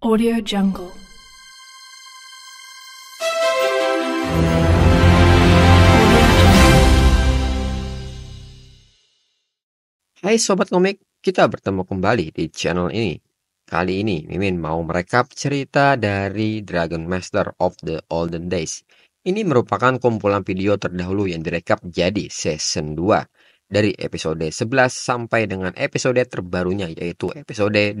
Audio Jungle. Hai Sobat Komik, kita bertemu kembali di channel ini. Kali ini Mimin mau merekap cerita dari Dragon Master of the Olden Days. Ini merupakan kumpulan video terdahulu yang direkap jadi season 2 dari episode 11 sampai dengan episode terbarunya yaitu episode 20.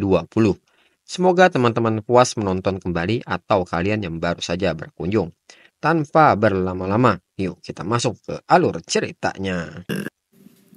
Semoga teman-teman puas menonton kembali atau kalian yang baru saja berkunjung. Tanpa berlama-lama, yuk kita masuk ke alur ceritanya.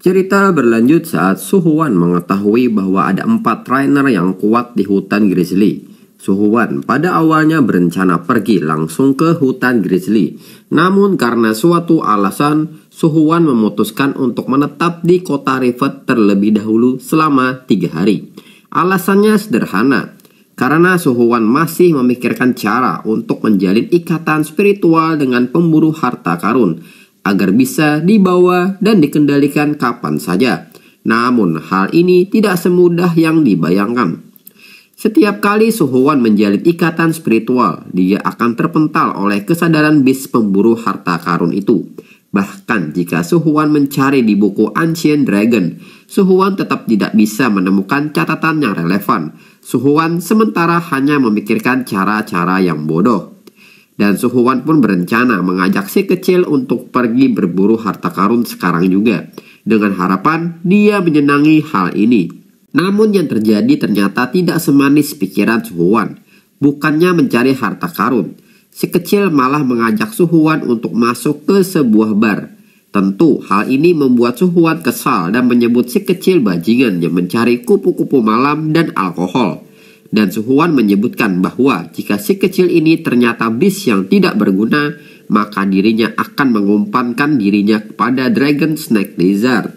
Cerita berlanjut saat Suhuan mengetahui bahwa ada empat trainer yang kuat di hutan Grizzly. Suhuan pada awalnya berencana pergi langsung ke hutan Grizzly. Namun karena suatu alasan, Suhuan memutuskan untuk menetap di kota Rivet terlebih dahulu selama tiga hari. Alasannya sederhana, karena Suhuan masih memikirkan cara untuk menjalin ikatan spiritual dengan pemburu harta karun agar bisa dibawa dan dikendalikan kapan saja. Namun hal ini tidak semudah yang dibayangkan. Setiap kali Suhuan menjalin ikatan spiritual, dia akan terpental oleh kesadaran bis pemburu harta karun itu. Bahkan jika Suhuan mencari di buku Ancient Dragon, Suhuan tetap tidak bisa menemukan catatan yang relevan. Suhuan sementara hanya memikirkan cara-cara yang bodoh. Dan Suhuan pun berencana mengajak si kecil untuk pergi berburu harta karun sekarang juga, dengan harapan dia menyenangi hal ini. Namun yang terjadi ternyata tidak semanis pikiran Suhuan. bukannya mencari harta karun. Si kecil malah mengajak Suhuan untuk masuk ke sebuah bar, Tentu hal ini membuat Suhuan kesal dan menyebut si kecil bajingan yang mencari kupu-kupu malam dan alkohol. Dan Suhuan menyebutkan bahwa jika si kecil ini ternyata bis yang tidak berguna, maka dirinya akan mengumpankan dirinya kepada Dragon Snake Lizard.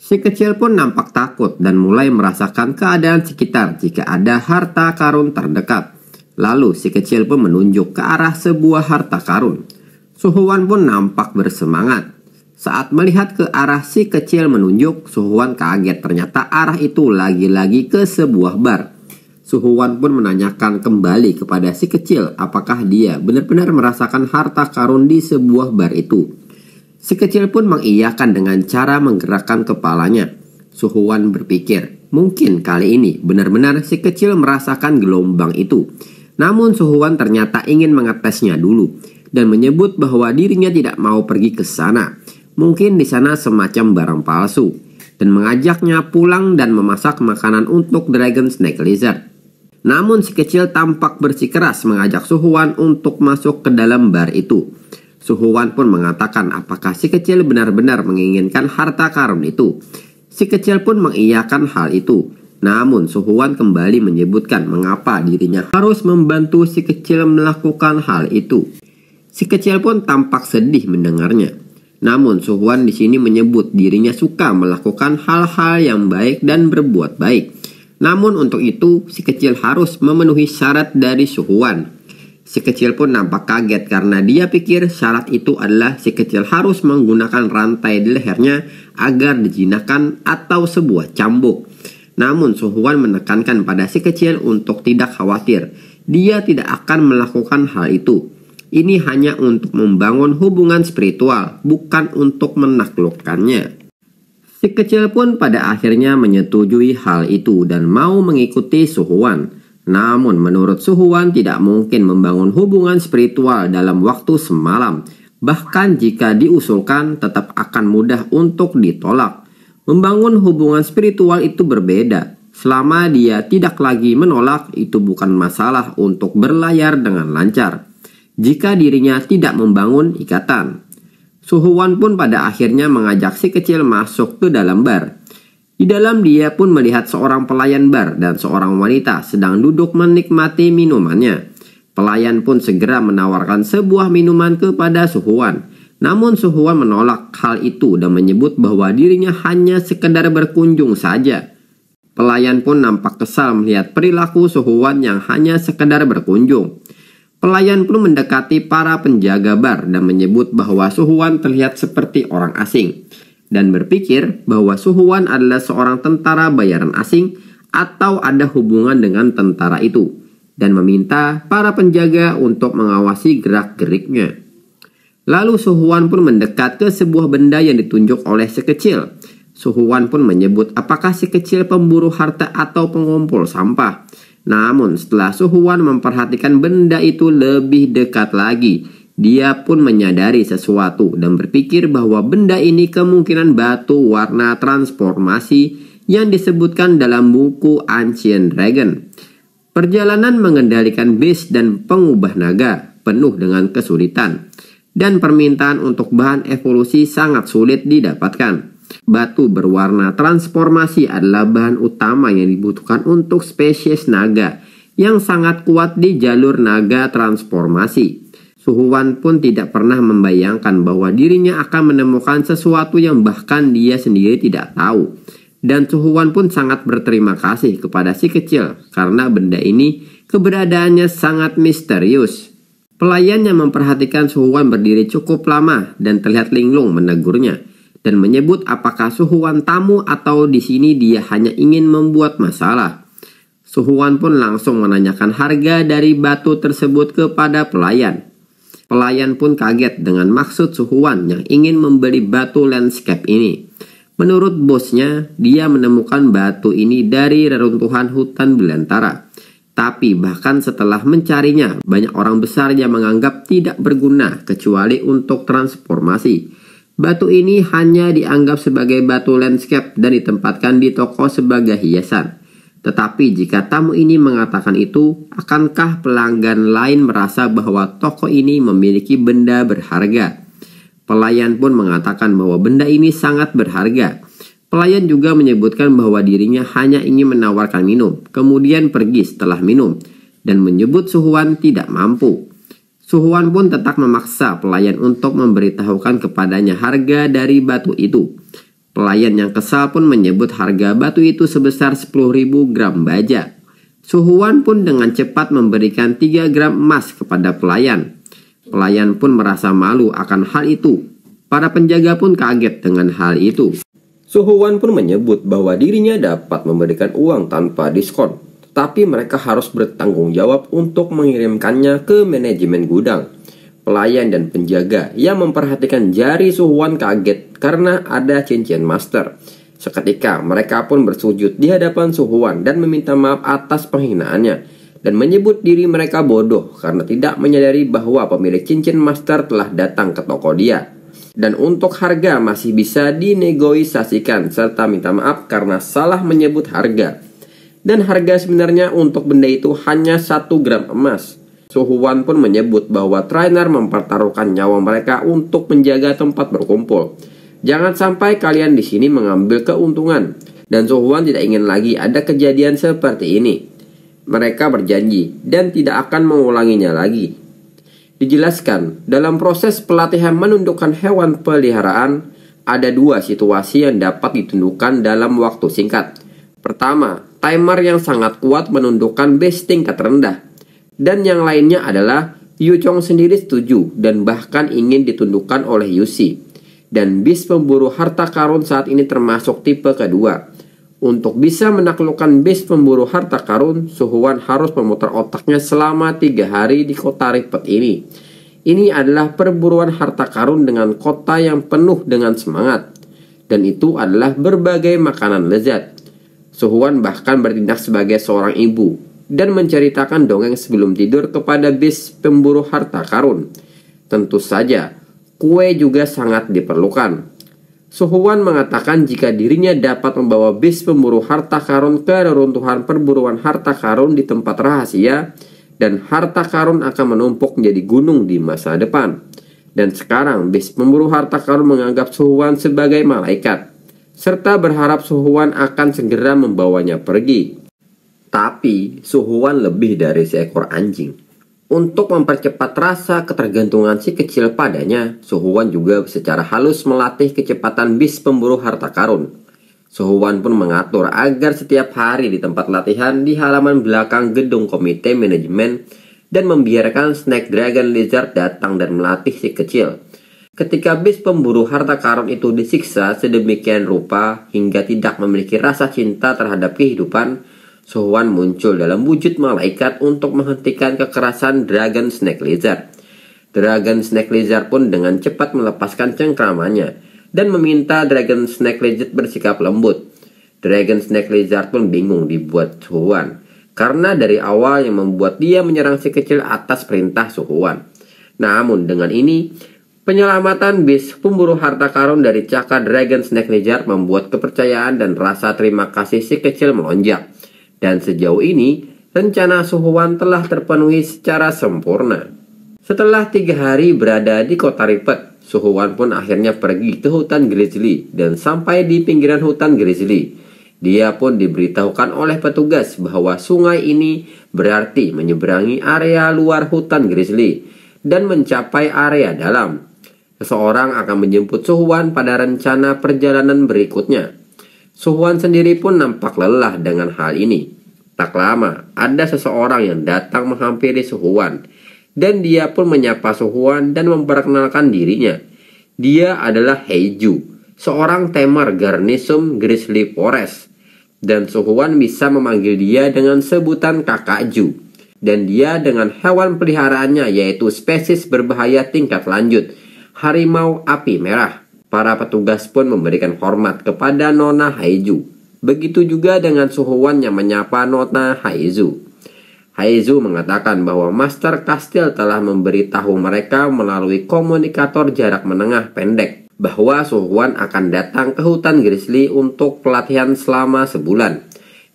Si kecil pun nampak takut dan mulai merasakan keadaan sekitar jika ada harta karun terdekat. Lalu si kecil pun menunjuk ke arah sebuah harta karun. Suhuan pun nampak bersemangat saat melihat ke arah si kecil menunjuk, Suhuan kaget ternyata arah itu lagi-lagi ke sebuah bar. Suhuan pun menanyakan kembali kepada si kecil apakah dia benar-benar merasakan harta karun di sebuah bar itu. Si kecil pun mengiyakan dengan cara menggerakkan kepalanya. Suhuan berpikir, mungkin kali ini benar-benar si kecil merasakan gelombang itu. Namun Suhuan ternyata ingin mengetesnya dulu dan menyebut bahwa dirinya tidak mau pergi ke sana mungkin di sana semacam barang palsu, dan mengajaknya pulang dan memasak makanan untuk Dragon Snake Lizard. Namun si kecil tampak bersikeras mengajak Suhuan untuk masuk ke dalam bar itu. Suhuan pun mengatakan apakah si kecil benar-benar menginginkan harta karun itu. Si kecil pun mengiyakan hal itu. Namun Suhuan kembali menyebutkan mengapa dirinya harus membantu si kecil melakukan hal itu. Si kecil pun tampak sedih mendengarnya. Namun Suhwan di sini menyebut dirinya suka melakukan hal-hal yang baik dan berbuat baik. Namun untuk itu si kecil harus memenuhi syarat dari Suhwan. Si kecil pun nampak kaget karena dia pikir syarat itu adalah si kecil harus menggunakan rantai di lehernya agar dijinakan atau sebuah cambuk. Namun Suhwan menekankan pada si kecil untuk tidak khawatir. Dia tidak akan melakukan hal itu. Ini hanya untuk membangun hubungan spiritual, bukan untuk menaklukkannya. Si kecil pun pada akhirnya menyetujui hal itu dan mau mengikuti Suhuan. Namun menurut Suhuan tidak mungkin membangun hubungan spiritual dalam waktu semalam. Bahkan jika diusulkan tetap akan mudah untuk ditolak. Membangun hubungan spiritual itu berbeda. Selama dia tidak lagi menolak, itu bukan masalah untuk berlayar dengan lancar jika dirinya tidak membangun ikatan. Suhuwan pun pada akhirnya mengajak si kecil masuk ke dalam bar. Di dalam dia pun melihat seorang pelayan bar dan seorang wanita sedang duduk menikmati minumannya. Pelayan pun segera menawarkan sebuah minuman kepada Suhuwan. Namun Suhuwan menolak hal itu dan menyebut bahwa dirinya hanya sekedar berkunjung saja. Pelayan pun nampak kesal melihat perilaku Suhuwan yang hanya sekedar berkunjung. Pelayan pun mendekati para penjaga bar dan menyebut bahwa Suhuan terlihat seperti orang asing dan berpikir bahwa Suhuan adalah seorang tentara bayaran asing atau ada hubungan dengan tentara itu dan meminta para penjaga untuk mengawasi gerak-geriknya. Lalu Suhuan pun mendekat ke sebuah benda yang ditunjuk oleh si kecil. Suhuan pun menyebut apakah si kecil pemburu harta atau pengumpul sampah. Namun setelah Suhuan memperhatikan benda itu lebih dekat lagi, dia pun menyadari sesuatu dan berpikir bahwa benda ini kemungkinan batu warna transformasi yang disebutkan dalam buku Ancient Dragon. Perjalanan mengendalikan bis dan pengubah naga penuh dengan kesulitan, dan permintaan untuk bahan evolusi sangat sulit didapatkan. Batu berwarna transformasi adalah bahan utama yang dibutuhkan untuk spesies naga yang sangat kuat di jalur naga transformasi. Suhuan pun tidak pernah membayangkan bahwa dirinya akan menemukan sesuatu yang bahkan dia sendiri tidak tahu. Dan Suhuan pun sangat berterima kasih kepada si kecil karena benda ini keberadaannya sangat misterius. Pelayan yang memperhatikan Suhuan berdiri cukup lama dan terlihat linglung menegurnya dan menyebut apakah Suhuan tamu atau di sini dia hanya ingin membuat masalah. Suhuan pun langsung menanyakan harga dari batu tersebut kepada pelayan. Pelayan pun kaget dengan maksud Suhuan yang ingin membeli batu landscape ini. Menurut bosnya, dia menemukan batu ini dari reruntuhan hutan belantara. Tapi bahkan setelah mencarinya, banyak orang besar yang menganggap tidak berguna kecuali untuk transformasi. Batu ini hanya dianggap sebagai batu landscape dan ditempatkan di toko sebagai hiasan. Tetapi jika tamu ini mengatakan itu, akankah pelanggan lain merasa bahwa toko ini memiliki benda berharga? Pelayan pun mengatakan bahwa benda ini sangat berharga. Pelayan juga menyebutkan bahwa dirinya hanya ingin menawarkan minum, kemudian pergi setelah minum, dan menyebut suhuan tidak mampu. Suhuan pun tetap memaksa pelayan untuk memberitahukan kepadanya harga dari batu itu. Pelayan yang kesal pun menyebut harga batu itu sebesar 10.000 gram baja. Suhuan pun dengan cepat memberikan 3 gram emas kepada pelayan. Pelayan pun merasa malu akan hal itu. Para penjaga pun kaget dengan hal itu. Suhuan pun menyebut bahwa dirinya dapat memberikan uang tanpa diskon tapi mereka harus bertanggung jawab untuk mengirimkannya ke manajemen gudang, pelayan dan penjaga yang memperhatikan jari Suhuan kaget karena ada cincin master. Seketika mereka pun bersujud di hadapan Suhuan dan meminta maaf atas penghinaannya dan menyebut diri mereka bodoh karena tidak menyadari bahwa pemilik cincin master telah datang ke toko dia. Dan untuk harga masih bisa dinegosiasikan serta minta maaf karena salah menyebut harga dan harga sebenarnya untuk benda itu hanya 1 gram emas. Sohuan pun menyebut bahwa trainer mempertaruhkan nyawa mereka untuk menjaga tempat berkumpul. Jangan sampai kalian di sini mengambil keuntungan. Dan Sohuan tidak ingin lagi ada kejadian seperti ini. Mereka berjanji dan tidak akan mengulanginya lagi. Dijelaskan, dalam proses pelatihan menundukkan hewan peliharaan, ada dua situasi yang dapat ditundukkan dalam waktu singkat. Pertama, Timer yang sangat kuat menundukkan base tingkat rendah. Dan yang lainnya adalah Yu Chong sendiri setuju dan bahkan ingin ditundukkan oleh Yusi. Dan bis pemburu harta karun saat ini termasuk tipe kedua. Untuk bisa menaklukkan bis pemburu harta karun, Suhuan harus memutar otaknya selama tiga hari di kota Ripet ini. Ini adalah perburuan harta karun dengan kota yang penuh dengan semangat. Dan itu adalah berbagai makanan lezat. Suhuan bahkan bertindak sebagai seorang ibu dan menceritakan dongeng sebelum tidur kepada bis pemburu harta karun. Tentu saja, kue juga sangat diperlukan. Suhuan mengatakan jika dirinya dapat membawa bis pemburu harta karun ke reruntuhan perburuan harta karun di tempat rahasia dan harta karun akan menumpuk menjadi gunung di masa depan. Dan sekarang bis pemburu harta karun menganggap Suhuan sebagai malaikat serta berharap Suhuan akan segera membawanya pergi. Tapi Suhuan lebih dari seekor anjing. Untuk mempercepat rasa ketergantungan si kecil padanya, Suhuan juga secara halus melatih kecepatan bis pemburu harta karun. Suhuan pun mengatur agar setiap hari di tempat latihan di halaman belakang gedung komite manajemen dan membiarkan Snake Dragon Lizard datang dan melatih si kecil. Ketika bis pemburu harta karun itu disiksa sedemikian rupa hingga tidak memiliki rasa cinta terhadap kehidupan, Sohwan muncul dalam wujud malaikat untuk menghentikan kekerasan Dragon Snake Lizard. Dragon Snake Lizard pun dengan cepat melepaskan cengkramannya dan meminta Dragon Snake Lizard bersikap lembut. Dragon Snake Lizard pun bingung dibuat Sohwan karena dari awal yang membuat dia menyerang si kecil atas perintah Sohwan. Namun dengan ini, Penyelamatan bis pemburu harta karun dari cakar Dragon Snake Lizard membuat kepercayaan dan rasa terima kasih si kecil melonjak. Dan sejauh ini, rencana Suhuan telah terpenuhi secara sempurna. Setelah tiga hari berada di kota Ripet, Suhuan pun akhirnya pergi ke hutan Grizzly dan sampai di pinggiran hutan Grizzly. Dia pun diberitahukan oleh petugas bahwa sungai ini berarti menyeberangi area luar hutan Grizzly dan mencapai area dalam Seseorang akan menjemput Suhuan pada rencana perjalanan berikutnya. Suhuan sendiri pun nampak lelah dengan hal ini. Tak lama, ada seseorang yang datang menghampiri Suhuan. Dan dia pun menyapa Suhuan dan memperkenalkan dirinya. Dia adalah Heiju, seorang temer garnisum Grizzly Forest. Dan Suhuan bisa memanggil dia dengan sebutan Kakak Ju. Dan dia dengan hewan peliharaannya yaitu spesies berbahaya tingkat lanjut – harimau api merah. Para petugas pun memberikan hormat kepada Nona Haiju. Begitu juga dengan Suhuan yang menyapa Nona Haizu. Haizu mengatakan bahwa Master Kastil telah memberitahu mereka melalui komunikator jarak menengah pendek bahwa Suhuan akan datang ke hutan Grizzly untuk pelatihan selama sebulan.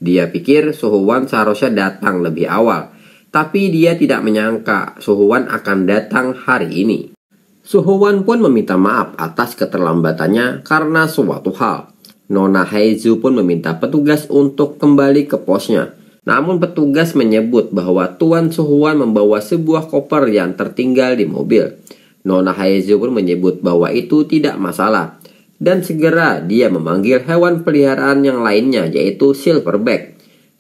Dia pikir Suhuan seharusnya datang lebih awal, tapi dia tidak menyangka Suhuan akan datang hari ini. Suhowan pun meminta maaf atas keterlambatannya karena suatu hal. Nona Heizu pun meminta petugas untuk kembali ke posnya. Namun petugas menyebut bahwa Tuan Suhuan membawa sebuah koper yang tertinggal di mobil. Nona Heizu pun menyebut bahwa itu tidak masalah. Dan segera dia memanggil hewan peliharaan yang lainnya yaitu silverback.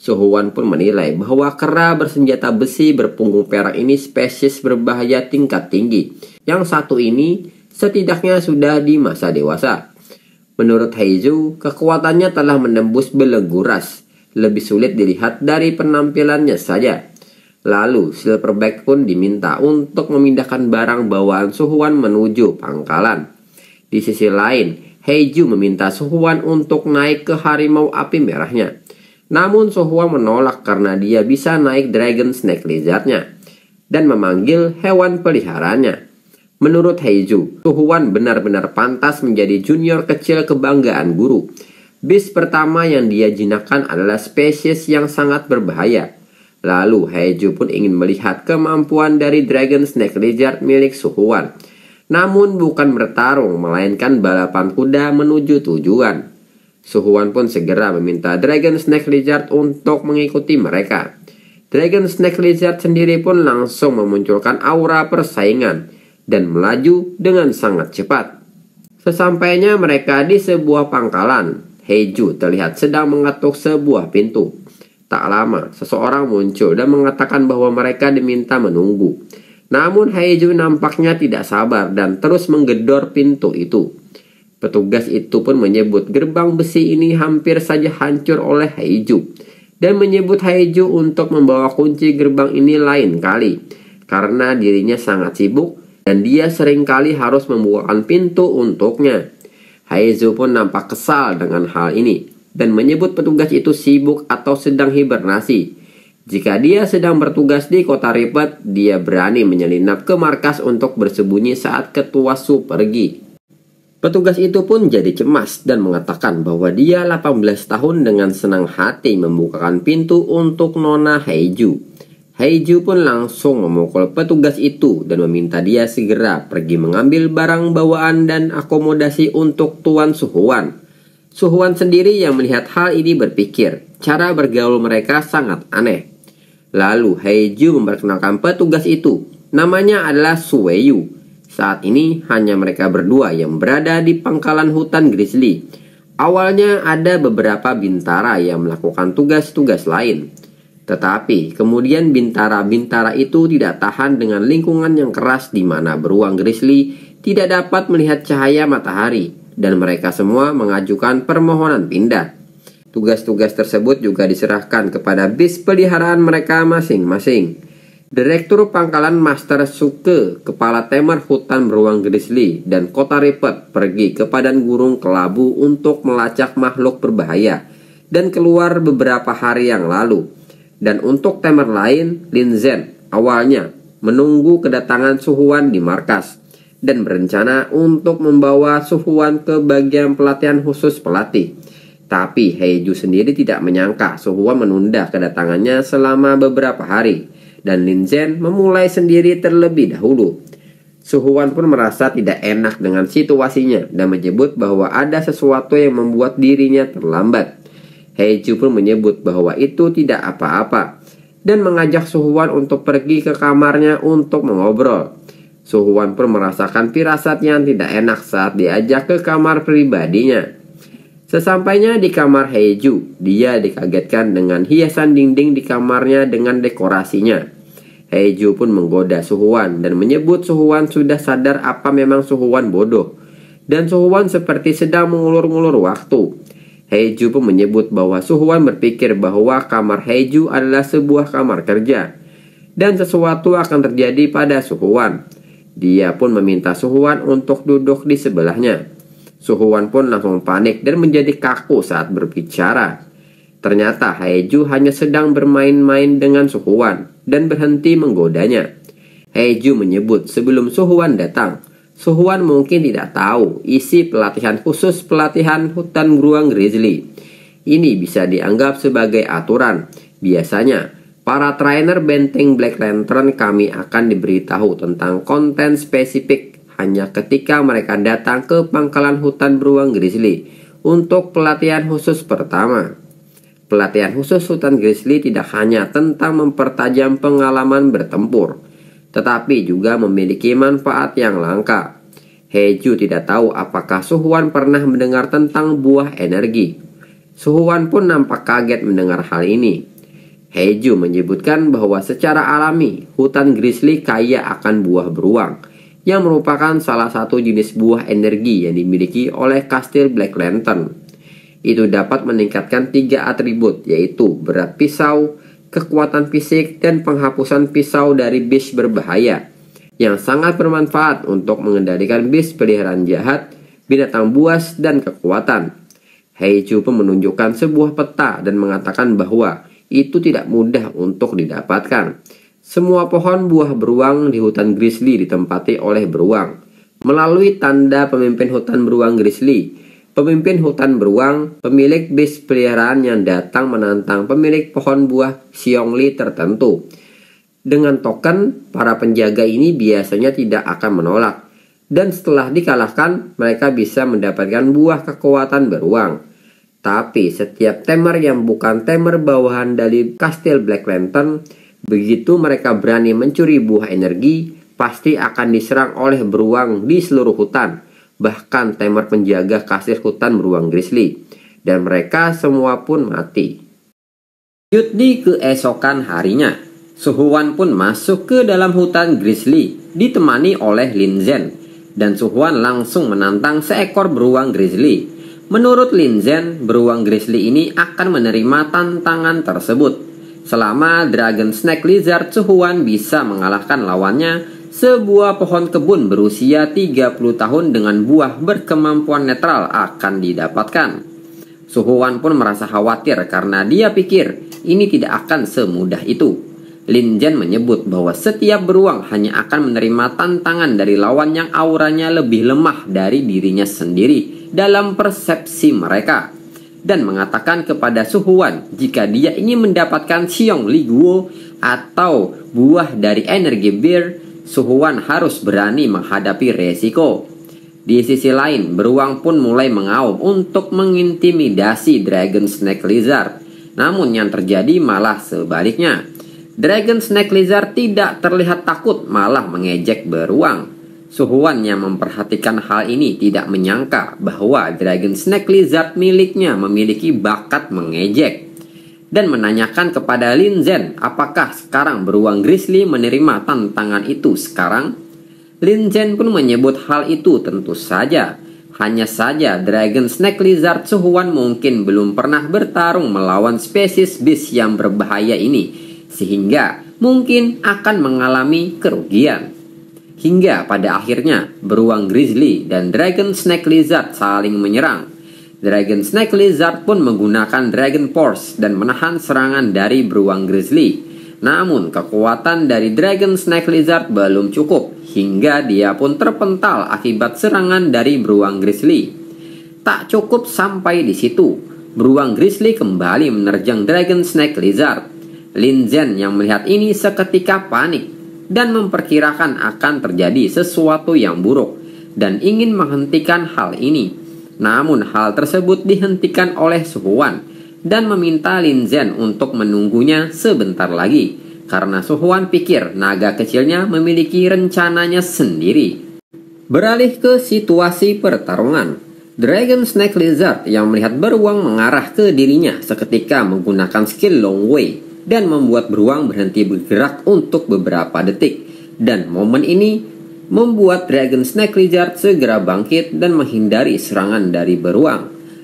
Suhuan pun menilai bahwa kera bersenjata besi berpunggung perak ini spesies berbahaya tingkat tinggi. Yang satu ini setidaknya sudah di masa dewasa. Menurut Heizu, kekuatannya telah menembus belenggu ras. Lebih sulit dilihat dari penampilannya saja. Lalu, Silverback pun diminta untuk memindahkan barang bawaan Suhuan menuju pangkalan. Di sisi lain, Heiju meminta Suhuan untuk naik ke harimau api merahnya. Namun Sohua menolak karena dia bisa naik dragon snake lizardnya dan memanggil hewan peliharaannya. Menurut Heiju, Sohwan benar-benar pantas menjadi junior kecil kebanggaan guru. Bis pertama yang dia jinakan adalah spesies yang sangat berbahaya. Lalu Heiju pun ingin melihat kemampuan dari Dragon Snake Lizard milik Suhuan. Namun bukan bertarung, melainkan balapan kuda menuju tujuan. Suhuan pun segera meminta Dragon Snake Lizard untuk mengikuti mereka. Dragon Snake Lizard sendiri pun langsung memunculkan aura persaingan dan melaju dengan sangat cepat. Sesampainya mereka di sebuah pangkalan, Heiju terlihat sedang mengetuk sebuah pintu. Tak lama, seseorang muncul dan mengatakan bahwa mereka diminta menunggu. Namun Heiju nampaknya tidak sabar dan terus menggedor pintu itu. Petugas itu pun menyebut gerbang besi ini hampir saja hancur oleh Haiju dan menyebut Haiju untuk membawa kunci gerbang ini lain kali karena dirinya sangat sibuk dan dia seringkali harus membuka pintu untuknya. Haiju pun nampak kesal dengan hal ini dan menyebut petugas itu sibuk atau sedang hibernasi. Jika dia sedang bertugas di kota Ripet, dia berani menyelinap ke markas untuk bersembunyi saat ketua Su pergi. Petugas itu pun jadi cemas dan mengatakan bahwa dia 18 tahun dengan senang hati membukakan pintu untuk Nona Heiju. Heiju pun langsung memukul petugas itu dan meminta dia segera pergi mengambil barang bawaan dan akomodasi untuk Tuan Suhuan. Suhuan sendiri yang melihat hal ini berpikir, cara bergaul mereka sangat aneh. Lalu Heiju memperkenalkan petugas itu, namanya adalah Suweyu saat ini hanya mereka berdua yang berada di pangkalan hutan Grizzly. Awalnya ada beberapa bintara yang melakukan tugas-tugas lain. Tetapi kemudian bintara-bintara itu tidak tahan dengan lingkungan yang keras di mana beruang Grizzly tidak dapat melihat cahaya matahari dan mereka semua mengajukan permohonan pindah. Tugas-tugas tersebut juga diserahkan kepada bis peliharaan mereka masing-masing. Direktur Pangkalan Master Suke, Kepala Temer Hutan Beruang Grizzly, dan Kota Repet pergi ke Padang Gurung Kelabu untuk melacak makhluk berbahaya dan keluar beberapa hari yang lalu. Dan untuk Temer lain, Lin Zen awalnya menunggu kedatangan Suhuan di markas dan berencana untuk membawa Suhuan ke bagian pelatihan khusus pelatih. Tapi Heiju sendiri tidak menyangka Suhuan menunda kedatangannya selama beberapa hari dan Lin Zhen memulai sendiri terlebih dahulu. Su Huan pun merasa tidak enak dengan situasinya dan menyebut bahwa ada sesuatu yang membuat dirinya terlambat. Hei Ju pun menyebut bahwa itu tidak apa-apa dan mengajak Su Huan untuk pergi ke kamarnya untuk mengobrol. Su Huan pun merasakan firasatnya yang tidak enak saat diajak ke kamar pribadinya. Sesampainya di kamar Heiju, dia dikagetkan dengan hiasan dinding di kamarnya dengan dekorasinya. Heiju pun menggoda Suhuan dan menyebut Suhuan sudah sadar apa memang Suhuan bodoh. Dan Suhuan seperti sedang mengulur-ngulur waktu. Heiju pun menyebut bahwa Suhuan berpikir bahwa kamar Heiju adalah sebuah kamar kerja. Dan sesuatu akan terjadi pada Suhuan. Dia pun meminta Suhuan untuk duduk di sebelahnya. Suhuan pun langsung panik dan menjadi kaku saat berbicara. Ternyata Haeju hanya sedang bermain-main dengan Suhuan dan berhenti menggodanya. Haeju menyebut sebelum Suhuan datang, Suhuan mungkin tidak tahu isi pelatihan khusus pelatihan hutan beruang grizzly. Ini bisa dianggap sebagai aturan. Biasanya, para trainer benteng Black Lantern kami akan diberitahu tentang konten spesifik hanya ketika mereka datang ke pangkalan hutan beruang grizzly untuk pelatihan khusus pertama. Pelatihan khusus hutan grizzly tidak hanya tentang mempertajam pengalaman bertempur, tetapi juga memiliki manfaat yang langka. Heju tidak tahu apakah Suhuan pernah mendengar tentang buah energi. Suhuan pun nampak kaget mendengar hal ini. Heju menyebutkan bahwa secara alami hutan grizzly kaya akan buah beruang yang merupakan salah satu jenis buah energi yang dimiliki oleh kastil Black Lantern. Itu dapat meningkatkan tiga atribut, yaitu berat pisau, kekuatan fisik, dan penghapusan pisau dari bis berbahaya, yang sangat bermanfaat untuk mengendalikan bis peliharaan jahat, binatang buas, dan kekuatan. Heiju pun menunjukkan sebuah peta dan mengatakan bahwa itu tidak mudah untuk didapatkan semua pohon buah beruang di hutan grizzly ditempati oleh beruang. Melalui tanda pemimpin hutan beruang grizzly, pemimpin hutan beruang, pemilik bis peliharaan yang datang menantang pemilik pohon buah siongli tertentu. Dengan token, para penjaga ini biasanya tidak akan menolak. Dan setelah dikalahkan, mereka bisa mendapatkan buah kekuatan beruang. Tapi setiap temer yang bukan temer bawahan dari kastil Black Lantern Begitu mereka berani mencuri buah energi, pasti akan diserang oleh beruang di seluruh hutan, bahkan timer penjaga kasir hutan beruang grizzly, dan mereka semua pun mati. Lanjut di keesokan harinya, Suhuan pun masuk ke dalam hutan grizzly, ditemani oleh Lin Zhen, dan Suhuan langsung menantang seekor beruang grizzly. Menurut Lin Zhen, beruang grizzly ini akan menerima tantangan tersebut, Selama Dragon Snake Lizard Suhuan bisa mengalahkan lawannya, sebuah pohon kebun berusia 30 tahun dengan buah berkemampuan netral akan didapatkan. Suhuan pun merasa khawatir karena dia pikir ini tidak akan semudah itu. Lin Jen menyebut bahwa setiap beruang hanya akan menerima tantangan dari lawan yang auranya lebih lemah dari dirinya sendiri dalam persepsi mereka dan mengatakan kepada Suhuan jika dia ingin mendapatkan Li Guo atau buah dari energi bir, Suhuan harus berani menghadapi resiko. Di sisi lain, beruang pun mulai mengaum untuk mengintimidasi Dragon Snake Lizard. Namun yang terjadi malah sebaliknya. Dragon Snake Lizard tidak terlihat takut, malah mengejek beruang. Suhuan yang memperhatikan hal ini tidak menyangka bahwa dragon snake lizard miliknya memiliki bakat mengejek dan menanyakan kepada Lin Zhen apakah sekarang beruang grizzly menerima tantangan itu sekarang. Lin Zhen pun menyebut hal itu tentu saja. Hanya saja Dragon Snake Lizard Suhuan mungkin belum pernah bertarung melawan spesies bis yang berbahaya ini sehingga mungkin akan mengalami kerugian hingga pada akhirnya beruang grizzly dan dragon snake lizard saling menyerang. Dragon snake lizard pun menggunakan dragon force dan menahan serangan dari beruang grizzly. Namun kekuatan dari dragon snake lizard belum cukup hingga dia pun terpental akibat serangan dari beruang grizzly. Tak cukup sampai di situ, beruang grizzly kembali menerjang dragon snake lizard. Lin Zhen yang melihat ini seketika panik dan memperkirakan akan terjadi sesuatu yang buruk dan ingin menghentikan hal ini. Namun hal tersebut dihentikan oleh Suhuan dan meminta Lin Zhen untuk menunggunya sebentar lagi karena Suhuan pikir naga kecilnya memiliki rencananya sendiri. Beralih ke situasi pertarungan, Dragon Snake Lizard yang melihat beruang mengarah ke dirinya seketika menggunakan skill Long Way dan membuat beruang berhenti bergerak untuk beberapa detik. Dan momen ini membuat Dragon Snake Lizard segera bangkit dan menghindari serangan dari beruang.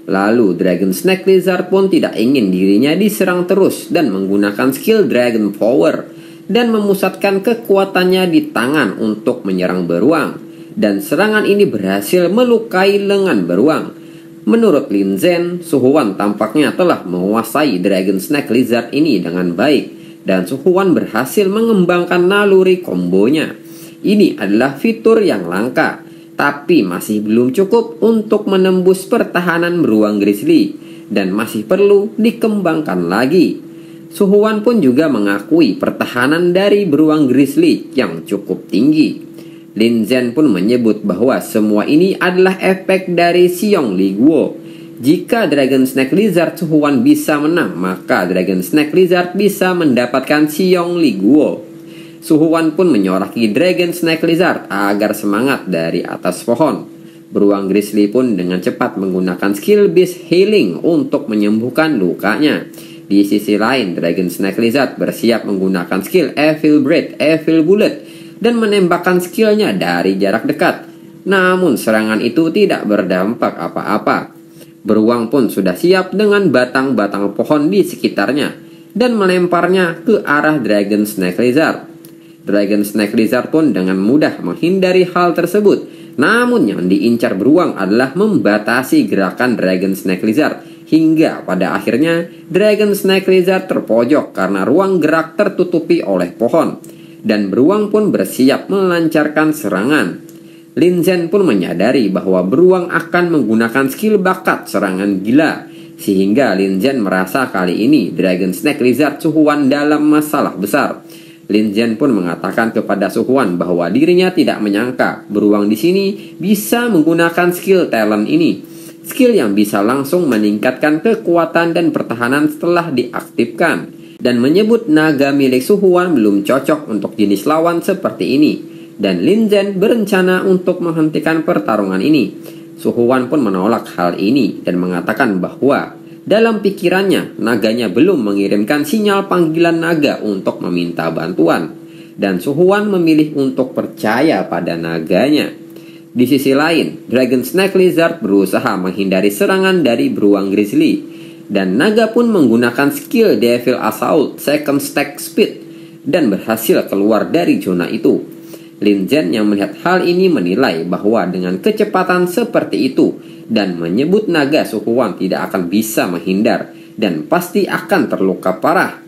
Lalu Dragon Snake Lizard pun tidak ingin dirinya diserang terus dan menggunakan skill Dragon Power dan memusatkan kekuatannya di tangan untuk menyerang beruang. Dan serangan ini berhasil melukai lengan beruang. Menurut Lin Zhen, Suhuan tampaknya telah menguasai Dragon Snake Lizard ini dengan baik dan Suhuan berhasil mengembangkan naluri kombonya. Ini adalah fitur yang langka, tapi masih belum cukup untuk menembus pertahanan beruang grizzly dan masih perlu dikembangkan lagi. Suhuan pun juga mengakui pertahanan dari beruang grizzly yang cukup tinggi. Lin Zhen pun menyebut bahwa semua ini adalah efek dari Xiong Li Guo. Jika Dragon Snake Lizard Suhuan bisa menang, maka Dragon Snake Lizard bisa mendapatkan Xiong Li Guo. Suhuan pun menyoraki Dragon Snake Lizard agar semangat dari atas pohon. Beruang Grizzly pun dengan cepat menggunakan skill Beast Healing untuk menyembuhkan lukanya. Di sisi lain, Dragon Snake Lizard bersiap menggunakan skill Evil Breath Evil Bullet dan menembakkan skillnya dari jarak dekat. Namun serangan itu tidak berdampak apa-apa. Beruang pun sudah siap dengan batang-batang pohon di sekitarnya dan melemparnya ke arah Dragon Snake Lizard. Dragon Snake Lizard pun dengan mudah menghindari hal tersebut. Namun yang diincar beruang adalah membatasi gerakan Dragon Snake Lizard hingga pada akhirnya Dragon Snake Lizard terpojok karena ruang gerak tertutupi oleh pohon dan beruang pun bersiap melancarkan serangan. Lin Zhen pun menyadari bahwa beruang akan menggunakan skill bakat serangan gila, sehingga Lin Zhen merasa kali ini Dragon Snake Lizard Suhuan dalam masalah besar. Lin Zhen pun mengatakan kepada Suhuan bahwa dirinya tidak menyangka beruang di sini bisa menggunakan skill talent ini. Skill yang bisa langsung meningkatkan kekuatan dan pertahanan setelah diaktifkan dan menyebut naga milik Suhuan belum cocok untuk jenis lawan seperti ini dan Lin Zhen berencana untuk menghentikan pertarungan ini. Suhuan pun menolak hal ini dan mengatakan bahwa dalam pikirannya naganya belum mengirimkan sinyal panggilan naga untuk meminta bantuan dan Suhuan memilih untuk percaya pada naganya. Di sisi lain, Dragon Snake Lizard berusaha menghindari serangan dari beruang grizzly dan naga pun menggunakan skill Devil Assault Second Stack Speed dan berhasil keluar dari zona itu. Lin Zhen yang melihat hal ini menilai bahwa dengan kecepatan seperti itu dan menyebut naga suku Wan tidak akan bisa menghindar dan pasti akan terluka parah.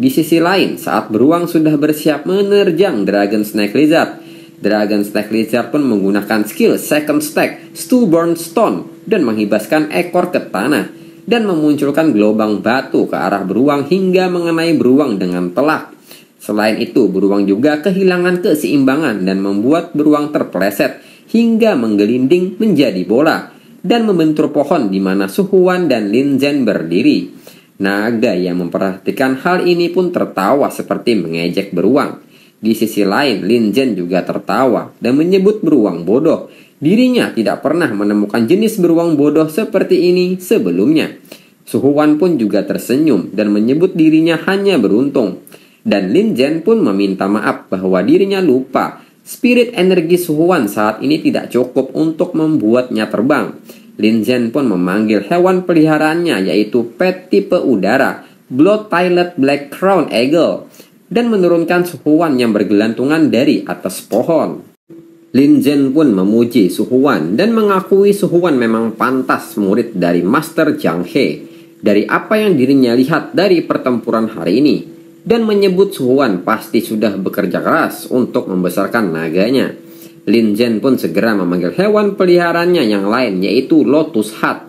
Di sisi lain, saat beruang sudah bersiap menerjang Dragon Snake Lizard, Dragon Snake Lizard pun menggunakan skill Second Stack Stubborn Stone dan menghibaskan ekor ke tanah dan memunculkan gelombang batu ke arah beruang hingga mengenai beruang dengan telak. Selain itu, beruang juga kehilangan keseimbangan dan membuat beruang terpeleset hingga menggelinding menjadi bola dan membentur pohon di mana Suhuan dan Lin Zhen berdiri. Naga yang memperhatikan hal ini pun tertawa seperti mengejek beruang. Di sisi lain, Lin Zhen juga tertawa dan menyebut beruang bodoh Dirinya tidak pernah menemukan jenis beruang bodoh seperti ini sebelumnya. Suhuan pun juga tersenyum dan menyebut dirinya hanya beruntung. Dan Lin Jen pun meminta maaf bahwa dirinya lupa. Spirit energi Suhuan saat ini tidak cukup untuk membuatnya terbang. Lin Jen pun memanggil hewan peliharaannya yaitu pet tipe udara, Blood Pilot Black Crown Eagle, dan menurunkan Suhuan yang bergelantungan dari atas pohon. Lin Zhen pun memuji Su Huan dan mengakui Su Huan memang pantas murid dari Master Jiang He dari apa yang dirinya lihat dari pertempuran hari ini dan menyebut Su Huan pasti sudah bekerja keras untuk membesarkan naganya. Lin Zhen pun segera memanggil hewan peliharannya yang lain yaitu Lotus Hat,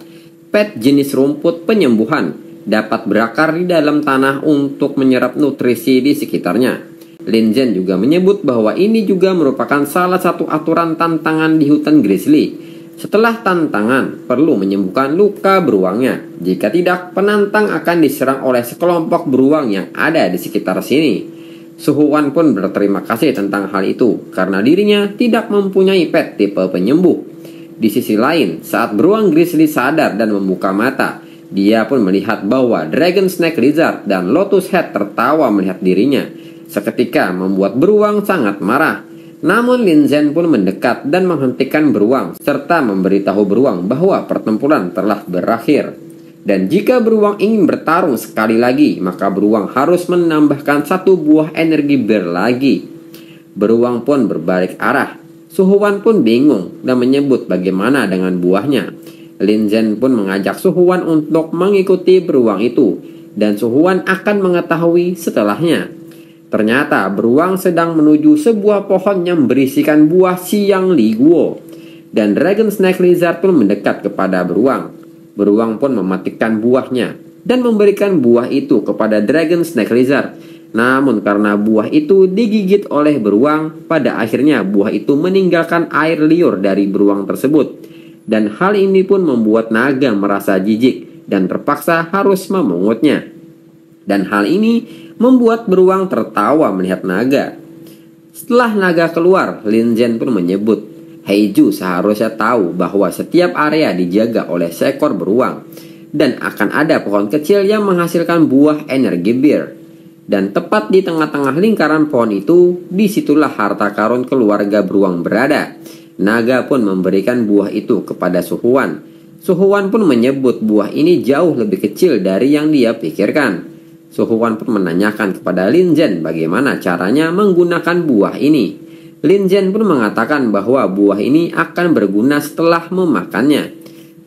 pet jenis rumput penyembuhan, dapat berakar di dalam tanah untuk menyerap nutrisi di sekitarnya. Lin Zhen juga menyebut bahwa ini juga merupakan salah satu aturan tantangan di hutan Grizzly. Setelah tantangan, perlu menyembuhkan luka beruangnya. Jika tidak, penantang akan diserang oleh sekelompok beruang yang ada di sekitar sini. Suhuwan pun berterima kasih tentang hal itu karena dirinya tidak mempunyai pet tipe penyembuh. Di sisi lain, saat beruang grizzly sadar dan membuka mata, dia pun melihat bahwa Dragon Snake Lizard dan Lotus Head tertawa melihat dirinya. Seketika membuat beruang sangat marah. Namun Lin Zhen pun mendekat dan menghentikan beruang serta memberitahu beruang bahwa pertempuran telah berakhir. Dan jika beruang ingin bertarung sekali lagi, maka beruang harus menambahkan satu buah energi lagi. Beruang pun berbalik arah. Suhuan pun bingung dan menyebut bagaimana dengan buahnya. Lin Zhen pun mengajak Suhuan untuk mengikuti beruang itu dan Suhuan akan mengetahui setelahnya. Ternyata beruang sedang menuju sebuah pohon yang berisikan buah siang liguo. Dan dragon snake lizard pun mendekat kepada beruang. Beruang pun mematikan buahnya dan memberikan buah itu kepada dragon snake lizard. Namun karena buah itu digigit oleh beruang, pada akhirnya buah itu meninggalkan air liur dari beruang tersebut. Dan hal ini pun membuat naga merasa jijik dan terpaksa harus memungutnya. Dan hal ini membuat beruang tertawa melihat naga. Setelah naga keluar, Lin Zhen pun menyebut, Heiju seharusnya tahu bahwa setiap area dijaga oleh seekor beruang dan akan ada pohon kecil yang menghasilkan buah energi bir. Dan tepat di tengah-tengah lingkaran pohon itu, disitulah harta karun keluarga beruang berada. Naga pun memberikan buah itu kepada Suhuan. Suhuan pun menyebut buah ini jauh lebih kecil dari yang dia pikirkan. Suhuan pun menanyakan kepada Lin Zhen bagaimana caranya menggunakan buah ini. Lin Zhen pun mengatakan bahwa buah ini akan berguna setelah memakannya.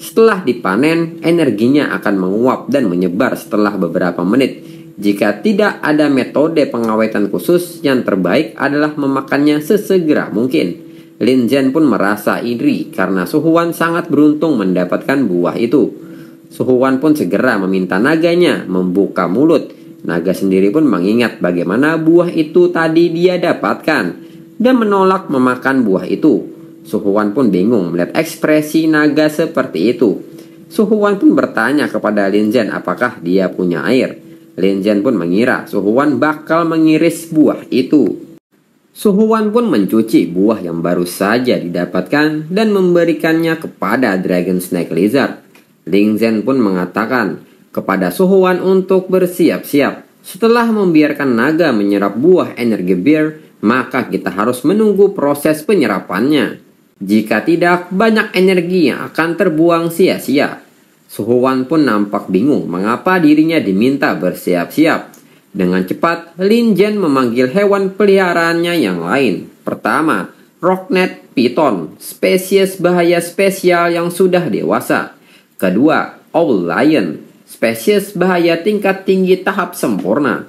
Setelah dipanen, energinya akan menguap dan menyebar setelah beberapa menit. Jika tidak ada metode pengawetan khusus, yang terbaik adalah memakannya sesegera mungkin. Lin Zhen pun merasa iri karena Suhuan sangat beruntung mendapatkan buah itu. Suhuan pun segera meminta naganya membuka mulut. Naga sendiri pun mengingat bagaimana buah itu tadi dia dapatkan dan menolak memakan buah itu. Suhuan pun bingung melihat ekspresi naga seperti itu. Suhuan pun bertanya kepada Linzen apakah dia punya air. Linzen pun mengira Suhuan bakal mengiris buah itu. Suhuan pun mencuci buah yang baru saja didapatkan dan memberikannya kepada Dragon Snake Lizard. Ling Zhen pun mengatakan kepada Su Huan untuk bersiap-siap. Setelah membiarkan naga menyerap buah energi bir, maka kita harus menunggu proses penyerapannya. Jika tidak, banyak energi yang akan terbuang sia-sia. Huan pun nampak bingung mengapa dirinya diminta bersiap-siap. Dengan cepat, Lin Jen memanggil hewan peliharaannya yang lain. Pertama, Rocknet Python, spesies bahaya spesial yang sudah dewasa. Kedua, Owl Lion, spesies bahaya tingkat tinggi tahap sempurna.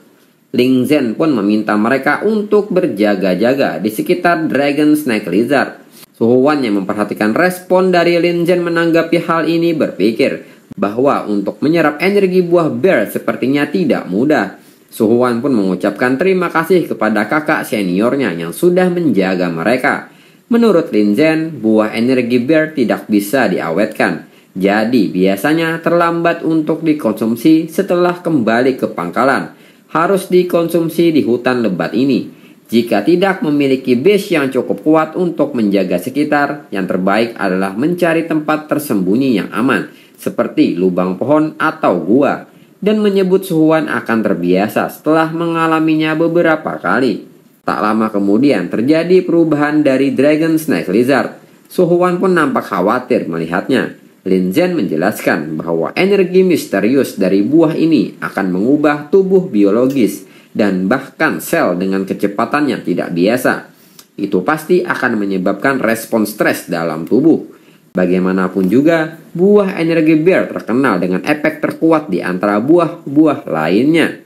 Ling Zhen pun meminta mereka untuk berjaga-jaga di sekitar Dragon Snake Lizard. Suhuan yang memperhatikan respon dari Lin Zhen menanggapi hal ini berpikir bahwa untuk menyerap energi buah bear sepertinya tidak mudah. Suhuan pun mengucapkan terima kasih kepada kakak seniornya yang sudah menjaga mereka. Menurut Lin Zhen, buah energi bear tidak bisa diawetkan. Jadi biasanya terlambat untuk dikonsumsi setelah kembali ke pangkalan. Harus dikonsumsi di hutan lebat ini. Jika tidak memiliki base yang cukup kuat untuk menjaga sekitar, yang terbaik adalah mencari tempat tersembunyi yang aman, seperti lubang pohon atau gua, dan menyebut suhuan akan terbiasa setelah mengalaminya beberapa kali. Tak lama kemudian terjadi perubahan dari Dragon Snake Lizard. Suhuan pun nampak khawatir melihatnya. Lin Zhen menjelaskan bahwa energi misterius dari buah ini akan mengubah tubuh biologis dan bahkan sel dengan kecepatan yang tidak biasa. Itu pasti akan menyebabkan respon stres dalam tubuh. Bagaimanapun juga, buah energi bear terkenal dengan efek terkuat di antara buah-buah lainnya.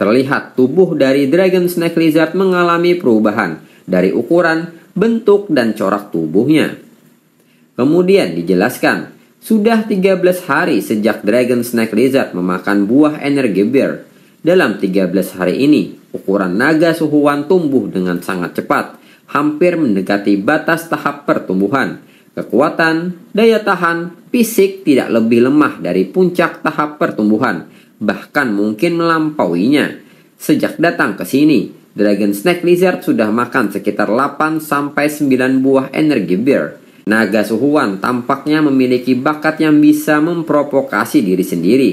Terlihat tubuh dari Dragon Snake Lizard mengalami perubahan dari ukuran, bentuk, dan corak tubuhnya. Kemudian dijelaskan sudah 13 hari sejak Dragon Snake Lizard memakan buah energi bear. Dalam 13 hari ini, ukuran naga suhuan tumbuh dengan sangat cepat, hampir mendekati batas tahap pertumbuhan. Kekuatan, daya tahan, fisik tidak lebih lemah dari puncak tahap pertumbuhan, bahkan mungkin melampauinya. Sejak datang ke sini, Dragon Snake Lizard sudah makan sekitar 8-9 buah energi bear Naga Suhuan tampaknya memiliki bakat yang bisa memprovokasi diri sendiri.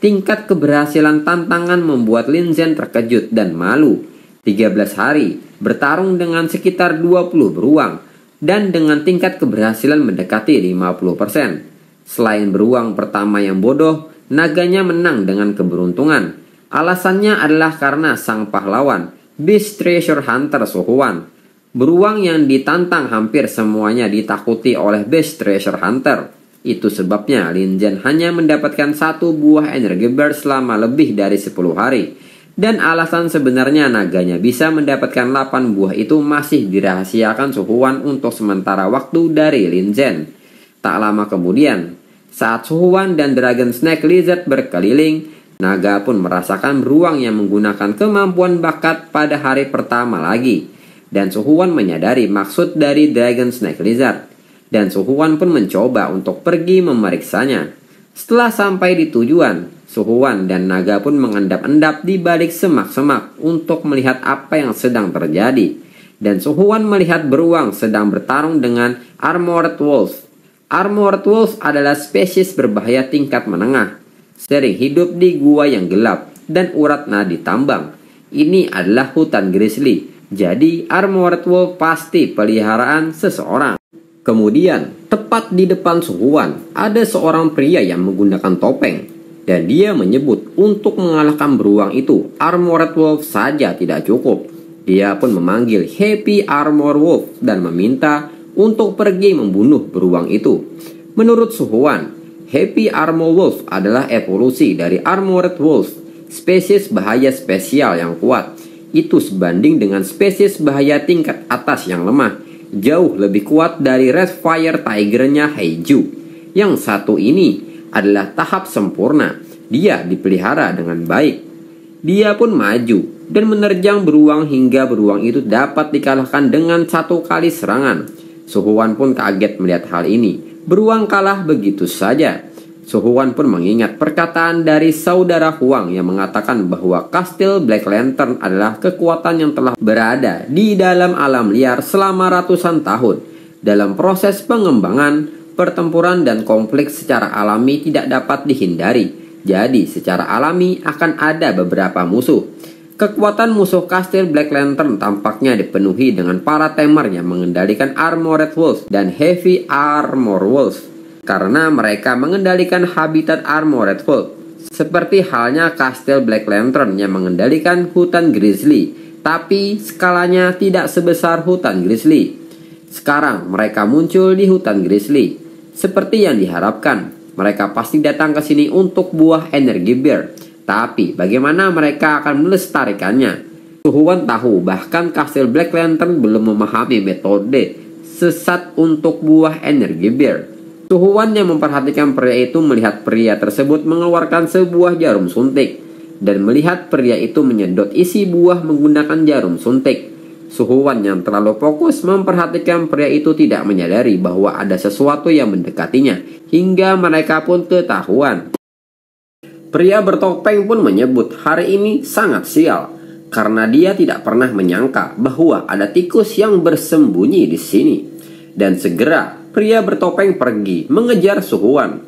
Tingkat keberhasilan tantangan membuat Lin Zhen terkejut dan malu. 13 hari bertarung dengan sekitar 20 beruang dan dengan tingkat keberhasilan mendekati 50%. Selain beruang pertama yang bodoh, naganya menang dengan keberuntungan. Alasannya adalah karena sang pahlawan, Beast Treasure Hunter Suhuan, Beruang yang ditantang hampir semuanya ditakuti oleh best treasure hunter. Itu sebabnya Lin Zen hanya mendapatkan satu buah energi bar selama lebih dari 10 hari. Dan alasan sebenarnya naganya bisa mendapatkan 8 buah itu masih dirahasiakan Suhuan untuk sementara waktu dari Lin Zen. Tak lama kemudian, saat Suhuan dan Dragon Snake Lizard berkeliling, naga pun merasakan beruang yang menggunakan kemampuan bakat pada hari pertama lagi. Dan Suhuwan menyadari maksud dari Dragon Snake Lizard. Dan Suhuwan pun mencoba untuk pergi memeriksanya. Setelah sampai di tujuan, Suhuwan dan naga pun mengendap-endap di balik semak-semak untuk melihat apa yang sedang terjadi. Dan Suhuwan melihat beruang sedang bertarung dengan Armored Wolf. Armored Wolf adalah spesies berbahaya tingkat menengah. Sering hidup di gua yang gelap dan urat nadi tambang. Ini adalah hutan grizzly jadi armored Wolf pasti peliharaan seseorang. Kemudian, tepat di depan suhuan, ada seorang pria yang menggunakan topeng. Dan dia menyebut untuk mengalahkan beruang itu, Armored Wolf saja tidak cukup. Dia pun memanggil Happy Armor Wolf dan meminta untuk pergi membunuh beruang itu. Menurut Suhuan, Happy Armor Wolf adalah evolusi dari Armored Wolf, spesies bahaya spesial yang kuat itu sebanding dengan spesies bahaya tingkat atas yang lemah, jauh lebih kuat dari Red Fire tiger-nya Heiju. Yang satu ini adalah tahap sempurna, dia dipelihara dengan baik. Dia pun maju dan menerjang beruang hingga beruang itu dapat dikalahkan dengan satu kali serangan. Suhuan pun kaget melihat hal ini. Beruang kalah begitu saja. Su pun mengingat perkataan dari saudara Huang yang mengatakan bahwa kastil Black Lantern adalah kekuatan yang telah berada di dalam alam liar selama ratusan tahun. Dalam proses pengembangan, pertempuran dan konflik secara alami tidak dapat dihindari. Jadi, secara alami akan ada beberapa musuh. Kekuatan musuh kastil Black Lantern tampaknya dipenuhi dengan para temer yang mengendalikan Armored Wolves dan Heavy Armor Wolves karena mereka mengendalikan habitat Armored Wolf, seperti halnya Kastel Black Lantern yang mengendalikan hutan grizzly, tapi skalanya tidak sebesar hutan grizzly. Sekarang mereka muncul di hutan grizzly, seperti yang diharapkan. Mereka pasti datang ke sini untuk buah energi Bear. tapi bagaimana mereka akan melestarikannya? Tuhan tahu bahkan Kastil Black Lantern belum memahami metode sesat untuk buah energi Bear. Tuhuan yang memperhatikan pria itu melihat pria tersebut mengeluarkan sebuah jarum suntik dan melihat pria itu menyedot isi buah menggunakan jarum suntik. Suhuan yang terlalu fokus memperhatikan pria itu tidak menyadari bahwa ada sesuatu yang mendekatinya hingga mereka pun ketahuan. Pria bertopeng pun menyebut hari ini sangat sial karena dia tidak pernah menyangka bahwa ada tikus yang bersembunyi di sini. Dan segera pria bertopeng pergi mengejar Suhuan.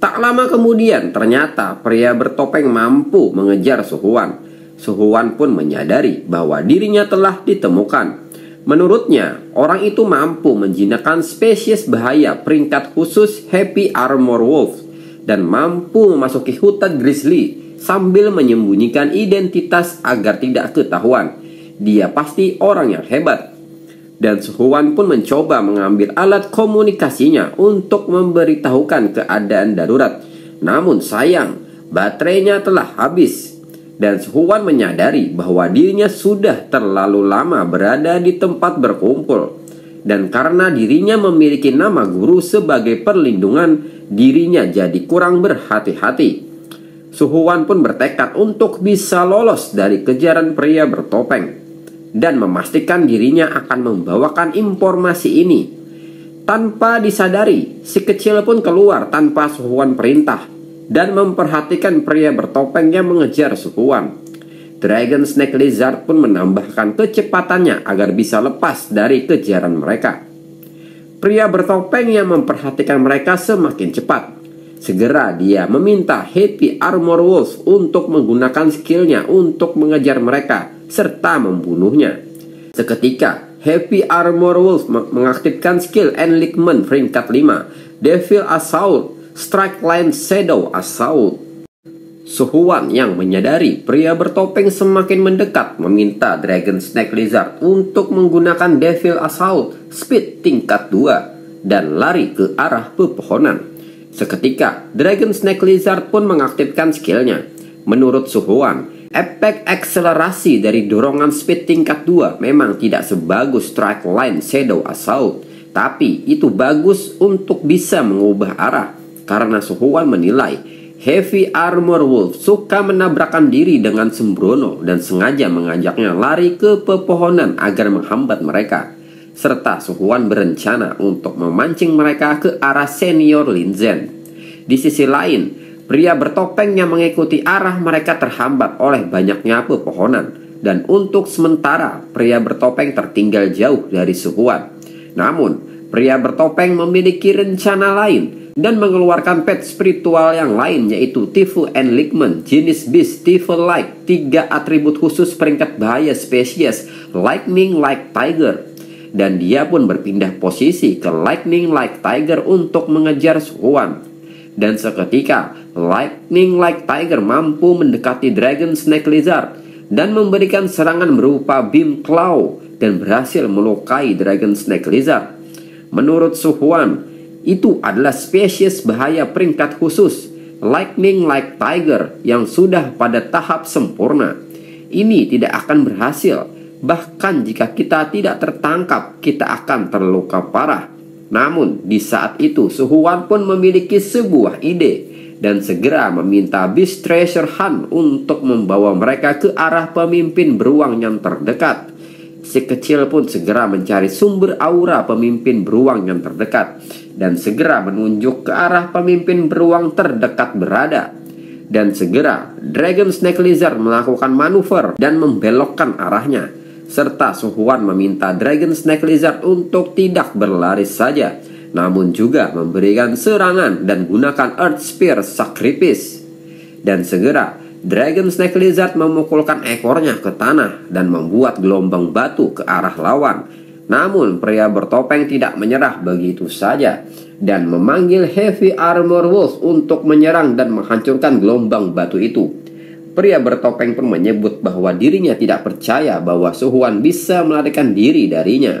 Tak lama kemudian, ternyata pria bertopeng mampu mengejar Suhuan. Suhuan pun menyadari bahwa dirinya telah ditemukan. Menurutnya, orang itu mampu menjinakkan spesies bahaya peringkat khusus Happy Armor Wolf dan mampu memasuki hutan grizzly sambil menyembunyikan identitas agar tidak ketahuan. Dia pasti orang yang hebat dan Suhuan pun mencoba mengambil alat komunikasinya untuk memberitahukan keadaan darurat. Namun sayang, baterainya telah habis dan Suhuan menyadari bahwa dirinya sudah terlalu lama berada di tempat berkumpul. Dan karena dirinya memiliki nama guru sebagai perlindungan, dirinya jadi kurang berhati-hati. Suhuan pun bertekad untuk bisa lolos dari kejaran pria bertopeng dan memastikan dirinya akan membawakan informasi ini. Tanpa disadari, si kecil pun keluar tanpa suhuan perintah dan memperhatikan pria bertopeng yang mengejar suhuan. Dragon Snake Lizard pun menambahkan kecepatannya agar bisa lepas dari kejaran mereka. Pria bertopeng yang memperhatikan mereka semakin cepat. Segera dia meminta Happy Armor Wolf untuk menggunakan skillnya untuk mengejar mereka serta membunuhnya. Seketika, Happy Armor Wolf mengaktifkan skill Enlightenment peringkat 5, Devil Assault, Strike Line Shadow Assault. Suhuan yang menyadari pria bertopeng semakin mendekat meminta Dragon Snake Lizard untuk menggunakan Devil Assault Speed tingkat 2 dan lari ke arah pepohonan. Seketika, Dragon Snake Lizard pun mengaktifkan skillnya. Menurut Suhuan, Efek akselerasi dari dorongan speed tingkat 2 memang tidak sebagus strike line shadow assault, tapi itu bagus untuk bisa mengubah arah karena Suhuan menilai heavy armor wolf suka menabrakan diri dengan sembrono dan sengaja mengajaknya lari ke pepohonan agar menghambat mereka. Serta Suhuan berencana untuk memancing mereka ke arah senior Linzen. Di sisi lain, Pria bertopeng yang mengikuti arah mereka terhambat oleh banyaknya pepohonan dan untuk sementara pria bertopeng tertinggal jauh dari sukuan. Namun, pria bertopeng memiliki rencana lain dan mengeluarkan pet spiritual yang lain yaitu Tifu Ligman, jenis Beast Tifu Like tiga atribut khusus peringkat bahaya spesies Lightning Like Tiger dan dia pun berpindah posisi ke Lightning Like Tiger untuk mengejar Suwan Dan seketika, Lightning Like Tiger mampu mendekati Dragon Snake Lizard dan memberikan serangan berupa beam claw dan berhasil melukai Dragon Snake Lizard. Menurut Suhuan, itu adalah spesies bahaya peringkat khusus, Lightning Like Tiger yang sudah pada tahap sempurna. Ini tidak akan berhasil, bahkan jika kita tidak tertangkap, kita akan terluka parah. Namun, di saat itu, Suhuan pun memiliki sebuah ide – dan segera meminta Beast Treasure Hunt untuk membawa mereka ke arah pemimpin beruang yang terdekat. Si kecil pun segera mencari sumber aura pemimpin beruang yang terdekat dan segera menunjuk ke arah pemimpin beruang terdekat berada. Dan segera Dragon Snake Lizard melakukan manuver dan membelokkan arahnya serta Suhuan meminta Dragon Snake Lizard untuk tidak berlari saja namun juga memberikan serangan dan gunakan Earth Spear Sacrifice. Dan segera, Dragon Snake Lizard memukulkan ekornya ke tanah dan membuat gelombang batu ke arah lawan. Namun pria bertopeng tidak menyerah begitu saja dan memanggil Heavy Armor Wolf untuk menyerang dan menghancurkan gelombang batu itu. Pria bertopeng pun menyebut bahwa dirinya tidak percaya bahwa Suhuan bisa melarikan diri darinya.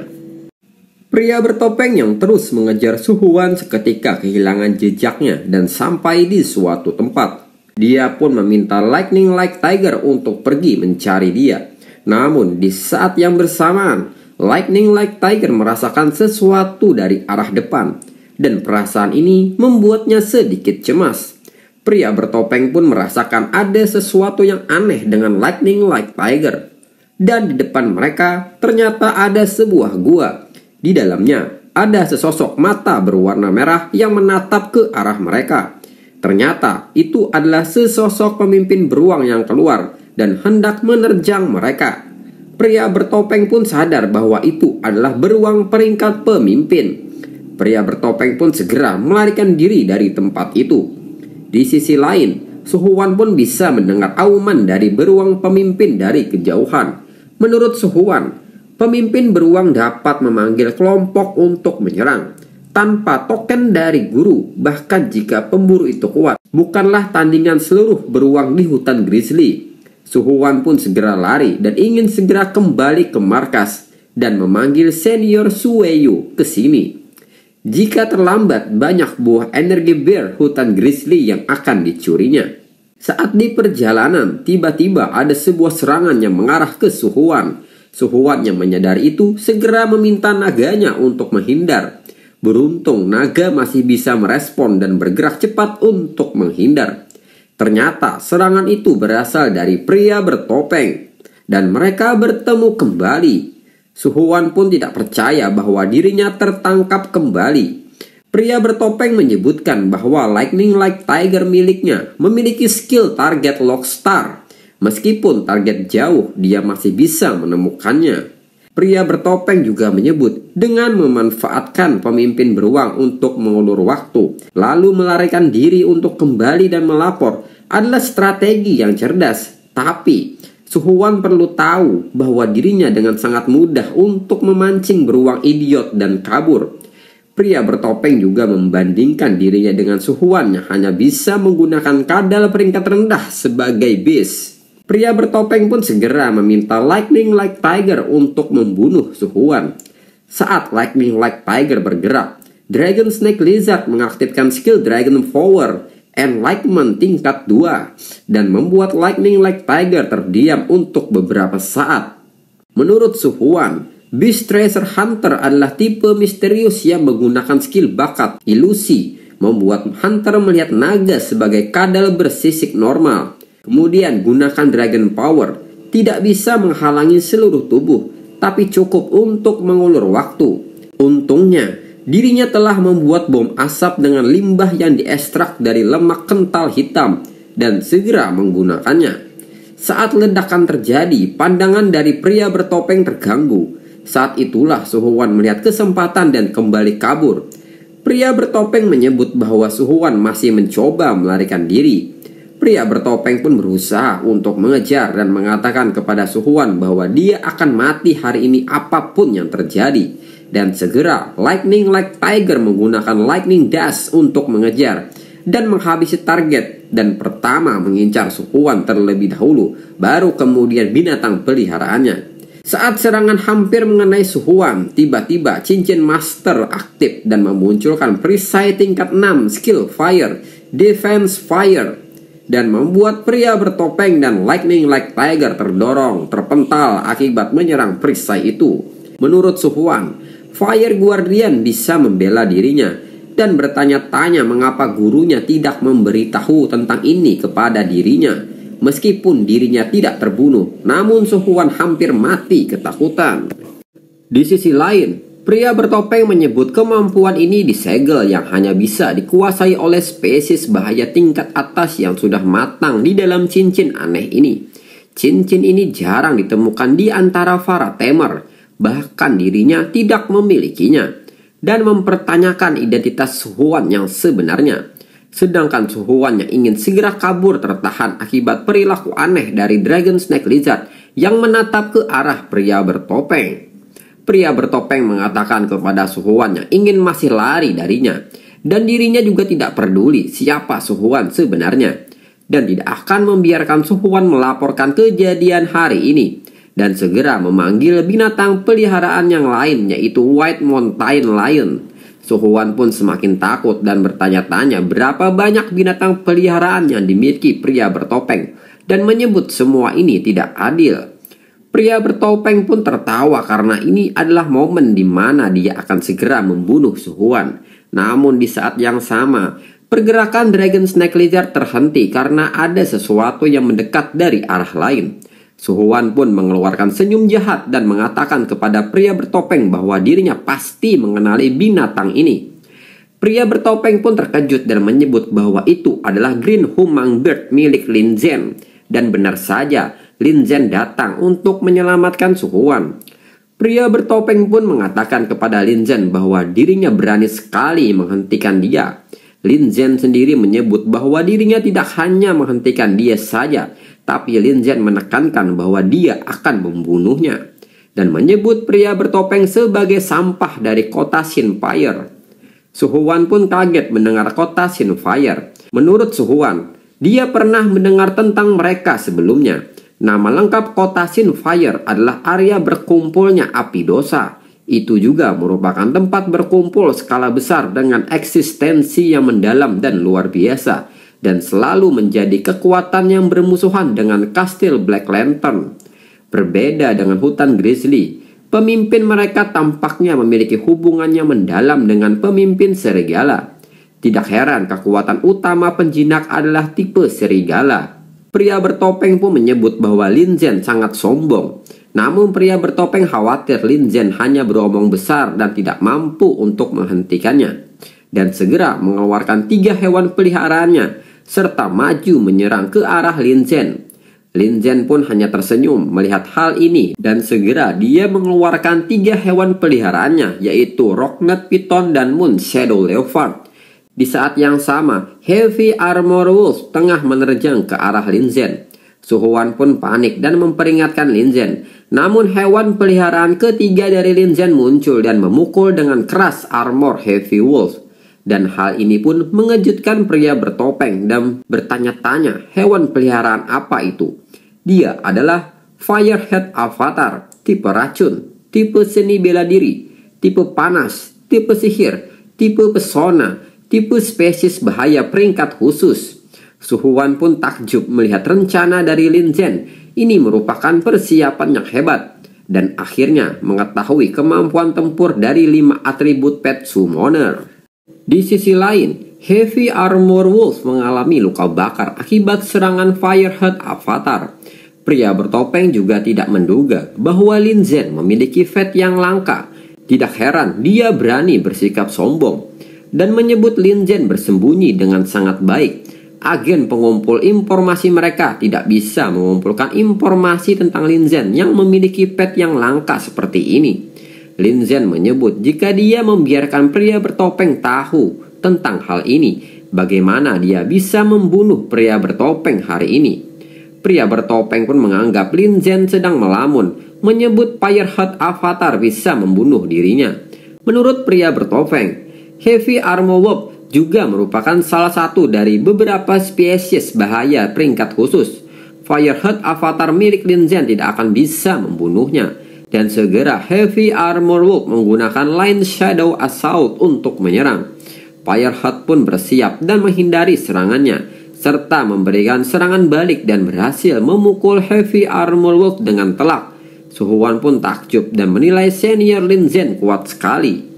Pria bertopeng yang terus mengejar Suhuan seketika kehilangan jejaknya dan sampai di suatu tempat. Dia pun meminta Lightning Like Tiger untuk pergi mencari dia. Namun di saat yang bersamaan, Lightning Like Tiger merasakan sesuatu dari arah depan. Dan perasaan ini membuatnya sedikit cemas. Pria bertopeng pun merasakan ada sesuatu yang aneh dengan Lightning Like Tiger. Dan di depan mereka ternyata ada sebuah gua di dalamnya ada sesosok mata berwarna merah yang menatap ke arah mereka. Ternyata itu adalah sesosok pemimpin beruang yang keluar dan hendak menerjang mereka. Pria bertopeng pun sadar bahwa itu adalah beruang peringkat pemimpin. Pria bertopeng pun segera melarikan diri dari tempat itu. Di sisi lain, Suhuan pun bisa mendengar auman dari beruang pemimpin dari kejauhan. Menurut Suhuan, Pemimpin beruang dapat memanggil kelompok untuk menyerang tanpa token dari guru, bahkan jika pemburu itu kuat. Bukanlah tandingan seluruh beruang di hutan grizzly. Suhuan pun segera lari dan ingin segera kembali ke markas dan memanggil senior Sueyu ke sini. Jika terlambat, banyak buah energi bear hutan grizzly yang akan dicurinya. Saat di perjalanan, tiba-tiba ada sebuah serangan yang mengarah ke Suhuan Suhuat yang menyadari itu segera meminta naganya untuk menghindar. Beruntung naga masih bisa merespon dan bergerak cepat untuk menghindar. Ternyata serangan itu berasal dari pria bertopeng dan mereka bertemu kembali. Suhuan pun tidak percaya bahwa dirinya tertangkap kembali. Pria bertopeng menyebutkan bahwa Lightning Like Tiger miliknya memiliki skill target Lockstar Meskipun target jauh, dia masih bisa menemukannya. Pria bertopeng juga menyebut dengan memanfaatkan pemimpin beruang untuk mengulur waktu, lalu melarikan diri untuk kembali dan melapor adalah strategi yang cerdas. Tapi, Suhuan perlu tahu bahwa dirinya dengan sangat mudah untuk memancing beruang idiot dan kabur. Pria bertopeng juga membandingkan dirinya dengan Suhuan yang hanya bisa menggunakan kadal peringkat rendah sebagai base. Pria bertopeng pun segera meminta Lightning Like Tiger untuk membunuh Suhuan. Saat Lightning Like Tiger bergerak, Dragon Snake Lizard mengaktifkan skill Dragon Power Enlightenment tingkat 2 dan membuat Lightning Like Tiger terdiam untuk beberapa saat. Menurut Suhuan, Beast Tracer Hunter adalah tipe misterius yang menggunakan skill bakat ilusi membuat Hunter melihat naga sebagai kadal bersisik normal. Kemudian gunakan Dragon Power. Tidak bisa menghalangi seluruh tubuh, tapi cukup untuk mengulur waktu. Untungnya, dirinya telah membuat bom asap dengan limbah yang diekstrak dari lemak kental hitam dan segera menggunakannya. Saat ledakan terjadi, pandangan dari pria bertopeng terganggu. Saat itulah Suhuan melihat kesempatan dan kembali kabur. Pria bertopeng menyebut bahwa Suhuan masih mencoba melarikan diri. Pria bertopeng pun berusaha untuk mengejar dan mengatakan kepada Suhuan bahwa dia akan mati hari ini apapun yang terjadi. Dan segera Lightning Like Tiger menggunakan Lightning Dash untuk mengejar dan menghabisi target dan pertama mengincar Suhuan terlebih dahulu, baru kemudian binatang peliharaannya. Saat serangan hampir mengenai Suhuan, tiba-tiba cincin master aktif dan memunculkan perisai tingkat 6 skill fire, defense fire, dan membuat pria bertopeng dan lightning like tiger terdorong, terpental akibat menyerang perisai itu. Menurut Suhuan, Fire Guardian bisa membela dirinya dan bertanya-tanya mengapa gurunya tidak memberitahu tentang ini kepada dirinya. Meskipun dirinya tidak terbunuh, namun Suhuan hampir mati ketakutan. Di sisi lain, Pria bertopeng menyebut kemampuan ini disegel yang hanya bisa dikuasai oleh spesies bahaya tingkat atas yang sudah matang di dalam cincin aneh ini. Cincin ini jarang ditemukan di antara para temer, bahkan dirinya tidak memilikinya, dan mempertanyakan identitas Suhuan yang sebenarnya. Sedangkan Suhuan yang ingin segera kabur tertahan akibat perilaku aneh dari Dragon Snake Lizard yang menatap ke arah pria bertopeng. Pria bertopeng mengatakan kepada Suhuan yang ingin masih lari darinya. Dan dirinya juga tidak peduli siapa Suhuan sebenarnya. Dan tidak akan membiarkan Suhuan melaporkan kejadian hari ini. Dan segera memanggil binatang peliharaan yang lain yaitu White Mountain Lion. Suhuan pun semakin takut dan bertanya-tanya berapa banyak binatang peliharaan yang dimiliki pria bertopeng. Dan menyebut semua ini tidak adil Pria bertopeng pun tertawa karena ini adalah momen di mana dia akan segera membunuh Suhuan. Namun di saat yang sama, pergerakan Dragon Snake Lizard terhenti karena ada sesuatu yang mendekat dari arah lain. Suhuan pun mengeluarkan senyum jahat dan mengatakan kepada pria bertopeng bahwa dirinya pasti mengenali binatang ini. Pria bertopeng pun terkejut dan menyebut bahwa itu adalah Green Humang Bird milik Lin Zhen. Dan benar saja, Lin Zhen datang untuk menyelamatkan Suhuan. Pria bertopeng pun mengatakan kepada Lin Zhen bahwa dirinya berani sekali menghentikan dia. Lin Zhen sendiri menyebut bahwa dirinya tidak hanya menghentikan dia saja, tapi Lin Zhen menekankan bahwa dia akan membunuhnya dan menyebut pria bertopeng sebagai sampah dari kota Sinfire. Suhuan pun kaget mendengar kota Sinfire. Menurut Suhuan, dia pernah mendengar tentang mereka sebelumnya, Nama lengkap kota Sinfire adalah area berkumpulnya api dosa. Itu juga merupakan tempat berkumpul skala besar dengan eksistensi yang mendalam dan luar biasa dan selalu menjadi kekuatan yang bermusuhan dengan kastil Black Lantern. Berbeda dengan hutan Grizzly, pemimpin mereka tampaknya memiliki hubungan yang mendalam dengan pemimpin serigala. Tidak heran kekuatan utama penjinak adalah tipe serigala Pria bertopeng pun menyebut bahwa Lin Zhen sangat sombong. Namun pria bertopeng khawatir Lin Zhen hanya beromong besar dan tidak mampu untuk menghentikannya. Dan segera mengeluarkan tiga hewan peliharaannya serta maju menyerang ke arah Lin Zhen. Lin Zhen pun hanya tersenyum melihat hal ini dan segera dia mengeluarkan tiga hewan peliharaannya yaitu Rocknet Python dan Moon Shadow Leopard di saat yang sama, Heavy Armor Wolf tengah menerjang ke arah Linzen. Suhuan pun panik dan memperingatkan Linzen. Namun hewan peliharaan ketiga dari Linzen muncul dan memukul dengan keras Armor Heavy Wolf. Dan hal ini pun mengejutkan pria bertopeng dan bertanya-tanya hewan peliharaan apa itu. Dia adalah Firehead Avatar, tipe racun, tipe seni bela diri, tipe panas, tipe sihir, tipe pesona, tipe spesies bahaya peringkat khusus. Suhuwan pun takjub melihat rencana dari Lin Zhen. Ini merupakan persiapan yang hebat dan akhirnya mengetahui kemampuan tempur dari lima atribut pet summoner. Di sisi lain, Heavy Armor Wolf mengalami luka bakar akibat serangan Fireheart Avatar. Pria bertopeng juga tidak menduga bahwa Lin Zhen memiliki vet yang langka. Tidak heran dia berani bersikap sombong dan menyebut Lin Zhen bersembunyi dengan sangat baik. Agen pengumpul informasi mereka tidak bisa mengumpulkan informasi tentang Lin Zhen yang memiliki pet yang langka seperti ini. Lin Zhen menyebut jika dia membiarkan pria bertopeng tahu tentang hal ini, bagaimana dia bisa membunuh pria bertopeng hari ini. Pria bertopeng pun menganggap Lin Zhen sedang melamun, menyebut Fireheart Avatar bisa membunuh dirinya. Menurut pria bertopeng, Heavy Armor Wolf juga merupakan salah satu dari beberapa spesies bahaya peringkat khusus. Firehead avatar milik Lin Zen tidak akan bisa membunuhnya. Dan segera Heavy Armor Wolf menggunakan Line Shadow Assault untuk menyerang. Firehead pun bersiap dan menghindari serangannya serta memberikan serangan balik dan berhasil memukul Heavy Armor Wolf dengan telak. Suhuan pun takjub dan menilai senior Lin Zen kuat sekali.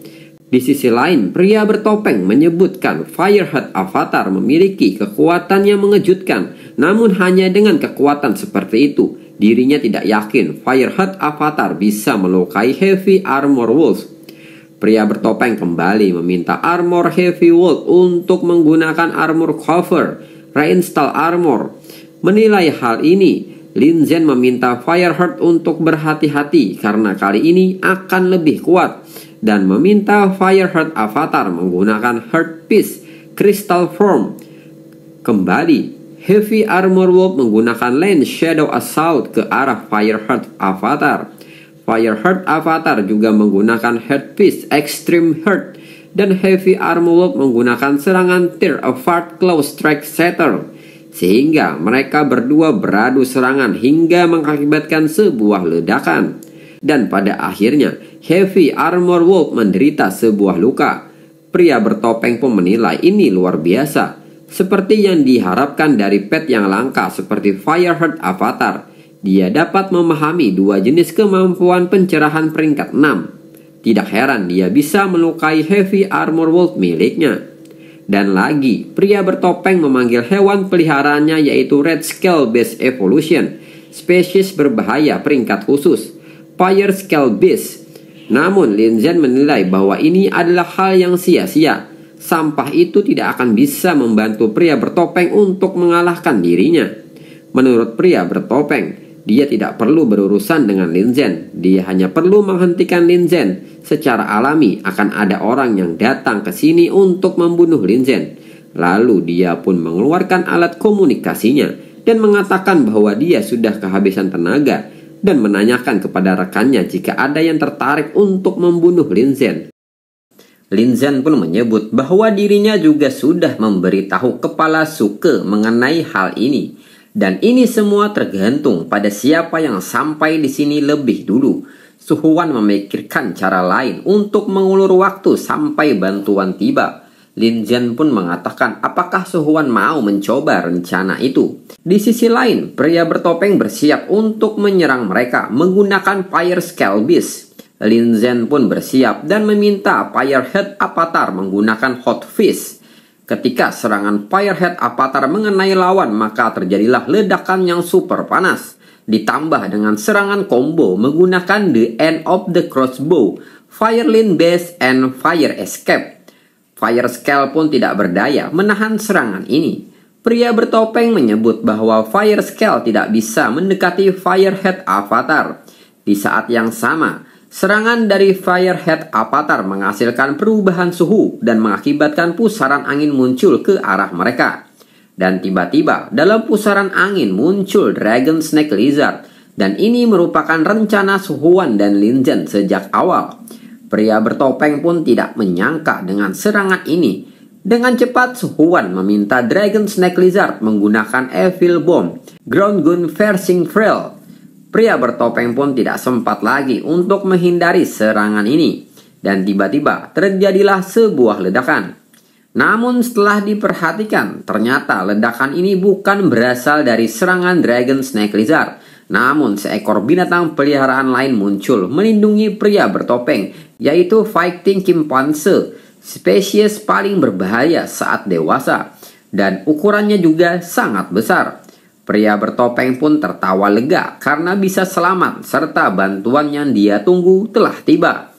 Di sisi lain, pria bertopeng menyebutkan Fireheart Avatar memiliki kekuatan yang mengejutkan, namun hanya dengan kekuatan seperti itu, dirinya tidak yakin Fireheart Avatar bisa melukai Heavy Armor Wolf. Pria bertopeng kembali meminta Armor Heavy Wolf untuk menggunakan armor cover, reinstall armor. Menilai hal ini, Lin Zhen meminta Fireheart untuk berhati-hati karena kali ini akan lebih kuat dan meminta Fireheart Avatar menggunakan Heart Piece Crystal Form. Kembali, Heavy Armor Wolf menggunakan Lens Shadow Assault ke arah Fireheart Avatar. Fireheart Avatar juga menggunakan Heart Piece Extreme Heart dan Heavy Armor Wolf menggunakan serangan Tear Apart Claw Strike Setter. Sehingga mereka berdua beradu serangan hingga mengakibatkan sebuah ledakan. Dan pada akhirnya, Heavy Armor Wolf menderita sebuah luka. Pria bertopeng pun menilai ini luar biasa. Seperti yang diharapkan dari pet yang langka seperti Fireheart Avatar, dia dapat memahami dua jenis kemampuan pencerahan peringkat 6. Tidak heran dia bisa melukai Heavy Armor Wolf miliknya. Dan lagi, pria bertopeng memanggil hewan peliharaannya yaitu Red Scale Beast Evolution, spesies berbahaya peringkat khusus. Fire Scale Beast namun Lin Zhen menilai bahwa ini adalah hal yang sia-sia. Sampah itu tidak akan bisa membantu pria bertopeng untuk mengalahkan dirinya. Menurut pria bertopeng, dia tidak perlu berurusan dengan Lin Zhen. Dia hanya perlu menghentikan Lin Zhen. Secara alami akan ada orang yang datang ke sini untuk membunuh Lin Zhen. Lalu dia pun mengeluarkan alat komunikasinya dan mengatakan bahwa dia sudah kehabisan tenaga dan menanyakan kepada rekannya jika ada yang tertarik untuk membunuh Lin Zhen. Lin Zhen pun menyebut bahwa dirinya juga sudah memberitahu kepala suke mengenai hal ini. Dan ini semua tergantung pada siapa yang sampai di sini lebih dulu. Suhuan memikirkan cara lain untuk mengulur waktu sampai bantuan tiba. Lin Zhen pun mengatakan apakah Suhuan mau mencoba rencana itu. Di sisi lain, pria bertopeng bersiap untuk menyerang mereka menggunakan Fire Scale Beast. Lin Zhen pun bersiap dan meminta Firehead Avatar menggunakan Hot Fist. Ketika serangan Firehead Avatar mengenai lawan, maka terjadilah ledakan yang super panas. Ditambah dengan serangan combo menggunakan The End of the Crossbow, Fire Lin Base, and Fire Escape. Fire Scale pun tidak berdaya menahan serangan ini. Pria bertopeng menyebut bahwa Fire Scale tidak bisa mendekati Firehead Avatar. Di saat yang sama, serangan dari Firehead Avatar menghasilkan perubahan suhu dan mengakibatkan pusaran angin muncul ke arah mereka. Dan tiba-tiba dalam pusaran angin muncul Dragon Snake Lizard dan ini merupakan rencana Suhuan dan linjen sejak awal. Pria bertopeng pun tidak menyangka dengan serangan ini. Dengan cepat, Huan meminta Dragon Snake Lizard menggunakan Evil Bomb, Ground Gun Versing Frill. Pria bertopeng pun tidak sempat lagi untuk menghindari serangan ini. Dan tiba-tiba terjadilah sebuah ledakan. Namun setelah diperhatikan, ternyata ledakan ini bukan berasal dari serangan Dragon Snake Lizard, namun seekor binatang peliharaan lain muncul melindungi pria bertopeng, yaitu fighting chimpanzee, spesies paling berbahaya saat dewasa, dan ukurannya juga sangat besar. Pria bertopeng pun tertawa lega karena bisa selamat serta bantuan yang dia tunggu telah tiba.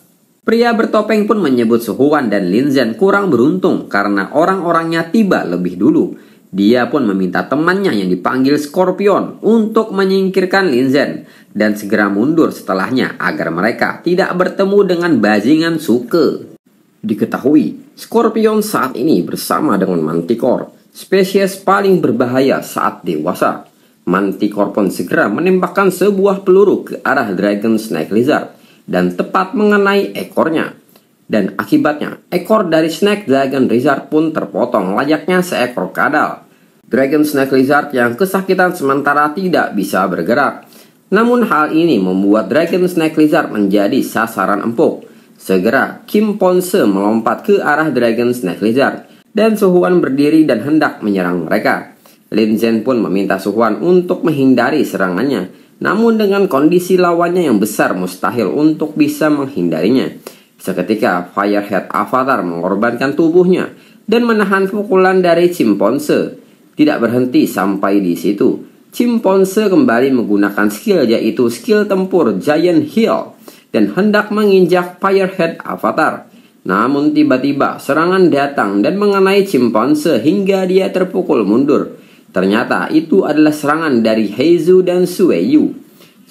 Pria bertopeng pun menyebut Suhuan dan Linzen kurang beruntung karena orang-orangnya tiba lebih dulu. Dia pun meminta temannya yang dipanggil Scorpion untuk menyingkirkan Lin Linzen dan segera mundur setelahnya agar mereka tidak bertemu dengan bajingan Suke. Diketahui, Scorpion saat ini bersama dengan Manticore, spesies paling berbahaya saat dewasa. Manticore pun segera menembakkan sebuah peluru ke arah Dragon Snake Lizard dan tepat mengenai ekornya. Dan akibatnya, ekor dari Snake Dragon Lizard pun terpotong layaknya seekor kadal. Dragon Snake Lizard yang kesakitan sementara tidak bisa bergerak. Namun hal ini membuat Dragon Snake Lizard menjadi sasaran empuk. Segera, Kim Ponce melompat ke arah Dragon Snake Lizard dan Suhuan berdiri dan hendak menyerang mereka. Lin Zhen pun meminta Suhuan untuk menghindari serangannya, namun dengan kondisi lawannya yang besar mustahil untuk bisa menghindarinya. Seketika Firehead Avatar mengorbankan tubuhnya dan menahan pukulan dari Chimponse. Tidak berhenti sampai di situ. Chimponse kembali menggunakan skill yaitu skill tempur Giant Hill dan hendak menginjak Firehead Avatar. Namun tiba-tiba serangan datang dan mengenai Chimponse hingga dia terpukul mundur. Ternyata itu adalah serangan dari Heizu dan Sueyu.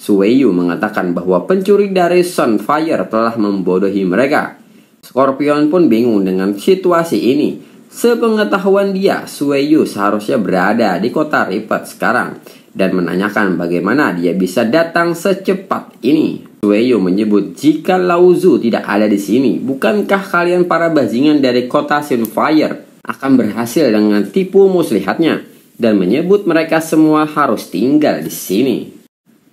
Suweyu mengatakan bahwa pencuri dari Sunfire telah membodohi mereka. Scorpion pun bingung dengan situasi ini. Sepengetahuan dia, Suweyu seharusnya berada di kota Ripet sekarang dan menanyakan bagaimana dia bisa datang secepat ini. Suweyu menyebut jika Lauzu tidak ada di sini, bukankah kalian para bajingan dari kota Sunfire akan berhasil dengan tipu muslihatnya dan menyebut mereka semua harus tinggal di sini?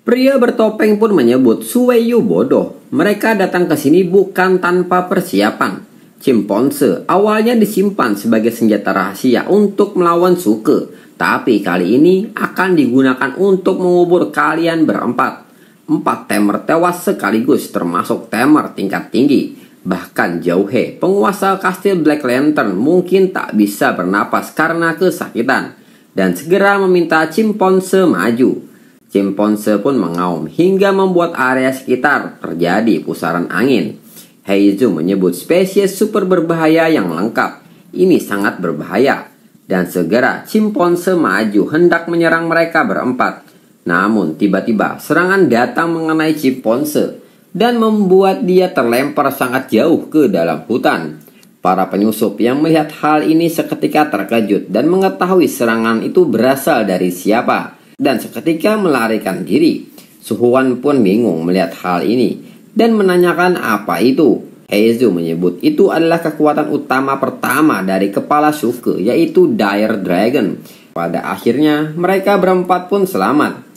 Pria bertopeng pun menyebut Suweyu bodoh. Mereka datang ke sini bukan tanpa persiapan. Cimponse awalnya disimpan sebagai senjata rahasia untuk melawan Suke, tapi kali ini akan digunakan untuk mengubur kalian berempat. Empat Temer tewas sekaligus termasuk Temer tingkat tinggi. Bahkan Jauhe, penguasa kastil Black Lantern mungkin tak bisa bernapas karena kesakitan dan segera meminta Cimponse maju. Chimpanse pun mengaum hingga membuat area sekitar terjadi pusaran angin. Heizu menyebut spesies super berbahaya yang lengkap. Ini sangat berbahaya. Dan segera Chimpanse maju hendak menyerang mereka berempat. Namun tiba-tiba serangan datang mengenai Chimpanse dan membuat dia terlempar sangat jauh ke dalam hutan. Para penyusup yang melihat hal ini seketika terkejut dan mengetahui serangan itu berasal dari siapa dan seketika melarikan diri. Suhuan pun bingung melihat hal ini dan menanyakan apa itu. Heizu menyebut itu adalah kekuatan utama pertama dari kepala suku yaitu Dire Dragon. Pada akhirnya mereka berempat pun selamat.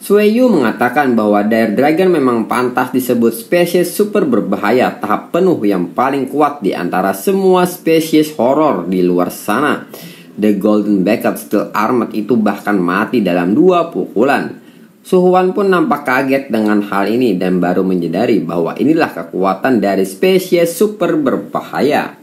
Sueyu mengatakan bahwa Dire Dragon memang pantas disebut spesies super berbahaya tahap penuh yang paling kuat di antara semua spesies horor di luar sana. The Golden Backup Steel Armored itu bahkan mati dalam dua pukulan. Suhuan pun nampak kaget dengan hal ini dan baru menyadari bahwa inilah kekuatan dari spesies super berbahaya.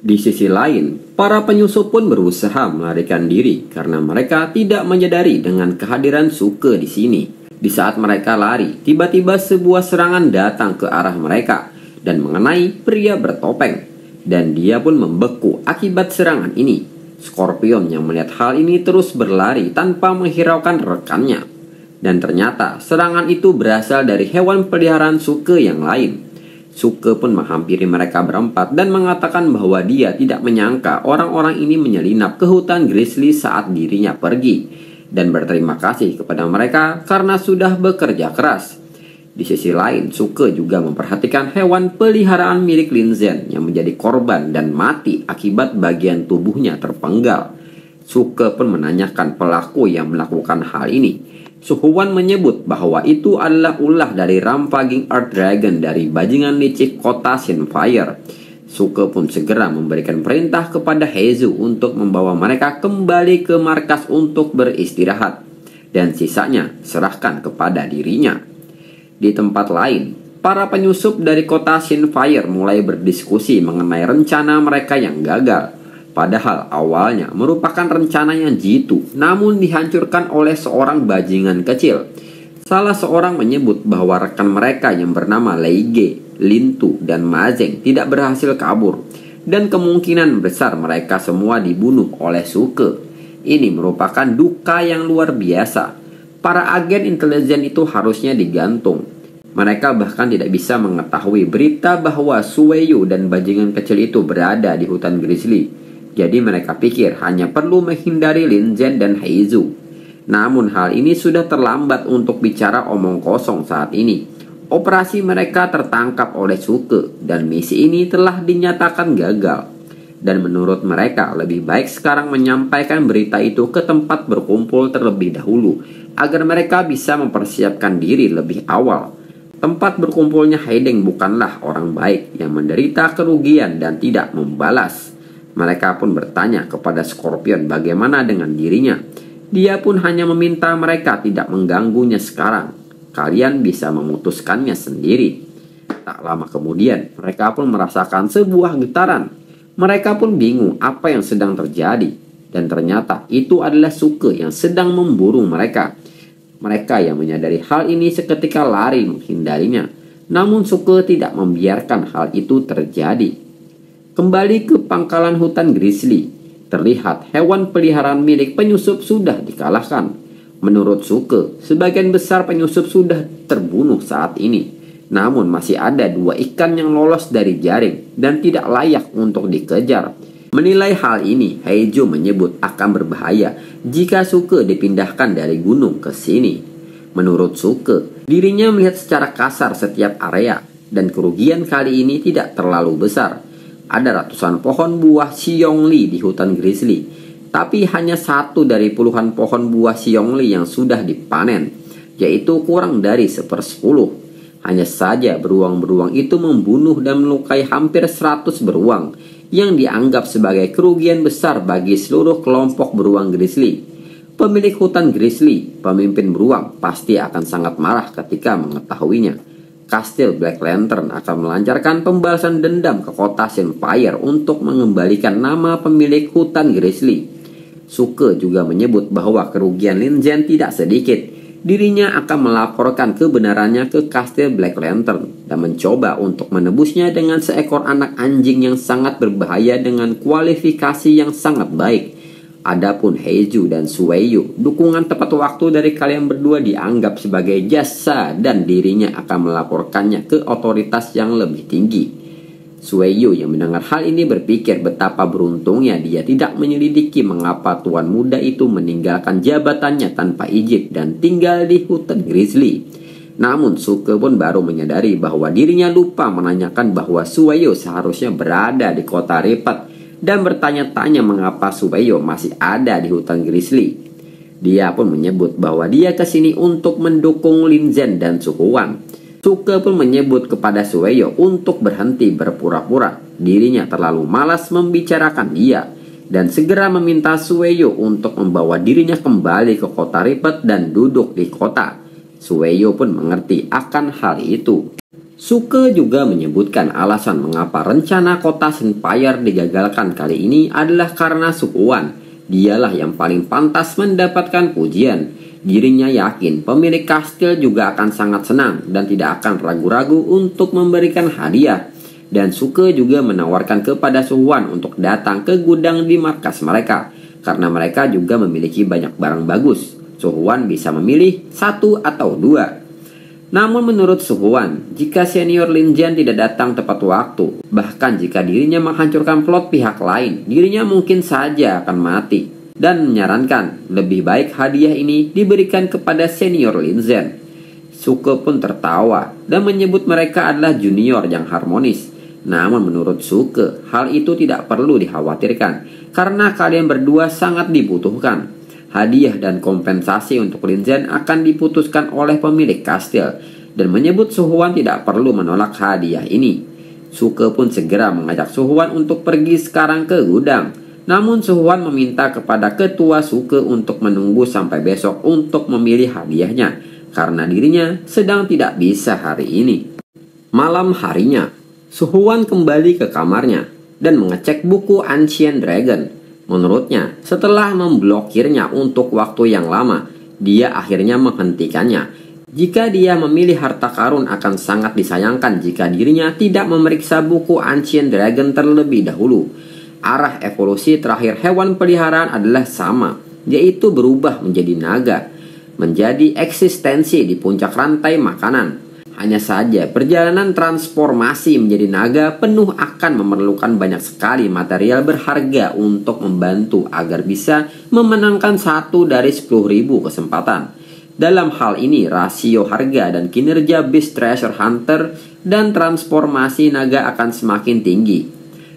Di sisi lain, para penyusup pun berusaha melarikan diri karena mereka tidak menyadari dengan kehadiran Suke di sini. Di saat mereka lari, tiba-tiba sebuah serangan datang ke arah mereka dan mengenai pria bertopeng. Dan dia pun membeku akibat serangan ini. Scorpion yang melihat hal ini terus berlari tanpa menghiraukan rekannya. Dan ternyata serangan itu berasal dari hewan peliharaan Suke yang lain. Suke pun menghampiri mereka berempat dan mengatakan bahwa dia tidak menyangka orang-orang ini menyelinap ke hutan grizzly saat dirinya pergi. Dan berterima kasih kepada mereka karena sudah bekerja keras. Di sisi lain, Suke juga memperhatikan hewan peliharaan milik Lin Zhen yang menjadi korban dan mati akibat bagian tubuhnya terpenggal. Suke pun menanyakan pelaku yang melakukan hal ini. Huan menyebut bahwa itu adalah ulah dari rampaging Earth Dragon dari bajingan licik kota Sinfire. Suke pun segera memberikan perintah kepada Heizu untuk membawa mereka kembali ke markas untuk beristirahat. Dan sisanya serahkan kepada dirinya di tempat lain, para penyusup dari kota Sinfire mulai berdiskusi mengenai rencana mereka yang gagal. Padahal awalnya merupakan rencana yang jitu, namun dihancurkan oleh seorang bajingan kecil. Salah seorang menyebut bahwa rekan mereka yang bernama Leige, Lintu, dan Mazeng tidak berhasil kabur dan kemungkinan besar mereka semua dibunuh oleh Suke. Ini merupakan duka yang luar biasa Para agen intelijen itu harusnya digantung. Mereka bahkan tidak bisa mengetahui berita bahwa Suweyu dan bajingan kecil itu berada di hutan grizzly. Jadi mereka pikir hanya perlu menghindari Lin Zhen dan Heizu. Namun hal ini sudah terlambat untuk bicara omong kosong saat ini. Operasi mereka tertangkap oleh Suke dan misi ini telah dinyatakan gagal dan menurut mereka lebih baik sekarang menyampaikan berita itu ke tempat berkumpul terlebih dahulu agar mereka bisa mempersiapkan diri lebih awal. Tempat berkumpulnya Haideng bukanlah orang baik yang menderita kerugian dan tidak membalas. Mereka pun bertanya kepada Scorpion bagaimana dengan dirinya. Dia pun hanya meminta mereka tidak mengganggunya sekarang. Kalian bisa memutuskannya sendiri. Tak lama kemudian, mereka pun merasakan sebuah getaran mereka pun bingung apa yang sedang terjadi, dan ternyata itu adalah suke yang sedang memburu mereka. Mereka yang menyadari hal ini seketika lari menghindarinya, namun suke tidak membiarkan hal itu terjadi. Kembali ke pangkalan hutan grizzly, terlihat hewan peliharaan milik penyusup sudah dikalahkan. Menurut Suke, sebagian besar penyusup sudah terbunuh saat ini. Namun masih ada dua ikan yang lolos dari jaring dan tidak layak untuk dikejar. Menilai hal ini, Heijo menyebut akan berbahaya jika Suke dipindahkan dari gunung ke sini. Menurut Suke, dirinya melihat secara kasar setiap area dan kerugian kali ini tidak terlalu besar. Ada ratusan pohon buah siongli di hutan grizzly, tapi hanya satu dari puluhan pohon buah siongli yang sudah dipanen, yaitu kurang dari sepersepuluh. Hanya saja beruang-beruang itu membunuh dan melukai hampir 100 beruang yang dianggap sebagai kerugian besar bagi seluruh kelompok beruang grizzly. Pemilik hutan grizzly, pemimpin beruang, pasti akan sangat marah ketika mengetahuinya. Kastil Black Lantern akan melancarkan pembalasan dendam ke kota Sinfire untuk mengembalikan nama pemilik hutan Grizzly. Suke juga menyebut bahwa kerugian Lin tidak sedikit, dirinya akan melaporkan kebenarannya ke kastil Black Lantern dan mencoba untuk menebusnya dengan seekor anak anjing yang sangat berbahaya dengan kualifikasi yang sangat baik. Adapun Heiju dan Sueyu, dukungan tepat waktu dari kalian berdua dianggap sebagai jasa dan dirinya akan melaporkannya ke otoritas yang lebih tinggi. Sueyu yang mendengar hal ini berpikir betapa beruntungnya dia tidak menyelidiki mengapa tuan muda itu meninggalkan jabatannya tanpa izin dan tinggal di hutan grizzly. Namun Suke pun baru menyadari bahwa dirinya lupa menanyakan bahwa Sueyu seharusnya berada di kota Repet dan bertanya-tanya mengapa Sueyu masih ada di hutan grizzly. Dia pun menyebut bahwa dia kesini untuk mendukung Lin Zhen dan suku Suke pun menyebut kepada Sueyo untuk berhenti berpura-pura. Dirinya terlalu malas membicarakan dia dan segera meminta Sueyo untuk membawa dirinya kembali ke kota Ribet dan duduk di kota. Sueyo pun mengerti akan hal itu. Suke juga menyebutkan alasan mengapa rencana kota Senpire digagalkan kali ini adalah karena Sukuan. Dialah yang paling pantas mendapatkan pujian Dirinya yakin pemilik kastil juga akan sangat senang dan tidak akan ragu-ragu untuk memberikan hadiah. Dan Suke juga menawarkan kepada Suwan untuk datang ke gudang di markas mereka karena mereka juga memiliki banyak barang bagus. Suhwan bisa memilih satu atau dua. Namun menurut Suhwan, jika senior Lin Jian tidak datang tepat waktu, bahkan jika dirinya menghancurkan plot pihak lain, dirinya mungkin saja akan mati dan menyarankan lebih baik hadiah ini diberikan kepada senior Lin Linzen. Suke pun tertawa dan menyebut mereka adalah junior yang harmonis. Namun menurut Suke, hal itu tidak perlu dikhawatirkan karena kalian berdua sangat dibutuhkan. Hadiah dan kompensasi untuk Lin Linzen akan diputuskan oleh pemilik kastil dan menyebut Suhuan tidak perlu menolak hadiah ini. Suke pun segera mengajak Suhuan untuk pergi sekarang ke gudang namun Suhuan meminta kepada ketua suku untuk menunggu sampai besok untuk memilih hadiahnya karena dirinya sedang tidak bisa hari ini. Malam harinya, Suhuan kembali ke kamarnya dan mengecek buku Ancient Dragon. Menurutnya, setelah memblokirnya untuk waktu yang lama, dia akhirnya menghentikannya. Jika dia memilih harta karun akan sangat disayangkan jika dirinya tidak memeriksa buku Ancient Dragon terlebih dahulu. Arah evolusi terakhir hewan peliharaan adalah sama, yaitu berubah menjadi naga, menjadi eksistensi di puncak rantai makanan. Hanya saja, perjalanan transformasi menjadi naga penuh akan memerlukan banyak sekali material berharga untuk membantu agar bisa memenangkan satu dari 10.000 kesempatan. Dalam hal ini, rasio harga dan kinerja Beast Treasure Hunter dan transformasi naga akan semakin tinggi.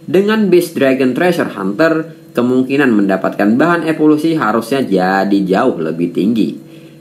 Dengan Beast Dragon Treasure Hunter, kemungkinan mendapatkan bahan evolusi harusnya jadi jauh lebih tinggi.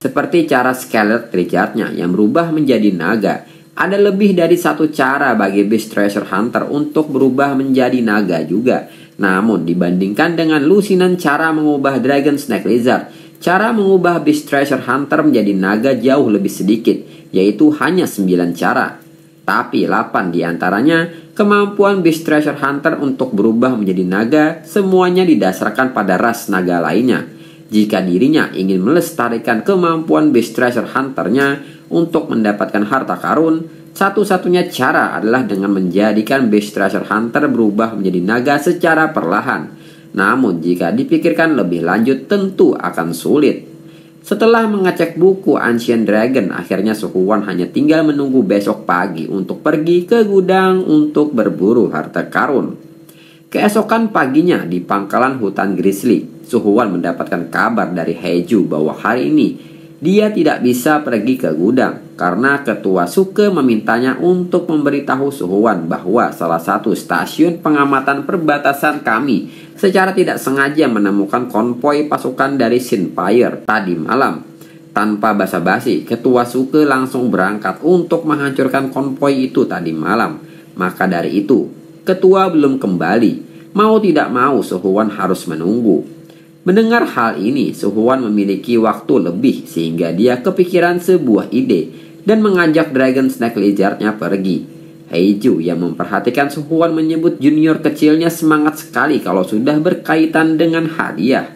Seperti cara Scarlet Richardnya yang berubah menjadi naga. Ada lebih dari satu cara bagi Beast Treasure Hunter untuk berubah menjadi naga juga. Namun dibandingkan dengan lusinan cara mengubah Dragon Snake Lizard, cara mengubah Beast Treasure Hunter menjadi naga jauh lebih sedikit, yaitu hanya 9 cara. Tapi 8 diantaranya kemampuan Beast Treasure Hunter untuk berubah menjadi naga semuanya didasarkan pada ras naga lainnya. Jika dirinya ingin melestarikan kemampuan Beast Treasure Hunternya untuk mendapatkan harta karun, satu-satunya cara adalah dengan menjadikan Beast Treasure Hunter berubah menjadi naga secara perlahan. Namun jika dipikirkan lebih lanjut tentu akan sulit. Setelah mengecek buku Ancient Dragon, akhirnya Wan hanya tinggal menunggu besok pagi untuk pergi ke gudang untuk berburu harta karun. Keesokan paginya di pangkalan hutan Grizzly, Wan mendapatkan kabar dari Heju bahwa hari ini dia tidak bisa pergi ke gudang karena ketua suke memintanya untuk memberitahu Suhuan bahwa salah satu stasiun pengamatan perbatasan kami secara tidak sengaja menemukan konvoi pasukan dari Sinpire tadi malam. Tanpa basa-basi, ketua suke langsung berangkat untuk menghancurkan konvoi itu tadi malam. Maka dari itu, ketua belum kembali. Mau tidak mau, Suhuan harus menunggu. Mendengar hal ini, Suhuan memiliki waktu lebih sehingga dia kepikiran sebuah ide dan mengajak Dragon Snake Lizardnya pergi. Heiju yang memperhatikan Suhuan menyebut junior kecilnya semangat sekali kalau sudah berkaitan dengan hadiah.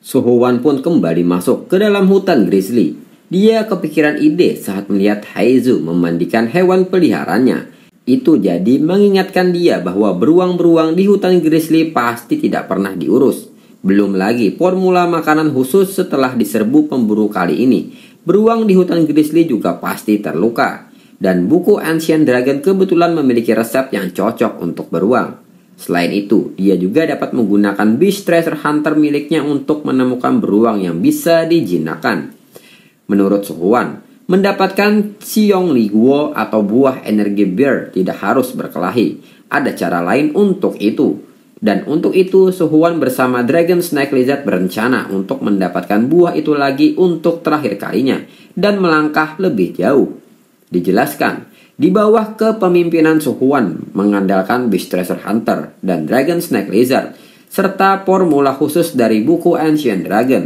Suhuan pun kembali masuk ke dalam hutan grizzly. Dia kepikiran ide saat melihat Heizu memandikan hewan peliharannya. Itu jadi mengingatkan dia bahwa beruang-beruang di hutan grizzly pasti tidak pernah diurus. Belum lagi formula makanan khusus setelah diserbu pemburu kali ini. Beruang di hutan grizzly juga pasti terluka. Dan buku Ancient Dragon kebetulan memiliki resep yang cocok untuk beruang. Selain itu, dia juga dapat menggunakan Beast Treasure Hunter miliknya untuk menemukan beruang yang bisa dijinakan. Menurut Suhuan, mendapatkan Li Guo atau buah energi bear tidak harus berkelahi. Ada cara lain untuk itu, dan untuk itu, Suhuan bersama Dragon Snake Lizard berencana untuk mendapatkan buah itu lagi untuk terakhir kalinya dan melangkah lebih jauh. Dijelaskan, di bawah kepemimpinan Suhuan mengandalkan Beast Treasure Hunter dan Dragon Snake Lizard, serta formula khusus dari buku Ancient Dragon.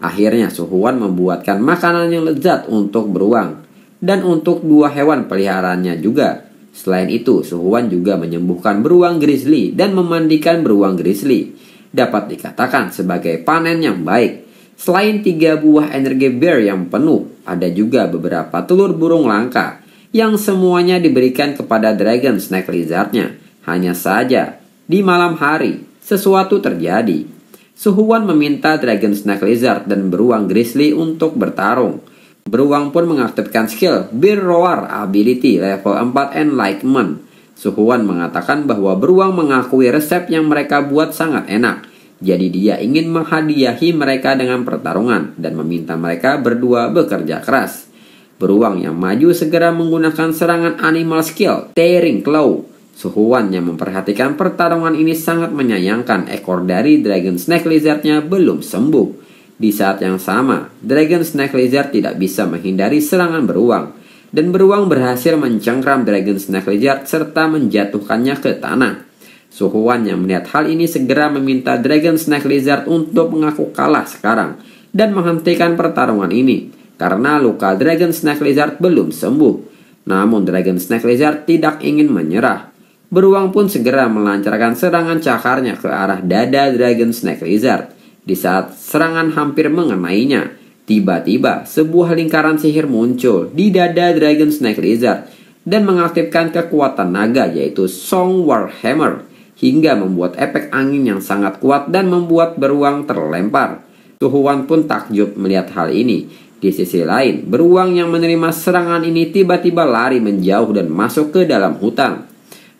Akhirnya Suhuan membuatkan makanan yang lezat untuk beruang dan untuk dua hewan peliharaannya juga, Selain itu, Suhuan juga menyembuhkan beruang grizzly dan memandikan beruang grizzly. Dapat dikatakan sebagai panen yang baik. Selain tiga buah energi bear yang penuh, ada juga beberapa telur burung langka yang semuanya diberikan kepada dragon snake lizardnya. Hanya saja, di malam hari, sesuatu terjadi. Suhuan meminta dragon snake lizard dan beruang grizzly untuk bertarung. Beruang pun mengaktifkan skill Roar Ability level 4 Enlightenment. Suhuan mengatakan bahwa beruang mengakui resep yang mereka buat sangat enak. Jadi dia ingin menghadiahi mereka dengan pertarungan dan meminta mereka berdua bekerja keras. Beruang yang maju segera menggunakan serangan animal skill, Tearing Claw. Suhuan yang memperhatikan pertarungan ini sangat menyayangkan ekor dari Dragon Snake Lizardnya belum sembuh. Di saat yang sama, Dragon Snake Lizard tidak bisa menghindari serangan beruang, dan beruang berhasil mencengkram Dragon Snake Lizard serta menjatuhkannya ke tanah. Suhuan yang melihat hal ini segera meminta Dragon Snake Lizard untuk mengaku kalah sekarang dan menghentikan pertarungan ini karena luka Dragon Snake Lizard belum sembuh. Namun Dragon Snake Lizard tidak ingin menyerah. Beruang pun segera melancarkan serangan cakarnya ke arah dada Dragon Snake Lizard. Di saat serangan hampir mengenainya, tiba-tiba sebuah lingkaran sihir muncul di dada Dragon Snake Lizard dan mengaktifkan kekuatan naga yaitu Song Warhammer hingga membuat efek angin yang sangat kuat dan membuat beruang terlempar. Tuhuan pun takjub melihat hal ini. Di sisi lain, beruang yang menerima serangan ini tiba-tiba lari menjauh dan masuk ke dalam hutan.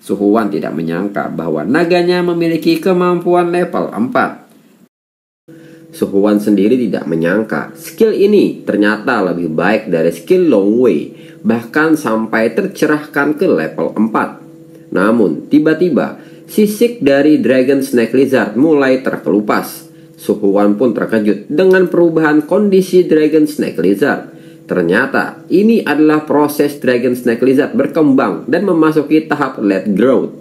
Suhuan tidak menyangka bahwa naganya memiliki kemampuan level 4. Suhuan sendiri tidak menyangka skill ini ternyata lebih baik dari skill Long way bahkan sampai tercerahkan ke level 4. Namun, tiba-tiba sisik dari Dragon Snake Lizard mulai terkelupas. Suhuan pun terkejut dengan perubahan kondisi Dragon Snake Lizard. Ternyata ini adalah proses Dragon Snake Lizard berkembang dan memasuki tahap late growth.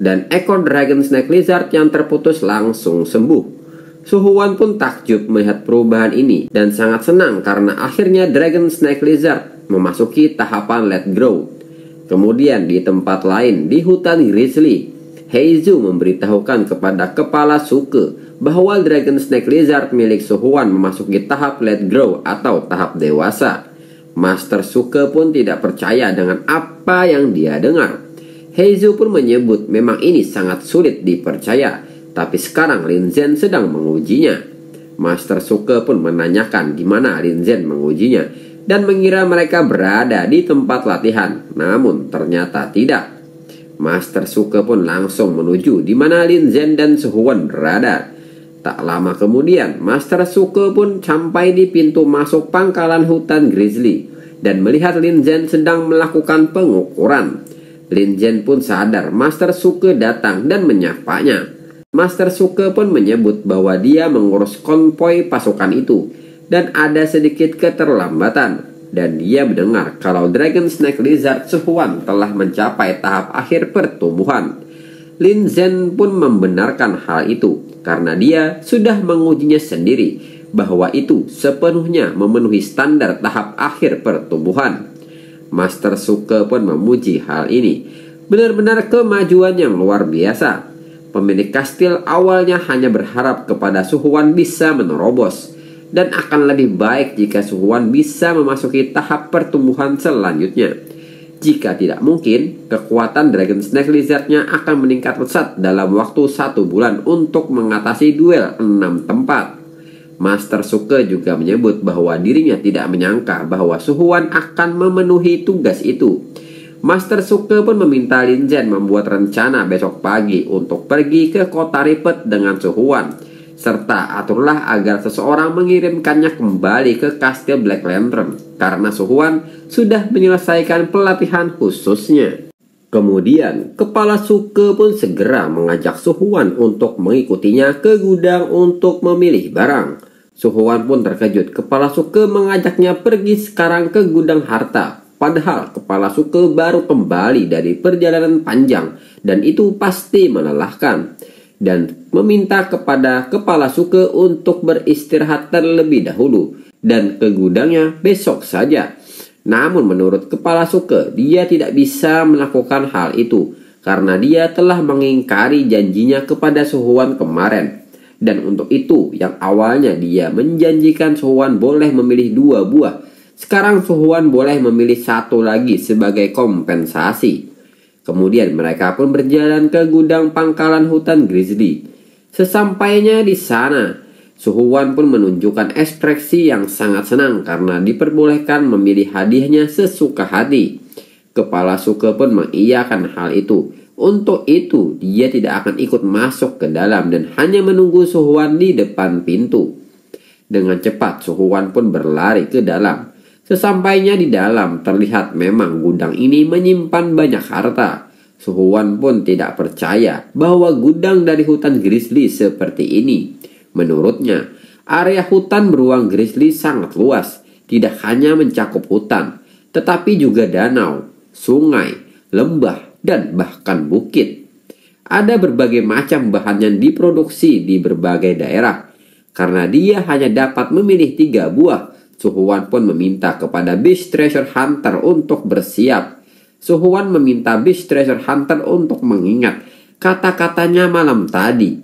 Dan ekor Dragon Snake Lizard yang terputus langsung sembuh. Suhuan pun takjub melihat perubahan ini dan sangat senang karena akhirnya Dragon Snake Lizard memasuki tahapan let grow. Kemudian di tempat lain di hutan Grizzly, Heizu memberitahukan kepada kepala suku bahwa Dragon Snake Lizard milik Suhuan memasuki tahap let grow atau tahap dewasa. Master Suke pun tidak percaya dengan apa yang dia dengar. Heizu pun menyebut memang ini sangat sulit dipercaya tapi sekarang Lin Zhen sedang mengujinya. Master Suke pun menanyakan di mana Lin Zhen mengujinya dan mengira mereka berada di tempat latihan. Namun ternyata tidak. Master Suke pun langsung menuju di mana Lin Zhen dan Suhuan berada. Tak lama kemudian, Master Suke pun sampai di pintu masuk pangkalan hutan Grizzly dan melihat Lin Zhen sedang melakukan pengukuran. Lin Zhen pun sadar Master Suke datang dan menyapanya. Master Suke pun menyebut bahwa dia mengurus konvoy pasukan itu dan ada sedikit keterlambatan. Dan dia mendengar kalau Dragon Snake Lizard Suhuan telah mencapai tahap akhir pertumbuhan. Lin Zhen pun membenarkan hal itu karena dia sudah mengujinya sendiri bahwa itu sepenuhnya memenuhi standar tahap akhir pertumbuhan. Master Suke pun memuji hal ini. Benar-benar kemajuan yang luar biasa Pemilik kastil awalnya hanya berharap kepada Suhuan bisa menerobos dan akan lebih baik jika Suhuan bisa memasuki tahap pertumbuhan selanjutnya. Jika tidak mungkin, kekuatan Dragon Snake Lizardnya akan meningkat pesat dalam waktu satu bulan untuk mengatasi duel enam tempat. Master Suke juga menyebut bahwa dirinya tidak menyangka bahwa Suhuan akan memenuhi tugas itu Master Suke pun meminta Lin Chen membuat rencana besok pagi untuk pergi ke kota Ripet dengan Suhuan serta aturlah agar seseorang mengirimkannya kembali ke kastil Black Lantern karena Suhuan sudah menyelesaikan pelatihan khususnya. Kemudian, kepala Suke pun segera mengajak Suhuan untuk mengikutinya ke gudang untuk memilih barang. Suhuan pun terkejut, kepala Suke mengajaknya pergi sekarang ke gudang harta Padahal kepala suku baru kembali dari perjalanan panjang dan itu pasti melelahkan. Dan meminta kepada kepala suku untuk beristirahat terlebih dahulu dan ke gudangnya besok saja. Namun menurut kepala suku, dia tidak bisa melakukan hal itu karena dia telah mengingkari janjinya kepada Suhuan kemarin. Dan untuk itu, yang awalnya dia menjanjikan Suhuan boleh memilih dua buah sekarang Suhuan boleh memilih satu lagi sebagai kompensasi. Kemudian mereka pun berjalan ke gudang pangkalan hutan Grizzly. Sesampainya di sana, Suhuan pun menunjukkan ekspresi yang sangat senang karena diperbolehkan memilih hadiahnya sesuka hati. Kepala suke pun mengiyakan hal itu. Untuk itu, dia tidak akan ikut masuk ke dalam dan hanya menunggu Suhuan di depan pintu. Dengan cepat, Suhuan pun berlari ke dalam. Sesampainya di dalam, terlihat memang gudang ini menyimpan banyak harta. Suhuan pun tidak percaya bahwa gudang dari hutan grizzly seperti ini. Menurutnya, area hutan beruang grizzly sangat luas, tidak hanya mencakup hutan, tetapi juga danau, sungai, lembah, dan bahkan bukit. Ada berbagai macam bahan yang diproduksi di berbagai daerah. Karena dia hanya dapat memilih tiga buah, Suhuan pun meminta kepada Beast Treasure Hunter untuk bersiap. Suhuan meminta Beast Treasure Hunter untuk mengingat kata-katanya malam tadi.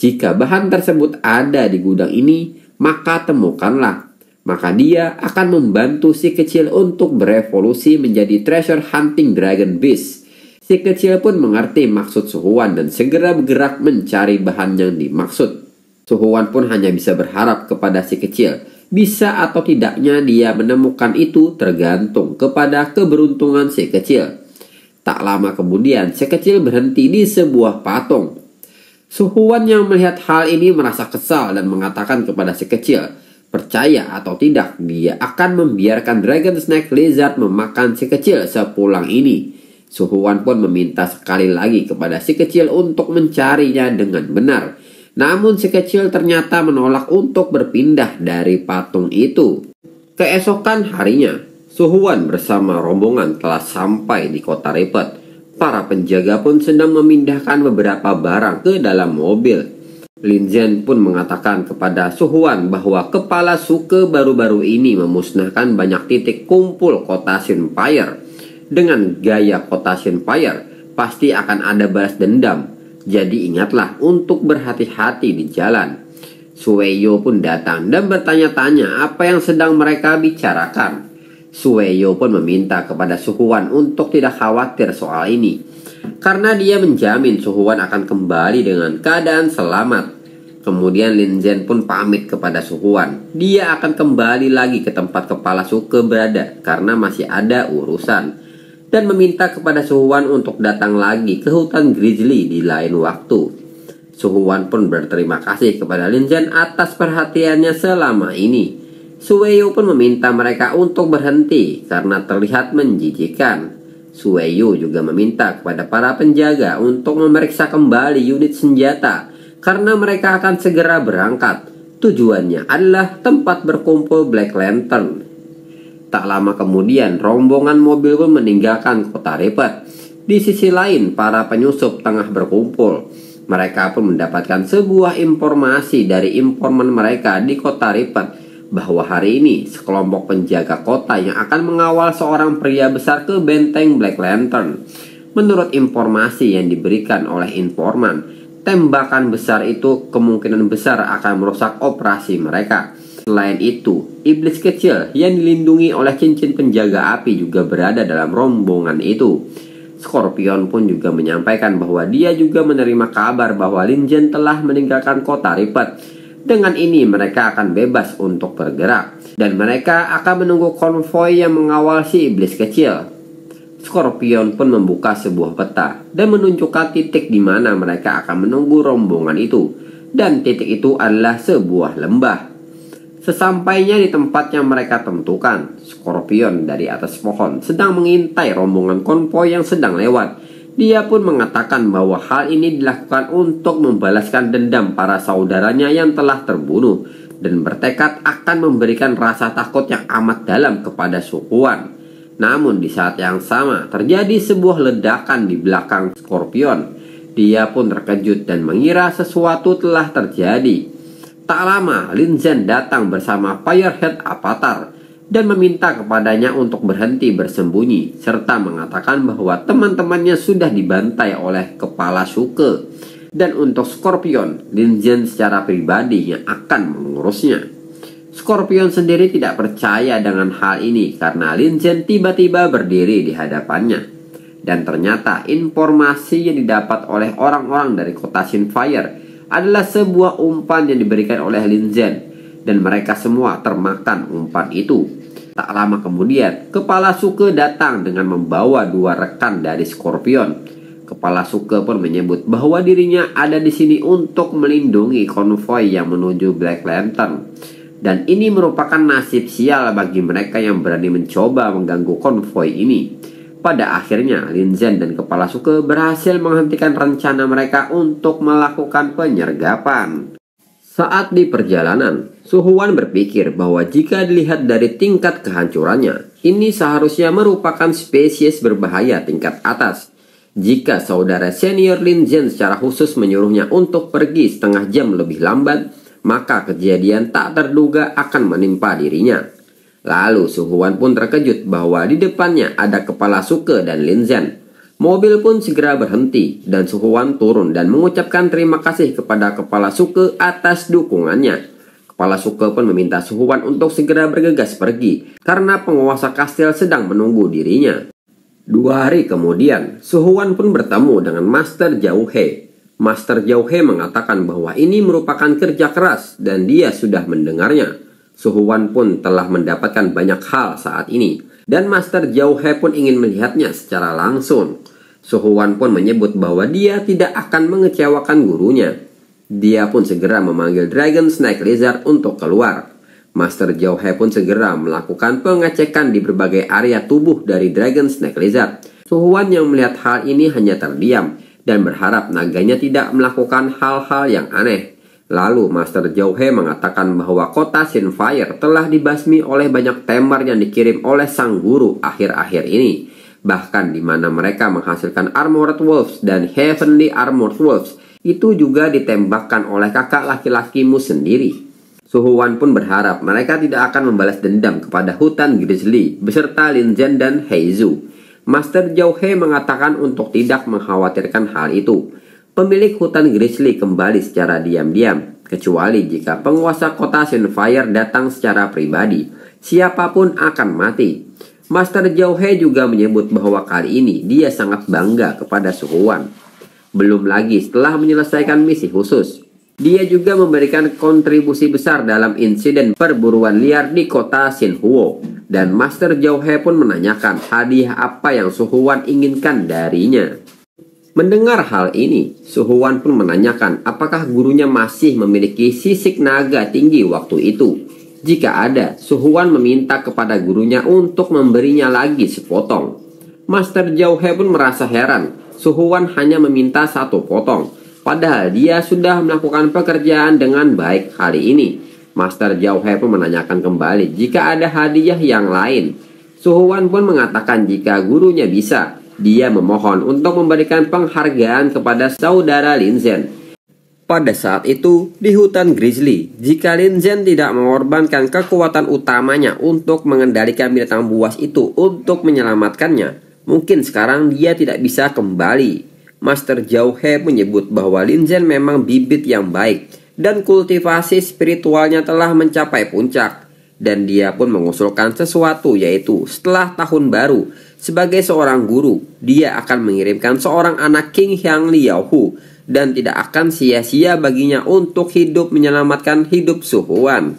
Jika bahan tersebut ada di gudang ini, maka temukanlah. Maka dia akan membantu si kecil untuk berevolusi menjadi treasure hunting dragon beast. Si kecil pun mengerti maksud Suhuan dan segera bergerak mencari bahan yang dimaksud. Suhuan pun hanya bisa berharap kepada si kecil bisa atau tidaknya dia menemukan itu tergantung kepada keberuntungan si kecil. Tak lama kemudian, si kecil berhenti di sebuah patung. Suhuan yang melihat hal ini merasa kesal dan mengatakan kepada si kecil, percaya atau tidak, dia akan membiarkan Dragon Snake Lizard memakan si kecil sepulang ini. Suhuan pun meminta sekali lagi kepada si kecil untuk mencarinya dengan benar namun si kecil ternyata menolak untuk berpindah dari patung itu. Keesokan harinya, Suhuan bersama rombongan telah sampai di kota Repet. Para penjaga pun sedang memindahkan beberapa barang ke dalam mobil. Lin Zhen pun mengatakan kepada Suhuan bahwa kepala suke baru-baru ini memusnahkan banyak titik kumpul kota Sinpire. Dengan gaya kota Sinpire, pasti akan ada balas dendam jadi ingatlah untuk berhati-hati di jalan. Sueyo pun datang dan bertanya-tanya apa yang sedang mereka bicarakan. Sueyo pun meminta kepada Suhuan untuk tidak khawatir soal ini. Karena dia menjamin Suhuan akan kembali dengan keadaan selamat. Kemudian Lin Zhen pun pamit kepada Suhuan. Dia akan kembali lagi ke tempat kepala suku berada karena masih ada urusan dan meminta kepada Suwon untuk datang lagi ke hutan Grizzly di lain waktu. Suwon pun berterima kasih kepada Linzen atas perhatiannya selama ini. Suweyu pun meminta mereka untuk berhenti karena terlihat menjijikan. Suweyu juga meminta kepada para penjaga untuk memeriksa kembali unit senjata karena mereka akan segera berangkat. Tujuannya adalah tempat berkumpul Black Lantern Tak lama kemudian, rombongan mobil pun meninggalkan kota Repet. Di sisi lain, para penyusup tengah berkumpul. Mereka pun mendapatkan sebuah informasi dari informan mereka di kota Ripet bahwa hari ini sekelompok penjaga kota yang akan mengawal seorang pria besar ke benteng Black Lantern. Menurut informasi yang diberikan oleh informan, tembakan besar itu kemungkinan besar akan merusak operasi mereka. Selain itu, iblis kecil yang dilindungi oleh cincin penjaga api juga berada dalam rombongan itu. Scorpion pun juga menyampaikan bahwa dia juga menerima kabar bahwa Lin Linjen telah meninggalkan kota Ripet. Dengan ini mereka akan bebas untuk bergerak dan mereka akan menunggu konvoi yang mengawal si iblis kecil. Scorpion pun membuka sebuah peta dan menunjukkan titik di mana mereka akan menunggu rombongan itu. Dan titik itu adalah sebuah lembah. Sesampainya di tempat yang mereka tentukan, Scorpion dari atas pohon sedang mengintai rombongan konvoi yang sedang lewat. Dia pun mengatakan bahwa hal ini dilakukan untuk membalaskan dendam para saudaranya yang telah terbunuh dan bertekad akan memberikan rasa takut yang amat dalam kepada sukuan. Namun di saat yang sama terjadi sebuah ledakan di belakang Scorpion. Dia pun terkejut dan mengira sesuatu telah terjadi. Tak lama, Lin Zhen datang bersama Firehead Avatar dan meminta kepadanya untuk berhenti bersembunyi serta mengatakan bahwa teman-temannya sudah dibantai oleh kepala suke dan untuk Scorpion, Lin Zhen secara pribadi yang akan mengurusnya. Scorpion sendiri tidak percaya dengan hal ini karena Lin Zhen tiba-tiba berdiri di hadapannya. Dan ternyata informasi yang didapat oleh orang-orang dari kota Sinfire adalah sebuah umpan yang diberikan oleh Lin Zhen dan mereka semua termakan umpan itu. Tak lama kemudian, kepala suke datang dengan membawa dua rekan dari Scorpion. Kepala suke pun menyebut bahwa dirinya ada di sini untuk melindungi konvoi yang menuju Black Lantern. Dan ini merupakan nasib sial bagi mereka yang berani mencoba mengganggu konvoi ini. Pada akhirnya, Lin Zhen dan kepala suku berhasil menghentikan rencana mereka untuk melakukan penyergapan. Saat di perjalanan, Su Huan berpikir bahwa jika dilihat dari tingkat kehancurannya, ini seharusnya merupakan spesies berbahaya tingkat atas. Jika saudara senior Lin Zhen secara khusus menyuruhnya untuk pergi setengah jam lebih lambat, maka kejadian tak terduga akan menimpa dirinya. Lalu Suhuan pun terkejut bahwa di depannya ada kepala suke dan Linzen. Mobil pun segera berhenti dan Suhuan turun dan mengucapkan terima kasih kepada kepala suke atas dukungannya. Kepala suke pun meminta Suhuan untuk segera bergegas pergi karena penguasa kastil sedang menunggu dirinya. Dua hari kemudian, Suhuan pun bertemu dengan Master Jauhe. Master Jauhe mengatakan bahwa ini merupakan kerja keras dan dia sudah mendengarnya. Suhuan pun telah mendapatkan banyak hal saat ini, dan Master Jauh He pun ingin melihatnya secara langsung. Suhuan pun menyebut bahwa dia tidak akan mengecewakan gurunya. Dia pun segera memanggil Dragon Snake Lizard untuk keluar. Master Jauh He pun segera melakukan pengecekan di berbagai area tubuh dari Dragon Snake Lizard. Suhuan yang melihat hal ini hanya terdiam dan berharap naganya tidak melakukan hal-hal yang aneh. Lalu Master Jauhe mengatakan bahwa kota Sinfire telah dibasmi oleh banyak temar yang dikirim oleh sang guru akhir-akhir ini. Bahkan di mana mereka menghasilkan Armored Wolves dan Heavenly Armored Wolves itu juga ditembakkan oleh kakak laki-lakimu sendiri. Suhuwan pun berharap mereka tidak akan membalas dendam kepada hutan Grizzly beserta Lin Zhen dan Heizu. Master Jauhe mengatakan untuk tidak mengkhawatirkan hal itu pemilik hutan Grizzly kembali secara diam-diam, kecuali jika penguasa kota Sinfire datang secara pribadi. Siapapun akan mati. Master Jauhe juga menyebut bahwa kali ini dia sangat bangga kepada Suhuan. Belum lagi setelah menyelesaikan misi khusus. Dia juga memberikan kontribusi besar dalam insiden perburuan liar di kota Sinhuo. Dan Master Jauhe pun menanyakan hadiah apa yang Suhuan inginkan darinya. Mendengar hal ini, Suhuwan pun menanyakan apakah gurunya masih memiliki sisik naga tinggi waktu itu. Jika ada, Suhuwan meminta kepada gurunya untuk memberinya lagi sepotong. Master Jauhe pun merasa heran, Suhuwan hanya meminta satu potong. Padahal dia sudah melakukan pekerjaan dengan baik kali ini. Master Jauhe pun menanyakan kembali jika ada hadiah yang lain. Suhuwan pun mengatakan jika gurunya bisa, dia memohon untuk memberikan penghargaan kepada saudara Linzen. Pada saat itu, di hutan Grizzly, jika Linzen tidak mengorbankan kekuatan utamanya untuk mengendalikan binatang buas itu untuk menyelamatkannya, mungkin sekarang dia tidak bisa kembali. Master He menyebut bahwa Linzen memang bibit yang baik dan kultivasi spiritualnya telah mencapai puncak dan dia pun mengusulkan sesuatu yaitu setelah tahun baru sebagai seorang guru dia akan mengirimkan seorang anak King Hyang Liaohu dan tidak akan sia-sia baginya untuk hidup menyelamatkan hidup Suhuan.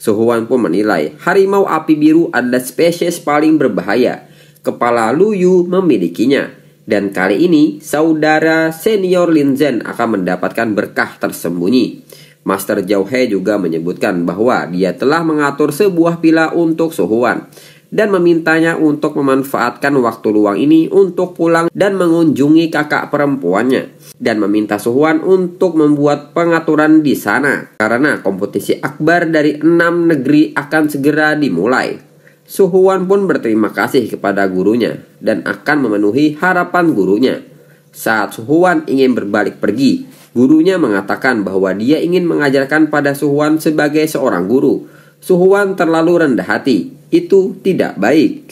Suhuan pun menilai harimau api biru adalah spesies paling berbahaya. Kepala Lu Yu memilikinya dan kali ini saudara senior Lin Zhen akan mendapatkan berkah tersembunyi. Master Jauhe juga menyebutkan bahwa dia telah mengatur sebuah pila untuk Sohuan dan memintanya untuk memanfaatkan waktu luang ini untuk pulang dan mengunjungi kakak perempuannya dan meminta Suhuan untuk membuat pengaturan di sana karena kompetisi akbar dari enam negeri akan segera dimulai. Suhuan pun berterima kasih kepada gurunya dan akan memenuhi harapan gurunya. Saat Suhuan ingin berbalik pergi, Gurunya mengatakan bahwa dia ingin mengajarkan pada Suhuan sebagai seorang guru. Suhuan terlalu rendah hati. Itu tidak baik.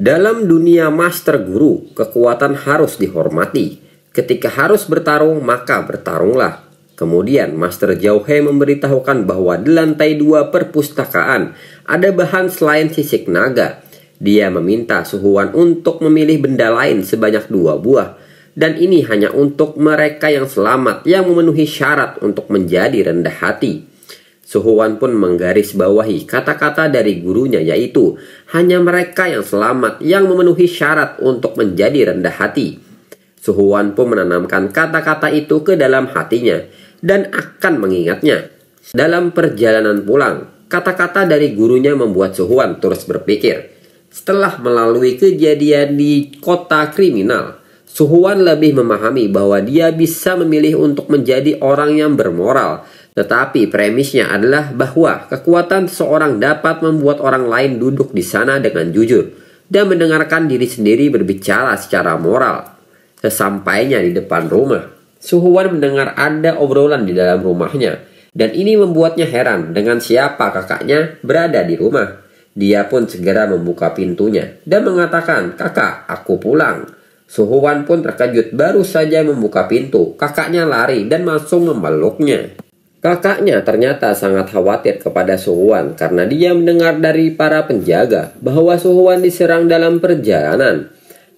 Dalam dunia master guru, kekuatan harus dihormati. Ketika harus bertarung, maka bertarunglah. Kemudian Master He memberitahukan bahwa di lantai dua perpustakaan ada bahan selain sisik naga. Dia meminta Suhuan untuk memilih benda lain sebanyak dua buah dan ini hanya untuk mereka yang selamat yang memenuhi syarat untuk menjadi rendah hati. Suhuan pun menggarisbawahi kata-kata dari gurunya yaitu hanya mereka yang selamat yang memenuhi syarat untuk menjadi rendah hati. Suhuan pun menanamkan kata-kata itu ke dalam hatinya dan akan mengingatnya. Dalam perjalanan pulang, kata-kata dari gurunya membuat Suhuan terus berpikir. Setelah melalui kejadian di kota kriminal, Suhuan lebih memahami bahwa dia bisa memilih untuk menjadi orang yang bermoral, tetapi premisnya adalah bahwa kekuatan seorang dapat membuat orang lain duduk di sana dengan jujur dan mendengarkan diri sendiri berbicara secara moral. Sesampainya di depan rumah, Suhuan mendengar ada obrolan di dalam rumahnya, dan ini membuatnya heran dengan siapa kakaknya berada di rumah. Dia pun segera membuka pintunya dan mengatakan, "Kakak, aku pulang." Suhuan pun terkejut baru saja membuka pintu. Kakaknya lari dan langsung memeluknya. Kakaknya ternyata sangat khawatir kepada Suhuan karena dia mendengar dari para penjaga bahwa Suhuan diserang dalam perjalanan.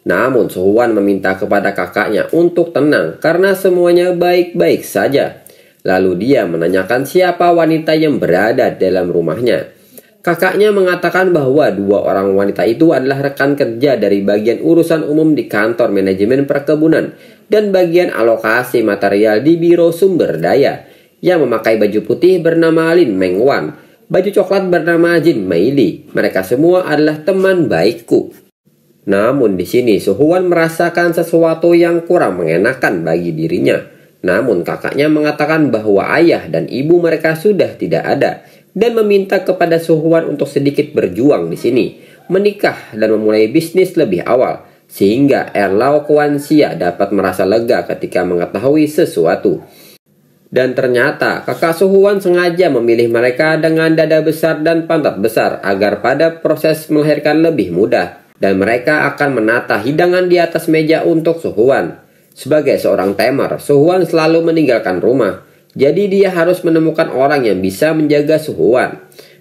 Namun Suhuan meminta kepada kakaknya untuk tenang karena semuanya baik-baik saja. Lalu dia menanyakan siapa wanita yang berada dalam rumahnya. Kakaknya mengatakan bahwa dua orang wanita itu adalah rekan kerja dari bagian urusan umum di kantor manajemen perkebunan dan bagian alokasi material di Biro Sumber Daya yang memakai baju putih bernama Lin Meng Wan, baju coklat bernama Jin Mei Li. Mereka semua adalah teman baikku. Namun di sini Suhuan merasakan sesuatu yang kurang mengenakan bagi dirinya. Namun kakaknya mengatakan bahwa ayah dan ibu mereka sudah tidak ada dan meminta kepada Suhuan untuk sedikit berjuang di sini, menikah dan memulai bisnis lebih awal, sehingga Erlao Kwansia dapat merasa lega ketika mengetahui sesuatu. Dan ternyata kakak Suhuan sengaja memilih mereka dengan dada besar dan pantat besar agar pada proses melahirkan lebih mudah. Dan mereka akan menata hidangan di atas meja untuk Suhuan. Sebagai seorang temer, Suhuan selalu meninggalkan rumah. Jadi dia harus menemukan orang yang bisa menjaga Suhuan.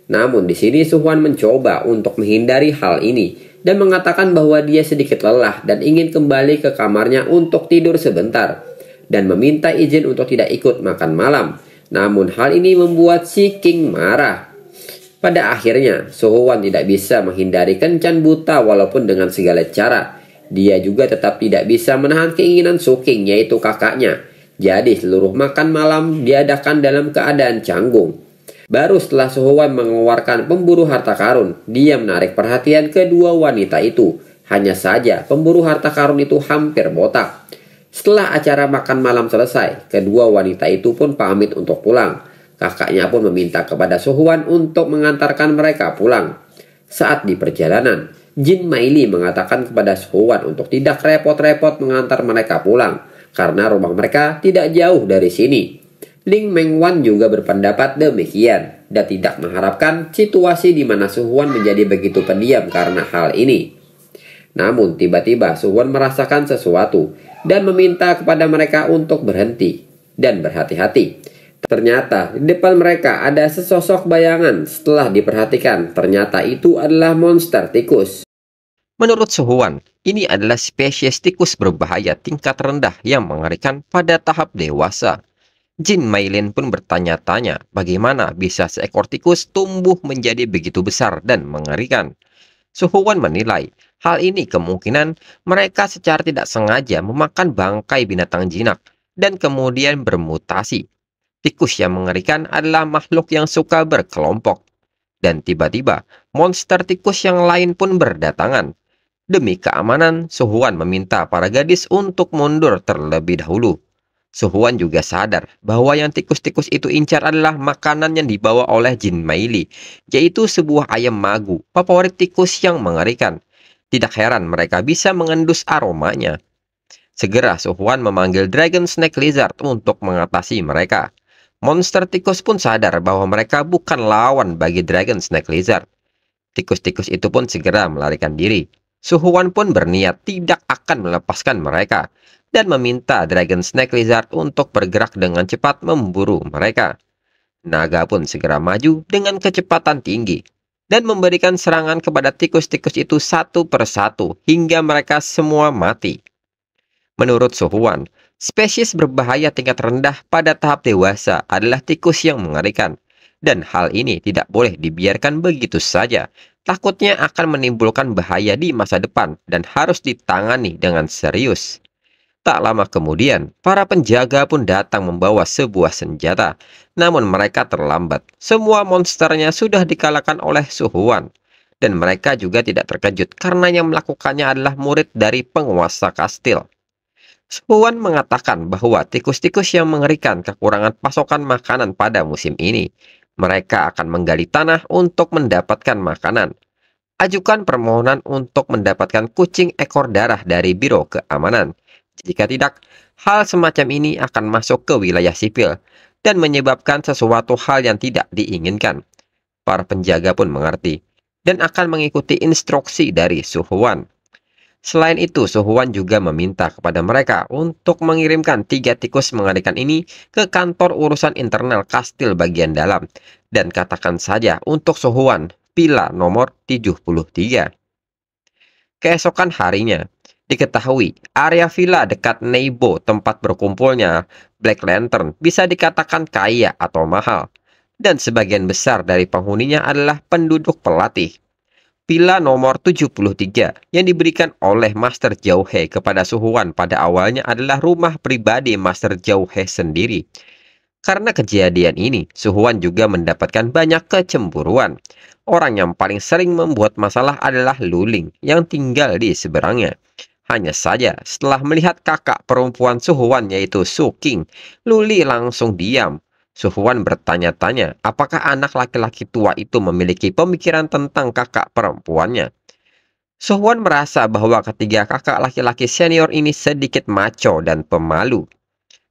Namun di sini Suhuan mencoba untuk menghindari hal ini dan mengatakan bahwa dia sedikit lelah dan ingin kembali ke kamarnya untuk tidur sebentar dan meminta izin untuk tidak ikut makan malam. Namun hal ini membuat si King marah. Pada akhirnya, Suhuan tidak bisa menghindari kencan buta walaupun dengan segala cara. Dia juga tetap tidak bisa menahan keinginan Suking yaitu kakaknya jadi seluruh makan malam diadakan dalam keadaan canggung. Baru setelah Suhuan mengeluarkan pemburu harta karun, dia menarik perhatian kedua wanita itu. Hanya saja pemburu harta karun itu hampir botak. Setelah acara makan malam selesai, kedua wanita itu pun pamit untuk pulang. Kakaknya pun meminta kepada Suhuan untuk mengantarkan mereka pulang. Saat di perjalanan, Jin Maili mengatakan kepada Suhuan untuk tidak repot-repot mengantar mereka pulang karena rumah mereka tidak jauh dari sini. Ling Mengwan juga berpendapat demikian dan tidak mengharapkan situasi di mana Suwon menjadi begitu pendiam karena hal ini. Namun tiba-tiba Suwon merasakan sesuatu dan meminta kepada mereka untuk berhenti dan berhati-hati. Ternyata di depan mereka ada sesosok bayangan setelah diperhatikan ternyata itu adalah monster tikus. Menurut Suhuan, ini adalah spesies tikus berbahaya tingkat rendah yang mengerikan pada tahap dewasa. Jin Mailin pun bertanya-tanya bagaimana bisa seekor tikus tumbuh menjadi begitu besar dan mengerikan. Suhuan menilai, hal ini kemungkinan mereka secara tidak sengaja memakan bangkai binatang jinak dan kemudian bermutasi. Tikus yang mengerikan adalah makhluk yang suka berkelompok. Dan tiba-tiba, monster tikus yang lain pun berdatangan Demi keamanan, Suhuan meminta para gadis untuk mundur terlebih dahulu. Suhuan juga sadar bahwa yang tikus-tikus itu incar adalah makanan yang dibawa oleh Jin Maili, yaitu sebuah ayam magu, favorit tikus yang mengerikan. Tidak heran mereka bisa mengendus aromanya. Segera Suhuan memanggil Dragon Snake Lizard untuk mengatasi mereka. Monster tikus pun sadar bahwa mereka bukan lawan bagi Dragon Snake Lizard. Tikus-tikus itu pun segera melarikan diri. Suhuan pun berniat tidak akan melepaskan mereka dan meminta Dragon Snake Lizard untuk bergerak dengan cepat memburu mereka. Naga pun segera maju dengan kecepatan tinggi dan memberikan serangan kepada tikus-tikus itu satu persatu hingga mereka semua mati. Menurut Suhuan, spesies berbahaya tingkat rendah pada tahap dewasa adalah tikus yang mengerikan dan hal ini tidak boleh dibiarkan begitu saja takutnya akan menimbulkan bahaya di masa depan dan harus ditangani dengan serius. Tak lama kemudian, para penjaga pun datang membawa sebuah senjata. Namun mereka terlambat. Semua monsternya sudah dikalahkan oleh Suhuan. Dan mereka juga tidak terkejut karena yang melakukannya adalah murid dari penguasa kastil. Suhuan mengatakan bahwa tikus-tikus yang mengerikan kekurangan pasokan makanan pada musim ini mereka akan menggali tanah untuk mendapatkan makanan. Ajukan permohonan untuk mendapatkan kucing ekor darah dari Biro Keamanan. Jika tidak, hal semacam ini akan masuk ke wilayah sipil dan menyebabkan sesuatu hal yang tidak diinginkan. Para penjaga pun mengerti dan akan mengikuti instruksi dari Suhuan. Selain itu, Suhuan juga meminta kepada mereka untuk mengirimkan tiga tikus mengerikan ini ke kantor urusan internal kastil bagian dalam. Dan katakan saja untuk Suhuan, pila nomor 73. Keesokan harinya, Diketahui, area villa dekat Neibo tempat berkumpulnya Black Lantern bisa dikatakan kaya atau mahal. Dan sebagian besar dari penghuninya adalah penduduk pelatih pila nomor 73 yang diberikan oleh Master He kepada Suhuan pada awalnya adalah rumah pribadi Master He sendiri. Karena kejadian ini, Suhuan juga mendapatkan banyak kecemburuan. Orang yang paling sering membuat masalah adalah Luling yang tinggal di seberangnya. Hanya saja setelah melihat kakak perempuan Suhuan yaitu Su King, Luli langsung diam Sufwan bertanya-tanya, apakah anak laki-laki tua itu memiliki pemikiran tentang kakak perempuannya? Sufwan merasa bahwa ketiga kakak laki-laki senior ini sedikit maco dan pemalu.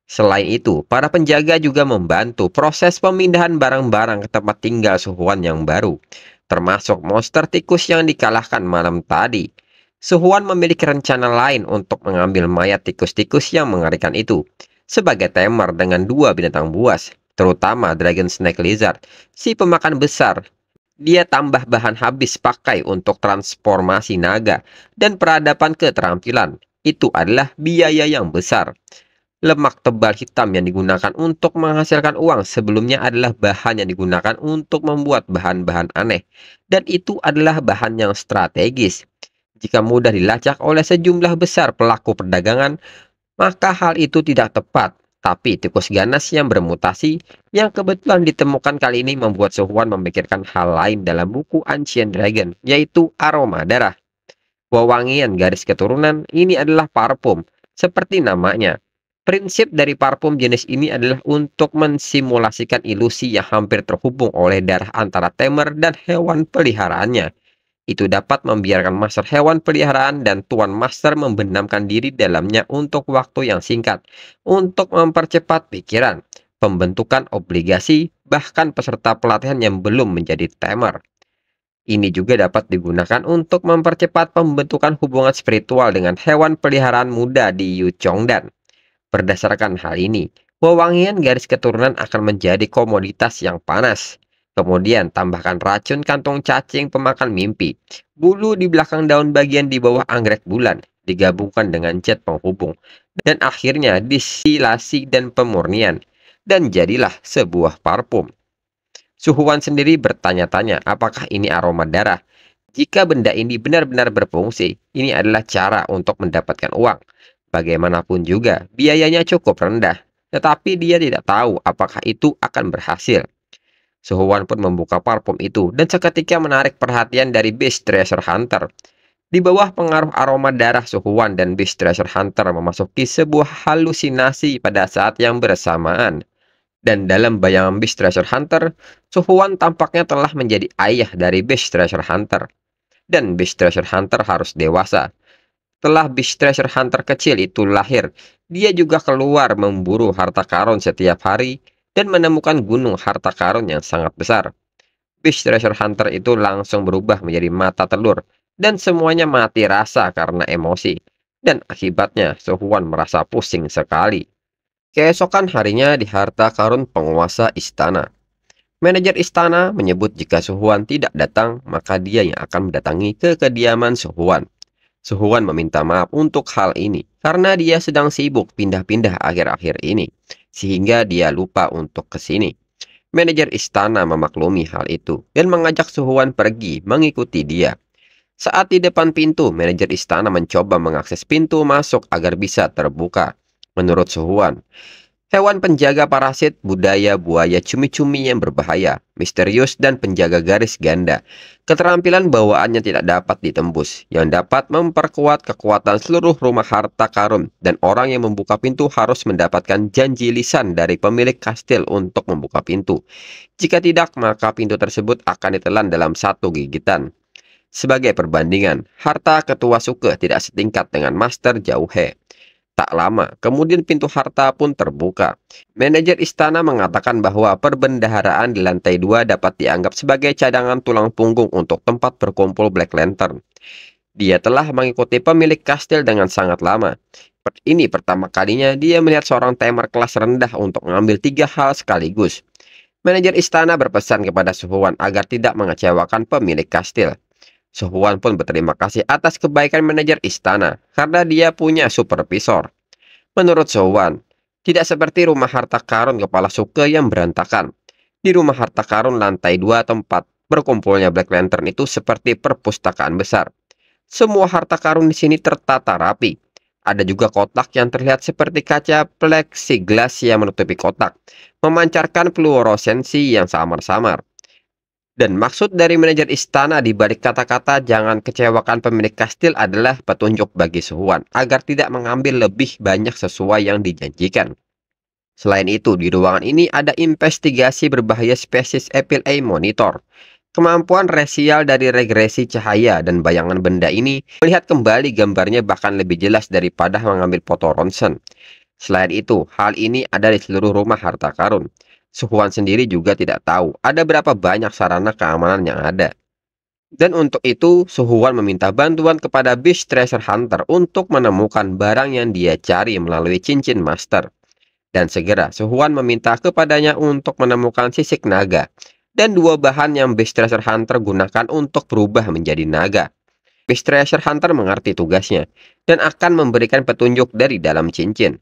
Selain itu, para penjaga juga membantu proses pemindahan barang-barang ke tempat tinggal Sufwan yang baru, termasuk monster tikus yang dikalahkan malam tadi. Suhuan memiliki rencana lain untuk mengambil mayat tikus-tikus yang mengerikan itu sebagai temer dengan dua binatang buas terutama Dragon Snake Lizard, si pemakan besar. Dia tambah bahan habis pakai untuk transformasi naga dan peradaban keterampilan. Itu adalah biaya yang besar. Lemak tebal hitam yang digunakan untuk menghasilkan uang sebelumnya adalah bahan yang digunakan untuk membuat bahan-bahan aneh. Dan itu adalah bahan yang strategis. Jika mudah dilacak oleh sejumlah besar pelaku perdagangan, maka hal itu tidak tepat. Tapi tikus ganas yang bermutasi yang kebetulan ditemukan kali ini membuat Sohwan memikirkan hal lain dalam buku Ancient Dragon, yaitu aroma darah. Wewangian garis keturunan ini adalah parfum, seperti namanya. Prinsip dari parfum jenis ini adalah untuk mensimulasikan ilusi yang hampir terhubung oleh darah antara temer dan hewan peliharaannya itu dapat membiarkan master hewan peliharaan dan tuan master membenamkan diri dalamnya untuk waktu yang singkat, untuk mempercepat pikiran, pembentukan obligasi, bahkan peserta pelatihan yang belum menjadi tamer. Ini juga dapat digunakan untuk mempercepat pembentukan hubungan spiritual dengan hewan peliharaan muda di Yu Chongdan. Berdasarkan hal ini, wewangian garis keturunan akan menjadi komoditas yang panas. Kemudian tambahkan racun kantong cacing pemakan mimpi, bulu di belakang daun bagian di bawah anggrek bulan, digabungkan dengan cat penghubung, dan akhirnya disilasi dan pemurnian, dan jadilah sebuah parfum. Suhuan sendiri bertanya-tanya apakah ini aroma darah. Jika benda ini benar-benar berfungsi, ini adalah cara untuk mendapatkan uang. Bagaimanapun juga, biayanya cukup rendah, tetapi dia tidak tahu apakah itu akan berhasil. Suhuan pun membuka parfum itu dan seketika menarik perhatian dari Beast Treasure Hunter. Di bawah pengaruh aroma darah Suhuan dan Beast Treasure Hunter memasuki sebuah halusinasi pada saat yang bersamaan. Dan dalam bayangan Beast Treasure Hunter, Suhuan tampaknya telah menjadi ayah dari Beast Treasure Hunter. Dan Beast Treasure Hunter harus dewasa. Setelah Beast Treasure Hunter kecil itu lahir, dia juga keluar memburu harta karun setiap hari dan menemukan gunung harta karun yang sangat besar. Fish Treasure Hunter itu langsung berubah menjadi mata telur, dan semuanya mati rasa karena emosi. Dan akibatnya, Sohuan merasa pusing sekali. Keesokan harinya di harta karun penguasa istana. Manajer istana menyebut jika Sohuan tidak datang, maka dia yang akan mendatangi ke kediaman Sohuan. Sohuan meminta maaf untuk hal ini, karena dia sedang sibuk pindah-pindah akhir-akhir ini sehingga dia lupa untuk ke sini. Manajer istana memaklumi hal itu dan mengajak Suhuan pergi mengikuti dia. Saat di depan pintu, manajer istana mencoba mengakses pintu masuk agar bisa terbuka. Menurut Suhuan, Hewan penjaga parasit, budaya, buaya, cumi-cumi yang berbahaya, misterius, dan penjaga garis ganda. Keterampilan bawaannya tidak dapat ditembus, yang dapat memperkuat kekuatan seluruh rumah harta karun, dan orang yang membuka pintu harus mendapatkan janji lisan dari pemilik kastil untuk membuka pintu. Jika tidak, maka pintu tersebut akan ditelan dalam satu gigitan. Sebagai perbandingan, harta ketua suke tidak setingkat dengan master Jauhe. Tak lama, kemudian pintu harta pun terbuka. Manajer istana mengatakan bahwa perbendaharaan di lantai dua dapat dianggap sebagai cadangan tulang punggung untuk tempat berkumpul Black Lantern. Dia telah mengikuti pemilik kastil dengan sangat lama. Ini pertama kalinya dia melihat seorang timer kelas rendah untuk mengambil tiga hal sekaligus. Manajer istana berpesan kepada Suhuan agar tidak mengecewakan pemilik kastil. Sohwan pun berterima kasih atas kebaikan manajer istana karena dia punya supervisor. Menurut Sohwan, tidak seperti rumah harta karun kepala suke yang berantakan. Di rumah harta karun lantai dua tempat berkumpulnya Black Lantern itu seperti perpustakaan besar. Semua harta karun di sini tertata rapi. Ada juga kotak yang terlihat seperti kaca plexiglas yang menutupi kotak, memancarkan fluoresensi yang samar-samar. Dan maksud dari manajer istana di balik kata-kata jangan kecewakan pemilik kastil adalah petunjuk bagi Suhuan agar tidak mengambil lebih banyak sesuai yang dijanjikan. Selain itu, di ruangan ini ada investigasi berbahaya spesies Epil A Monitor. Kemampuan resial dari regresi cahaya dan bayangan benda ini melihat kembali gambarnya bahkan lebih jelas daripada mengambil foto ronsen. Selain itu, hal ini ada di seluruh rumah harta karun. Suhuan sendiri juga tidak tahu ada berapa banyak sarana keamanan yang ada. Dan untuk itu, Suhuan meminta bantuan kepada Beast Treasure Hunter untuk menemukan barang yang dia cari melalui cincin master. Dan segera, Suhuan meminta kepadanya untuk menemukan sisik naga dan dua bahan yang Beast Treasure Hunter gunakan untuk berubah menjadi naga. Beast Treasure Hunter mengerti tugasnya dan akan memberikan petunjuk dari dalam cincin.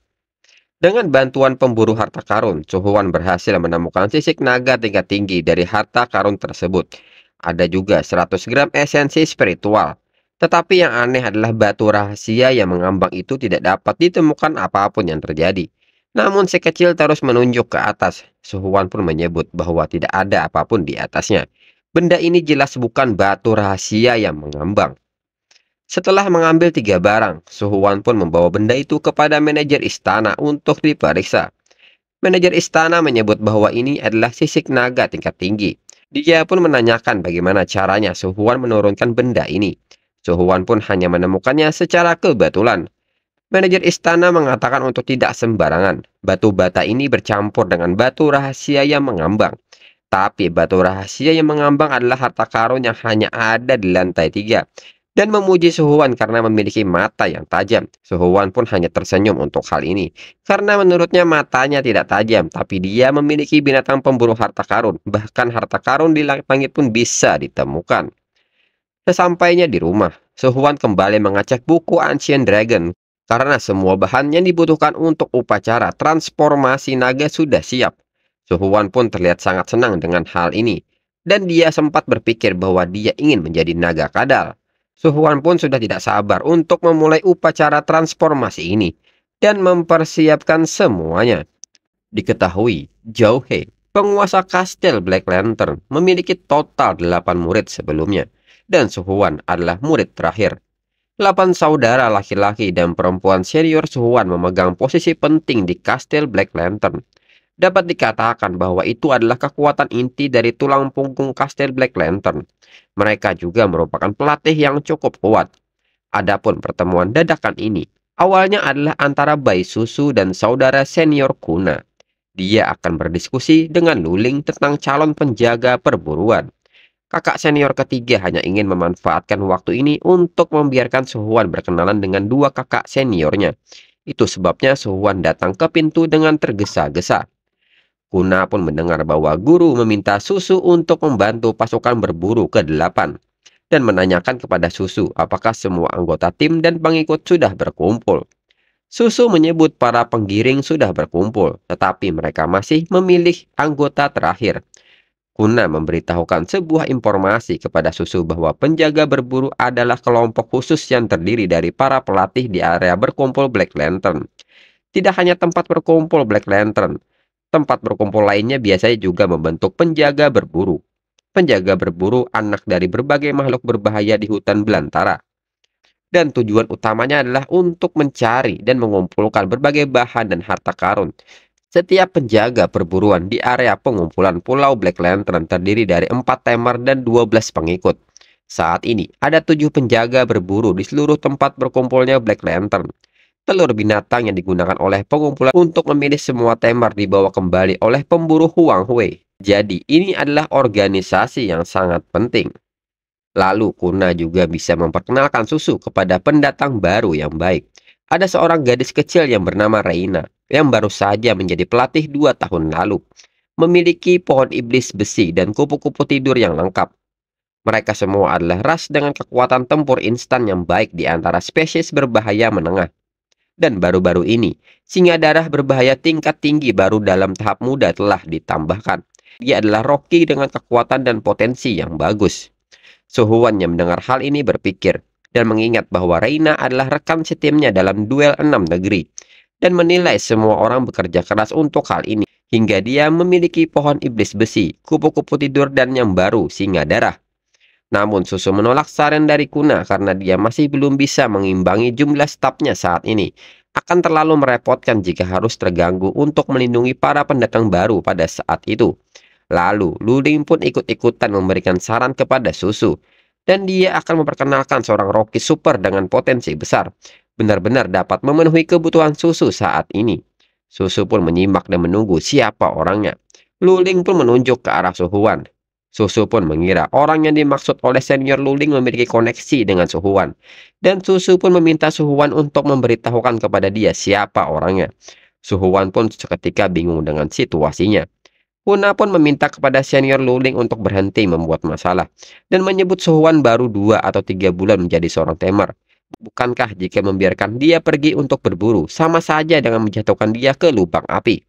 Dengan bantuan pemburu harta karun, Suhuan berhasil menemukan sisik naga tingkat tinggi dari harta karun tersebut. Ada juga 100 gram esensi spiritual. Tetapi yang aneh adalah batu rahasia yang mengambang itu tidak dapat ditemukan apapun yang terjadi. Namun si kecil terus menunjuk ke atas. Suhuan pun menyebut bahwa tidak ada apapun di atasnya. Benda ini jelas bukan batu rahasia yang mengambang. Setelah mengambil tiga barang, Suhuan pun membawa benda itu kepada manajer istana untuk diperiksa. Manajer istana menyebut bahwa ini adalah sisik naga tingkat tinggi. Dia pun menanyakan bagaimana caranya Suhuan menurunkan benda ini. Suhuan pun hanya menemukannya secara kebetulan. Manajer istana mengatakan untuk tidak sembarangan. Batu bata ini bercampur dengan batu rahasia yang mengambang. Tapi batu rahasia yang mengambang adalah harta karun yang hanya ada di lantai tiga dan memuji Suhuan karena memiliki mata yang tajam. Suhuan pun hanya tersenyum untuk hal ini, karena menurutnya matanya tidak tajam, tapi dia memiliki binatang pemburu harta karun. Bahkan harta karun di langit-langit pun bisa ditemukan. Sesampainya di rumah, Suhuan kembali mengecek buku Ancient Dragon karena semua bahan yang dibutuhkan untuk upacara transformasi naga sudah siap. Suhuan pun terlihat sangat senang dengan hal ini, dan dia sempat berpikir bahwa dia ingin menjadi naga kadal. Suhuan pun sudah tidak sabar untuk memulai upacara transformasi ini dan mempersiapkan semuanya. Diketahui, He, penguasa kastil Black Lantern, memiliki total 8 murid sebelumnya, dan Suhuan adalah murid terakhir. 8 saudara laki-laki dan perempuan senior Suhuan memegang posisi penting di kastil Black Lantern. Dapat dikatakan bahwa itu adalah kekuatan inti dari tulang punggung kastil Black Lantern mereka juga merupakan pelatih yang cukup kuat. Adapun pertemuan dadakan ini, awalnya adalah antara Bai Susu dan saudara senior Kuna. Dia akan berdiskusi dengan Luling tentang calon penjaga perburuan. Kakak senior ketiga hanya ingin memanfaatkan waktu ini untuk membiarkan Suhuan berkenalan dengan dua kakak seniornya. Itu sebabnya Suhuan datang ke pintu dengan tergesa-gesa. Kuna pun mendengar bahwa guru meminta susu untuk membantu pasukan berburu ke delapan dan menanyakan kepada susu apakah semua anggota tim dan pengikut sudah berkumpul. Susu menyebut para penggiring sudah berkumpul, tetapi mereka masih memilih anggota terakhir. Kuna memberitahukan sebuah informasi kepada Susu bahwa penjaga berburu adalah kelompok khusus yang terdiri dari para pelatih di area berkumpul Black Lantern. Tidak hanya tempat berkumpul Black Lantern, Tempat berkumpul lainnya biasanya juga membentuk penjaga berburu. Penjaga berburu anak dari berbagai makhluk berbahaya di hutan belantara. Dan tujuan utamanya adalah untuk mencari dan mengumpulkan berbagai bahan dan harta karun. Setiap penjaga perburuan di area pengumpulan Pulau Black Lantern terdiri dari 4 temer dan 12 pengikut. Saat ini, ada tujuh penjaga berburu di seluruh tempat berkumpulnya Black Lantern telur binatang yang digunakan oleh pengumpulan untuk memilih semua temar dibawa kembali oleh pemburu Huang Hui. Jadi ini adalah organisasi yang sangat penting. Lalu Kuna juga bisa memperkenalkan susu kepada pendatang baru yang baik. Ada seorang gadis kecil yang bernama Reina yang baru saja menjadi pelatih dua tahun lalu. Memiliki pohon iblis besi dan kupu-kupu tidur yang lengkap. Mereka semua adalah ras dengan kekuatan tempur instan yang baik di antara spesies berbahaya menengah dan baru-baru ini, singa darah berbahaya tingkat tinggi baru dalam tahap muda telah ditambahkan. Dia adalah Rocky dengan kekuatan dan potensi yang bagus. Suhuan yang mendengar hal ini berpikir dan mengingat bahwa Reina adalah rekan setimnya dalam duel enam negeri dan menilai semua orang bekerja keras untuk hal ini hingga dia memiliki pohon iblis besi, kupu-kupu tidur dan yang baru singa darah. Namun Susu menolak saran dari Kuna karena dia masih belum bisa mengimbangi jumlah stafnya saat ini. Akan terlalu merepotkan jika harus terganggu untuk melindungi para pendatang baru pada saat itu. Lalu, Luling pun ikut-ikutan memberikan saran kepada Susu. Dan dia akan memperkenalkan seorang Rocky Super dengan potensi besar. Benar-benar dapat memenuhi kebutuhan Susu saat ini. Susu pun menyimak dan menunggu siapa orangnya. Luling pun menunjuk ke arah Suhuan. Susu pun mengira orang yang dimaksud oleh senior Luling memiliki koneksi dengan Suhuan. Dan Susu pun meminta Suhuan untuk memberitahukan kepada dia siapa orangnya. Suhuan pun seketika bingung dengan situasinya. Huna pun meminta kepada senior Luling untuk berhenti membuat masalah. Dan menyebut Suhuan baru dua atau tiga bulan menjadi seorang temer. Bukankah jika membiarkan dia pergi untuk berburu, sama saja dengan menjatuhkan dia ke lubang api?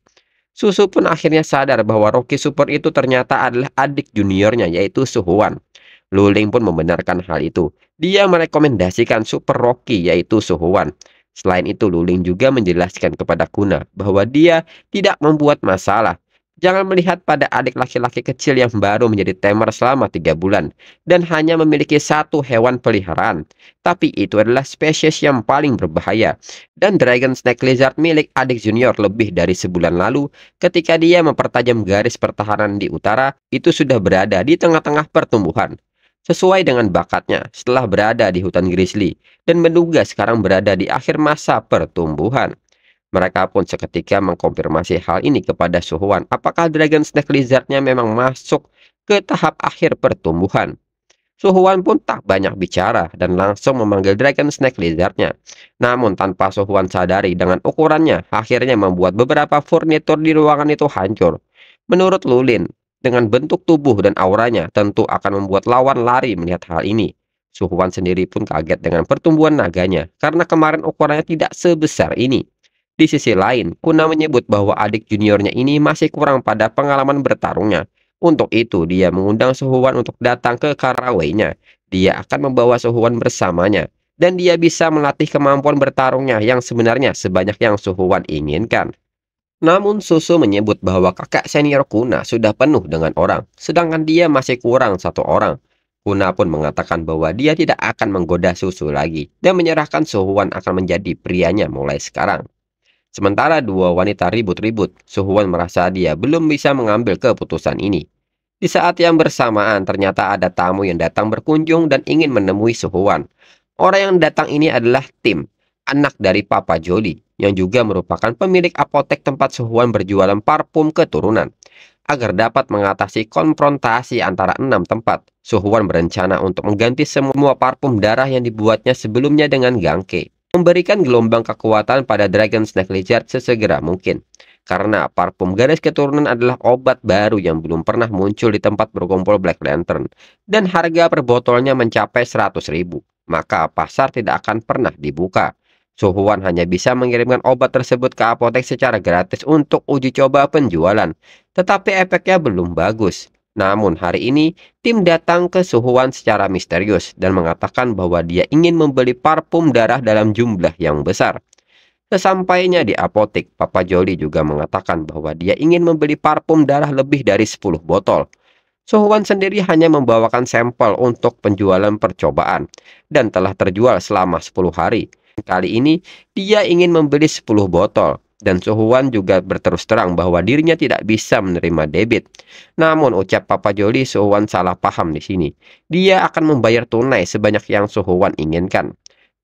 Susu pun akhirnya sadar bahwa Rocky Super itu ternyata adalah adik juniornya yaitu Suhuan. Luling pun membenarkan hal itu. Dia merekomendasikan Super Rocky yaitu Suhuan. Selain itu Luling juga menjelaskan kepada Kuna bahwa dia tidak membuat masalah Jangan melihat pada adik laki-laki kecil yang baru menjadi temer selama tiga bulan dan hanya memiliki satu hewan peliharaan. Tapi itu adalah spesies yang paling berbahaya. Dan dragon snake lizard milik adik junior lebih dari sebulan lalu ketika dia mempertajam garis pertahanan di utara itu sudah berada di tengah-tengah pertumbuhan. Sesuai dengan bakatnya setelah berada di hutan grizzly dan menduga sekarang berada di akhir masa pertumbuhan. Mereka pun seketika mengkonfirmasi hal ini kepada Suhuan. Apakah Dragon Snake Lizardnya memang masuk ke tahap akhir pertumbuhan? Suhuan pun tak banyak bicara dan langsung memanggil Dragon Snake Lizardnya. Namun tanpa Suhuan sadari dengan ukurannya, akhirnya membuat beberapa furnitur di ruangan itu hancur. Menurut Lulin, dengan bentuk tubuh dan auranya tentu akan membuat lawan lari melihat hal ini. Suhuan sendiri pun kaget dengan pertumbuhan naganya karena kemarin ukurannya tidak sebesar ini. Di sisi lain, Kuna menyebut bahwa adik juniornya ini masih kurang pada pengalaman bertarungnya. Untuk itu, dia mengundang Sohuan untuk datang ke Karawainya. Dia akan membawa Sohuan bersamanya. Dan dia bisa melatih kemampuan bertarungnya yang sebenarnya sebanyak yang Sohuan inginkan. Namun Susu menyebut bahwa kakak senior Kuna sudah penuh dengan orang, sedangkan dia masih kurang satu orang. Kuna pun mengatakan bahwa dia tidak akan menggoda Susu lagi dan menyerahkan Sohuan akan menjadi prianya mulai sekarang. Sementara dua wanita ribut-ribut, Suhuan merasa dia belum bisa mengambil keputusan ini. Di saat yang bersamaan, ternyata ada tamu yang datang berkunjung dan ingin menemui Suhuan. Orang yang datang ini adalah Tim, anak dari Papa Jolie, yang juga merupakan pemilik apotek tempat Suhuan berjualan parfum keturunan. Agar dapat mengatasi konfrontasi antara enam tempat, Suhuan berencana untuk mengganti semua parfum darah yang dibuatnya sebelumnya dengan Gangke memberikan gelombang kekuatan pada Dragon Snake Lizard sesegera mungkin. Karena parfum garis keturunan adalah obat baru yang belum pernah muncul di tempat berkumpul Black Lantern. Dan harga per botolnya mencapai 100 ribu. Maka pasar tidak akan pernah dibuka. Suhuan hanya bisa mengirimkan obat tersebut ke apotek secara gratis untuk uji coba penjualan. Tetapi efeknya belum bagus. Namun hari ini, tim datang ke Suhuan secara misterius dan mengatakan bahwa dia ingin membeli parfum darah dalam jumlah yang besar. Sesampainya di apotek, Papa Jolly juga mengatakan bahwa dia ingin membeli parfum darah lebih dari 10 botol. Suhuan sendiri hanya membawakan sampel untuk penjualan percobaan dan telah terjual selama 10 hari. Kali ini, dia ingin membeli 10 botol. Dan Sohuan juga berterus terang bahwa dirinya tidak bisa menerima debit. Namun ucap Papa Joli, Sohuan salah paham di sini. Dia akan membayar tunai sebanyak yang Sohuan inginkan.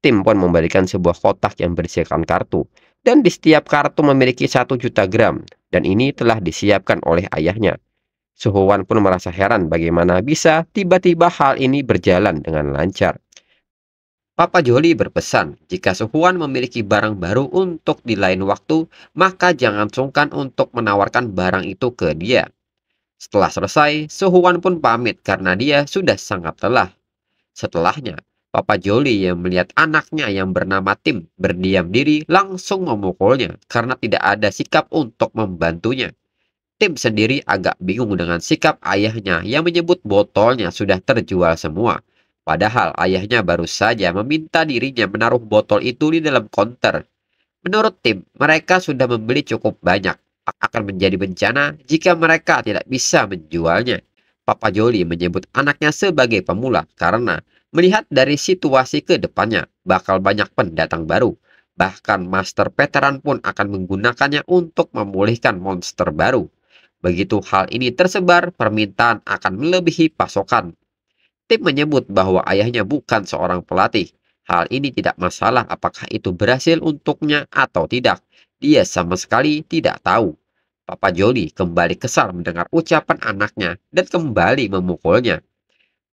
Tim pun memberikan sebuah kotak yang berisikan kartu. Dan di setiap kartu memiliki satu juta gram. Dan ini telah disiapkan oleh ayahnya. Sohuan pun merasa heran bagaimana bisa tiba-tiba hal ini berjalan dengan lancar. Papa Joli berpesan, jika Sohuan memiliki barang baru untuk di lain waktu, maka jangan sungkan untuk menawarkan barang itu ke dia. Setelah selesai, Sohuan pun pamit karena dia sudah sangat lelah. Setelahnya, Papa Joli yang melihat anaknya yang bernama Tim berdiam diri langsung memukulnya karena tidak ada sikap untuk membantunya. Tim sendiri agak bingung dengan sikap ayahnya yang menyebut botolnya sudah terjual semua Padahal ayahnya baru saja meminta dirinya menaruh botol itu di dalam konter. Menurut tim, mereka sudah membeli cukup banyak. Akan menjadi bencana jika mereka tidak bisa menjualnya. Papa Joli menyebut anaknya sebagai pemula karena melihat dari situasi ke depannya bakal banyak pendatang baru. Bahkan Master Veteran pun akan menggunakannya untuk memulihkan monster baru. Begitu hal ini tersebar, permintaan akan melebihi pasokan Tim menyebut bahwa ayahnya bukan seorang pelatih. Hal ini tidak masalah apakah itu berhasil untuknya atau tidak. Dia sama sekali tidak tahu. Papa Joni kembali kesal mendengar ucapan anaknya dan kembali memukulnya.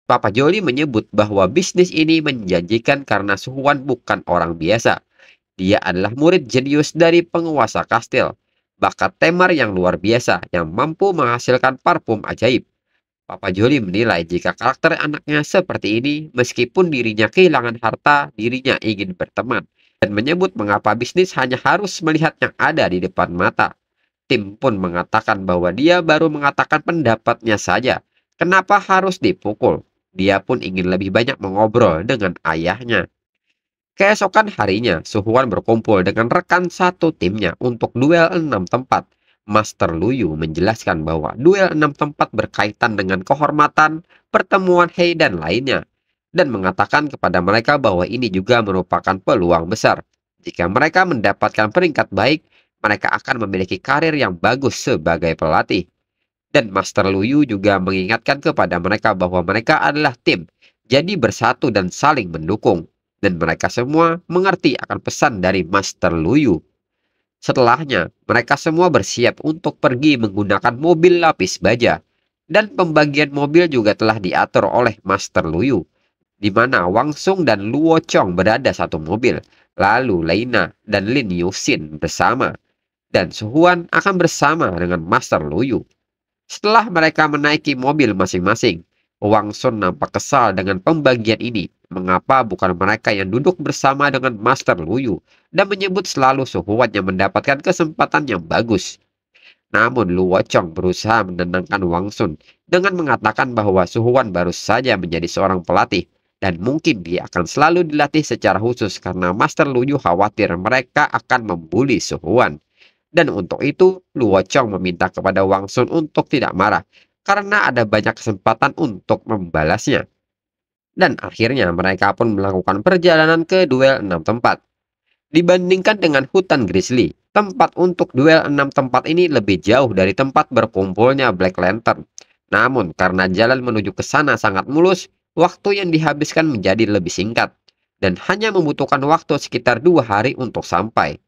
Papa Joni menyebut bahwa bisnis ini menjanjikan karena Suhuan bukan orang biasa. Dia adalah murid jenius dari penguasa kastil. Bakat temar yang luar biasa yang mampu menghasilkan parfum ajaib. Papa Jolie menilai jika karakter anaknya seperti ini, meskipun dirinya kehilangan harta, dirinya ingin berteman, dan menyebut mengapa bisnis hanya harus melihat yang ada di depan mata. Tim pun mengatakan bahwa dia baru mengatakan pendapatnya saja. Kenapa harus dipukul? Dia pun ingin lebih banyak mengobrol dengan ayahnya. Keesokan harinya, Suhuan berkumpul dengan rekan satu timnya untuk duel enam tempat. Master Luyu menjelaskan bahwa duel enam tempat berkaitan dengan kehormatan, pertemuan Hei dan lainnya, dan mengatakan kepada mereka bahwa ini juga merupakan peluang besar. Jika mereka mendapatkan peringkat baik, mereka akan memiliki karir yang bagus sebagai pelatih. Dan Master Luyu juga mengingatkan kepada mereka bahwa mereka adalah tim, jadi bersatu dan saling mendukung. Dan mereka semua mengerti akan pesan dari Master Luyu. Setelahnya, mereka semua bersiap untuk pergi menggunakan mobil lapis baja. Dan pembagian mobil juga telah diatur oleh Master Luyu, di mana Wang Sung dan Luo Chong berada satu mobil, lalu Leina dan Lin Yuxin bersama. Dan Suhuan akan bersama dengan Master Luyu. Setelah mereka menaiki mobil masing-masing, Wang Sun nampak kesal dengan pembagian ini Mengapa bukan mereka yang duduk bersama dengan Master Luyu dan menyebut selalu sehuat yang mendapatkan kesempatan yang bagus? Namun Lu Wachong berusaha menenangkan Wang Sun dengan mengatakan bahwa Suhuan baru saja menjadi seorang pelatih dan mungkin dia akan selalu dilatih secara khusus karena Master Luyu khawatir mereka akan membuli Suhuan. Dan untuk itu, Lu Wachong meminta kepada Wang Sun untuk tidak marah karena ada banyak kesempatan untuk membalasnya dan akhirnya mereka pun melakukan perjalanan ke duel Enam tempat. Dibandingkan dengan hutan grizzly, tempat untuk duel Enam tempat ini lebih jauh dari tempat berkumpulnya Black Lantern. Namun karena jalan menuju ke sana sangat mulus, waktu yang dihabiskan menjadi lebih singkat dan hanya membutuhkan waktu sekitar dua hari untuk sampai.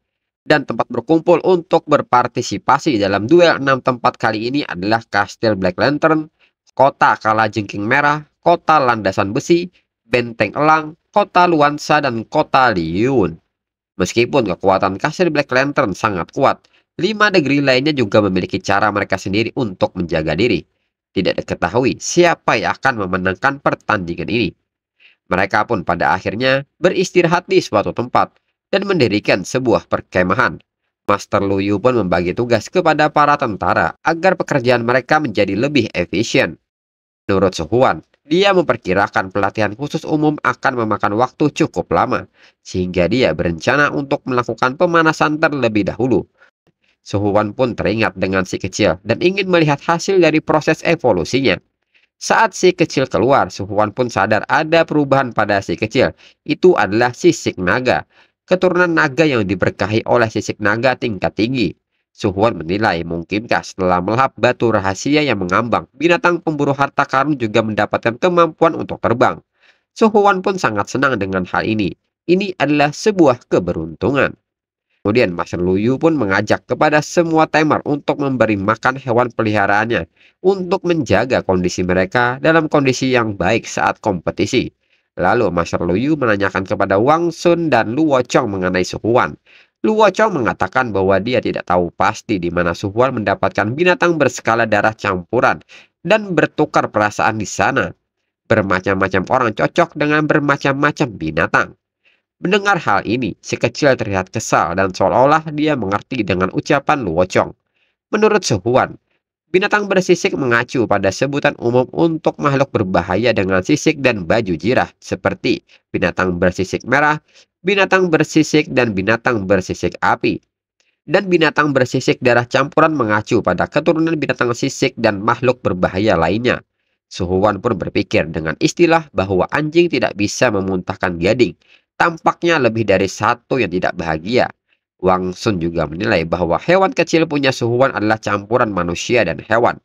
Dan tempat berkumpul untuk berpartisipasi dalam duel Enam tempat kali ini adalah Kastil Black Lantern, kota Kalajengking Merah, kota landasan besi, benteng elang, kota Luansa, dan kota Liun. Meskipun kekuatan kasir Black Lantern sangat kuat, lima negeri lainnya juga memiliki cara mereka sendiri untuk menjaga diri. Tidak diketahui siapa yang akan memenangkan pertandingan ini. Mereka pun pada akhirnya beristirahat di suatu tempat dan mendirikan sebuah perkemahan. Master Luyu pun membagi tugas kepada para tentara agar pekerjaan mereka menjadi lebih efisien. Menurut Suhuan, dia memperkirakan pelatihan khusus umum akan memakan waktu cukup lama, sehingga dia berencana untuk melakukan pemanasan terlebih dahulu. Suhuan pun teringat dengan si kecil dan ingin melihat hasil dari proses evolusinya. Saat si kecil keluar, Suhuan pun sadar ada perubahan pada si kecil. Itu adalah sisik naga, keturunan naga yang diberkahi oleh sisik naga tingkat tinggi. Suhuan menilai mungkinkah setelah melahap batu rahasia yang mengambang, binatang pemburu harta karun juga mendapatkan kemampuan untuk terbang. Suhuan pun sangat senang dengan hal ini. Ini adalah sebuah keberuntungan. Kemudian Master Luyu pun mengajak kepada semua timer untuk memberi makan hewan peliharaannya untuk menjaga kondisi mereka dalam kondisi yang baik saat kompetisi. Lalu Master Luyu menanyakan kepada Wang Sun dan Luo Chong mengenai Suhuan. Luo Chow mengatakan bahwa dia tidak tahu pasti di mana Suhuan mendapatkan binatang berskala darah campuran dan bertukar perasaan di sana. Bermacam-macam orang cocok dengan bermacam-macam binatang. Mendengar hal ini, si kecil terlihat kesal dan seolah-olah dia mengerti dengan ucapan Luo Chong. Menurut Suhuan, Binatang bersisik mengacu pada sebutan umum untuk makhluk berbahaya dengan sisik dan baju jirah, seperti binatang bersisik merah, binatang bersisik, dan binatang bersisik api. Dan binatang bersisik darah campuran mengacu pada keturunan binatang sisik dan makhluk berbahaya lainnya. Suhuan pun berpikir dengan istilah bahwa anjing tidak bisa memuntahkan gading. Tampaknya lebih dari satu yang tidak bahagia. Wang Sun juga menilai bahwa hewan kecil punya Suhuan adalah campuran manusia dan hewan.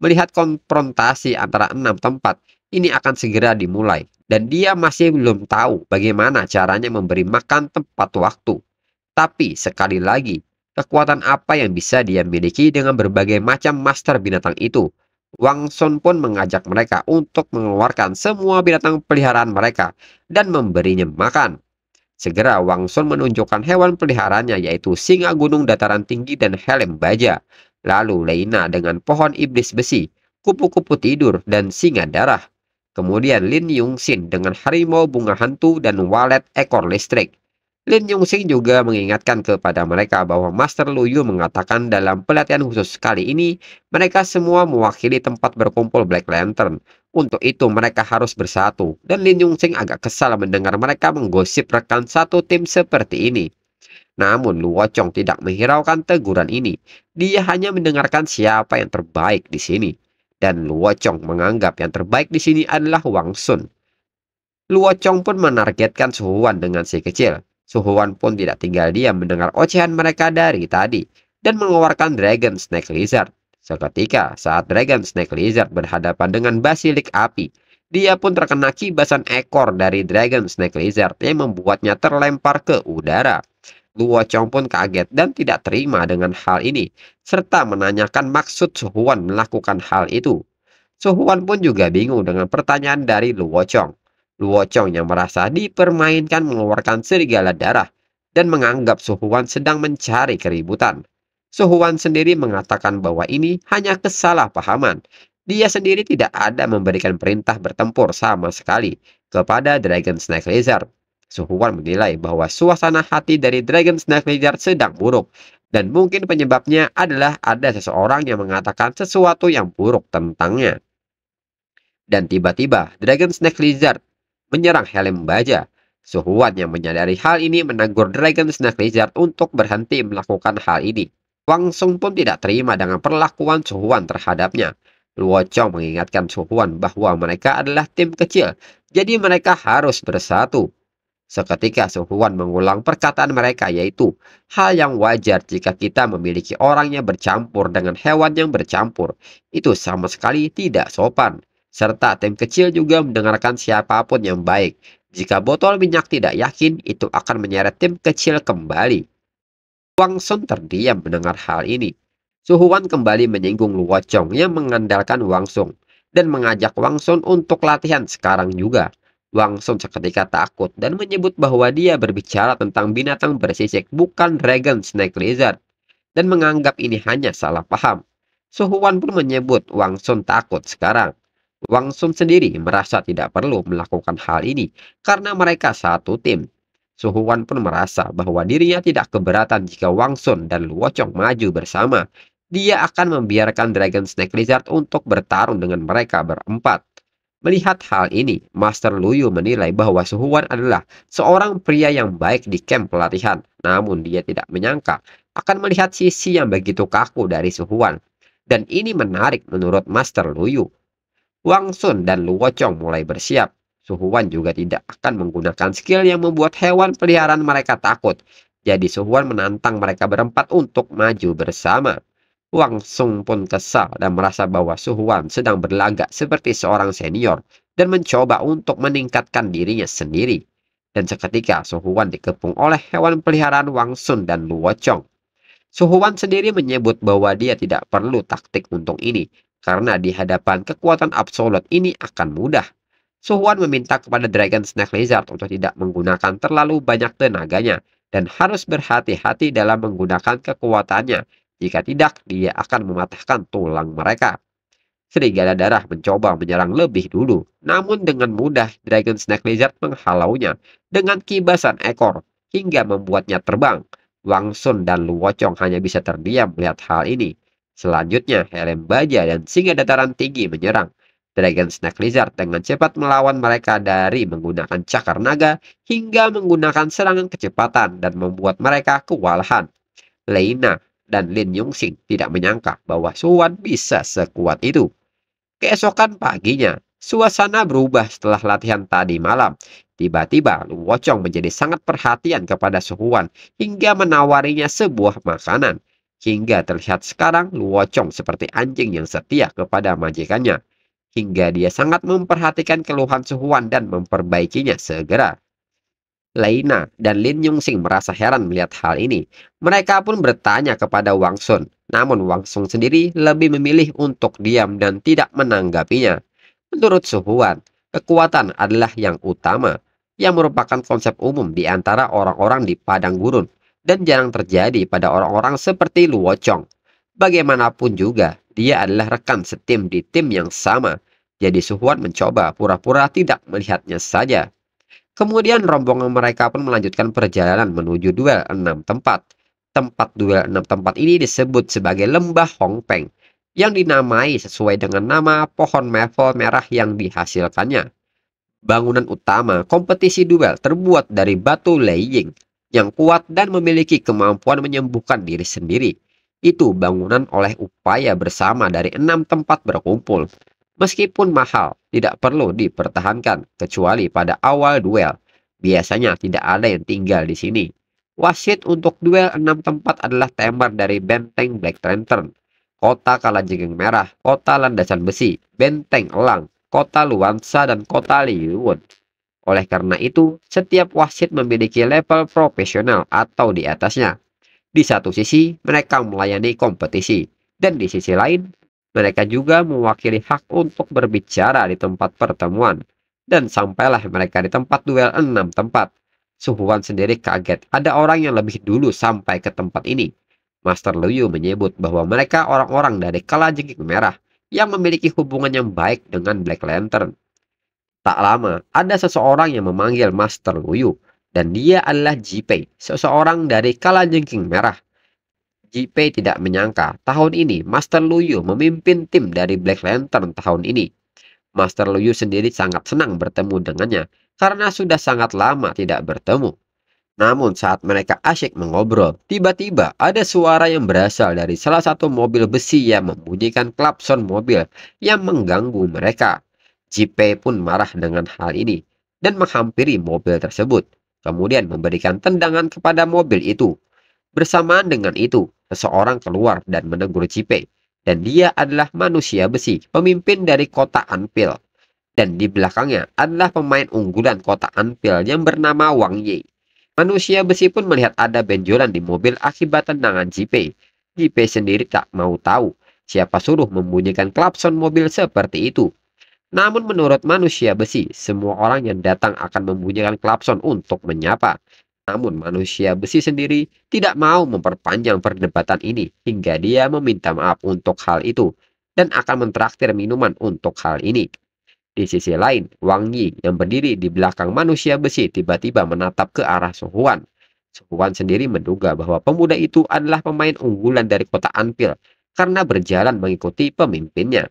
Melihat konfrontasi antara enam tempat, ini akan segera dimulai. Dan dia masih belum tahu bagaimana caranya memberi makan tempat waktu. Tapi sekali lagi, kekuatan apa yang bisa dia miliki dengan berbagai macam master binatang itu. Wang Sun pun mengajak mereka untuk mengeluarkan semua binatang peliharaan mereka dan memberinya makan. Segera Wang Sun menunjukkan hewan peliharaannya yaitu singa gunung dataran tinggi dan helm baja. Lalu Leina dengan pohon iblis besi, kupu-kupu tidur, dan singa darah. Kemudian Lin Yung Xin dengan harimau bunga hantu dan walet ekor listrik. Lin Sing juga mengingatkan kepada mereka bahwa Master Lu Yu mengatakan dalam pelatihan khusus kali ini, mereka semua mewakili tempat berkumpul Black Lantern. Untuk itu mereka harus bersatu, dan Lin Sing agak kesal mendengar mereka menggosip rekan satu tim seperti ini. Namun Luo Chong tidak menghiraukan teguran ini, dia hanya mendengarkan siapa yang terbaik di sini. Dan Luo Chong menganggap yang terbaik di sini adalah Wang Sun. Luo Chong pun menargetkan Su dengan si kecil. Suhuan pun tidak tinggal diam mendengar ocehan mereka dari tadi dan mengeluarkan Dragon Snake Lizard. Seketika saat Dragon Snake Lizard berhadapan dengan Basilik Api, dia pun terkena kibasan ekor dari Dragon Snake Lizard yang membuatnya terlempar ke udara. Luo Chong pun kaget dan tidak terima dengan hal ini, serta menanyakan maksud Suhuan melakukan hal itu. Suhuan pun juga bingung dengan pertanyaan dari Luo Chong. Luo Chong yang merasa dipermainkan mengeluarkan serigala darah dan menganggap Suhuan sedang mencari keributan. Suhuan sendiri mengatakan bahwa ini hanya kesalahpahaman. Dia sendiri tidak ada memberikan perintah bertempur sama sekali kepada Dragon Snake Lizard. Suhuan menilai bahwa suasana hati dari Dragon Snake Lizard sedang buruk dan mungkin penyebabnya adalah ada seseorang yang mengatakan sesuatu yang buruk tentangnya. Dan tiba-tiba Dragon Snake Lizard menyerang helm baja. Suhuan yang menyadari hal ini menegur Dragon Snake Lizard untuk berhenti melakukan hal ini. Wang Sung pun tidak terima dengan perlakuan Suhuan terhadapnya. Luo Chong mengingatkan Suhuan bahwa mereka adalah tim kecil, jadi mereka harus bersatu. Seketika Suhuan mengulang perkataan mereka yaitu, hal yang wajar jika kita memiliki orang yang bercampur dengan hewan yang bercampur. Itu sama sekali tidak sopan serta tim kecil juga mendengarkan siapapun yang baik. Jika botol minyak tidak yakin, itu akan menyeret tim kecil kembali. Wang Sun terdiam mendengar hal ini. Suhuan kembali menyinggung Luo Chong yang mengandalkan Wang Sung dan mengajak Wang Sun untuk latihan sekarang juga. Wang Sun seketika takut dan menyebut bahwa dia berbicara tentang binatang bersisik bukan dragon snake lizard dan menganggap ini hanya salah paham. Suhuan pun menyebut Wang Sun takut sekarang. Wang Sun sendiri merasa tidak perlu melakukan hal ini karena mereka satu tim. Suhuan pun merasa bahwa dirinya tidak keberatan jika Wang Sun dan Luo Chong maju bersama. Dia akan membiarkan Dragon Snake Lizard untuk bertarung dengan mereka berempat. Melihat hal ini, Master Luyu menilai bahwa Suhuan adalah seorang pria yang baik di camp pelatihan. Namun dia tidak menyangka akan melihat sisi yang begitu kaku dari Suhuan. Dan ini menarik menurut Master Luyu. Wang Sun dan Lu Wocong mulai bersiap. Suhuan juga tidak akan menggunakan skill yang membuat hewan peliharaan mereka takut. Jadi Suhuan menantang mereka berempat untuk maju bersama. Wang Sung pun kesal dan merasa bahwa Suhuan sedang berlagak seperti seorang senior dan mencoba untuk meningkatkan dirinya sendiri. Dan seketika Suhuan dikepung oleh hewan peliharaan Wang Sun dan Lu Wocong. Suhuan sendiri menyebut bahwa dia tidak perlu taktik untung ini karena di hadapan kekuatan absolut ini akan mudah. Suhuan meminta kepada Dragon Snake Lizard untuk tidak menggunakan terlalu banyak tenaganya dan harus berhati-hati dalam menggunakan kekuatannya. Jika tidak, dia akan mematahkan tulang mereka. Serigala darah mencoba menyerang lebih dulu, namun dengan mudah Dragon Snake Lizard menghalaunya dengan kibasan ekor hingga membuatnya terbang. Wang Sun dan Luo Chong hanya bisa terdiam melihat hal ini. Selanjutnya, helm Baja dan singa dataran tinggi menyerang. Dragon Snake Lizard dengan cepat melawan mereka dari menggunakan cakar naga hingga menggunakan serangan kecepatan dan membuat mereka kewalahan. Leina dan Lin Yongxing tidak menyangka bahwa Suwan bisa sekuat itu. Keesokan paginya, suasana berubah setelah latihan tadi malam. Tiba-tiba Lu Wocong menjadi sangat perhatian kepada Suwan hingga menawarinya sebuah makanan hingga terlihat sekarang Luocong seperti anjing yang setia kepada majikannya, hingga dia sangat memperhatikan keluhan Suhuan dan memperbaikinya segera. Laina dan Lin Yungsing merasa heran melihat hal ini. Mereka pun bertanya kepada Wang Sun, namun Wang Sun sendiri lebih memilih untuk diam dan tidak menanggapinya. Menurut Suhuan, kekuatan adalah yang utama, yang merupakan konsep umum di antara orang-orang di padang gurun dan jarang terjadi pada orang-orang seperti Luo Chong. Bagaimanapun juga, dia adalah rekan setim di tim yang sama, jadi Suhuan mencoba pura-pura tidak melihatnya saja. Kemudian rombongan mereka pun melanjutkan perjalanan menuju duel enam tempat. Tempat duel enam tempat ini disebut sebagai Lembah Hong Peng, yang dinamai sesuai dengan nama pohon maple merah yang dihasilkannya. Bangunan utama kompetisi duel terbuat dari batu leying yang kuat dan memiliki kemampuan menyembuhkan diri sendiri. Itu bangunan oleh upaya bersama dari enam tempat berkumpul. Meskipun mahal, tidak perlu dipertahankan kecuali pada awal duel. Biasanya tidak ada yang tinggal di sini. Wasit untuk duel enam tempat adalah tembar dari benteng Black Lantern, kota Kalajengking Merah, kota Landasan Besi, benteng Elang, kota Luansa, dan kota Liyuan. Oleh karena itu, setiap wasit memiliki level profesional atau di atasnya. Di satu sisi, mereka melayani kompetisi, dan di sisi lain, mereka juga mewakili hak untuk berbicara di tempat pertemuan. Dan sampailah mereka di tempat duel enam tempat. Suhuan sendiri kaget ada orang yang lebih dulu sampai ke tempat ini. Master Liu menyebut bahwa mereka orang-orang dari Kalajengking merah yang memiliki hubungan yang baik dengan Black Lantern. Tak lama, ada seseorang yang memanggil Master Wuyu, dan dia adalah Jipei, seseorang dari Kalajengking Merah. Jipei tidak menyangka tahun ini Master Luyu memimpin tim dari Black Lantern tahun ini. Master Luyu sendiri sangat senang bertemu dengannya karena sudah sangat lama tidak bertemu. Namun saat mereka asyik mengobrol, tiba-tiba ada suara yang berasal dari salah satu mobil besi yang membunyikan klakson mobil yang mengganggu mereka. Jipe pun marah dengan hal ini dan menghampiri mobil tersebut, kemudian memberikan tendangan kepada mobil itu. Bersamaan dengan itu, seseorang keluar dan menegur Jipe, dan dia adalah manusia besi, pemimpin dari kota Anpil. Dan di belakangnya adalah pemain unggulan kota Anpil yang bernama Wang Ye. Manusia besi pun melihat ada benjolan di mobil akibat tendangan Jipe. Jipe sendiri tak mau tahu siapa suruh membunyikan klakson mobil seperti itu. Namun menurut manusia besi, semua orang yang datang akan membunyikan klakson untuk menyapa. Namun manusia besi sendiri tidak mau memperpanjang perdebatan ini hingga dia meminta maaf untuk hal itu dan akan mentraktir minuman untuk hal ini. Di sisi lain, Wang Yi yang berdiri di belakang manusia besi tiba-tiba menatap ke arah Sohuan. Sohuan sendiri menduga bahwa pemuda itu adalah pemain unggulan dari kota Anpil karena berjalan mengikuti pemimpinnya.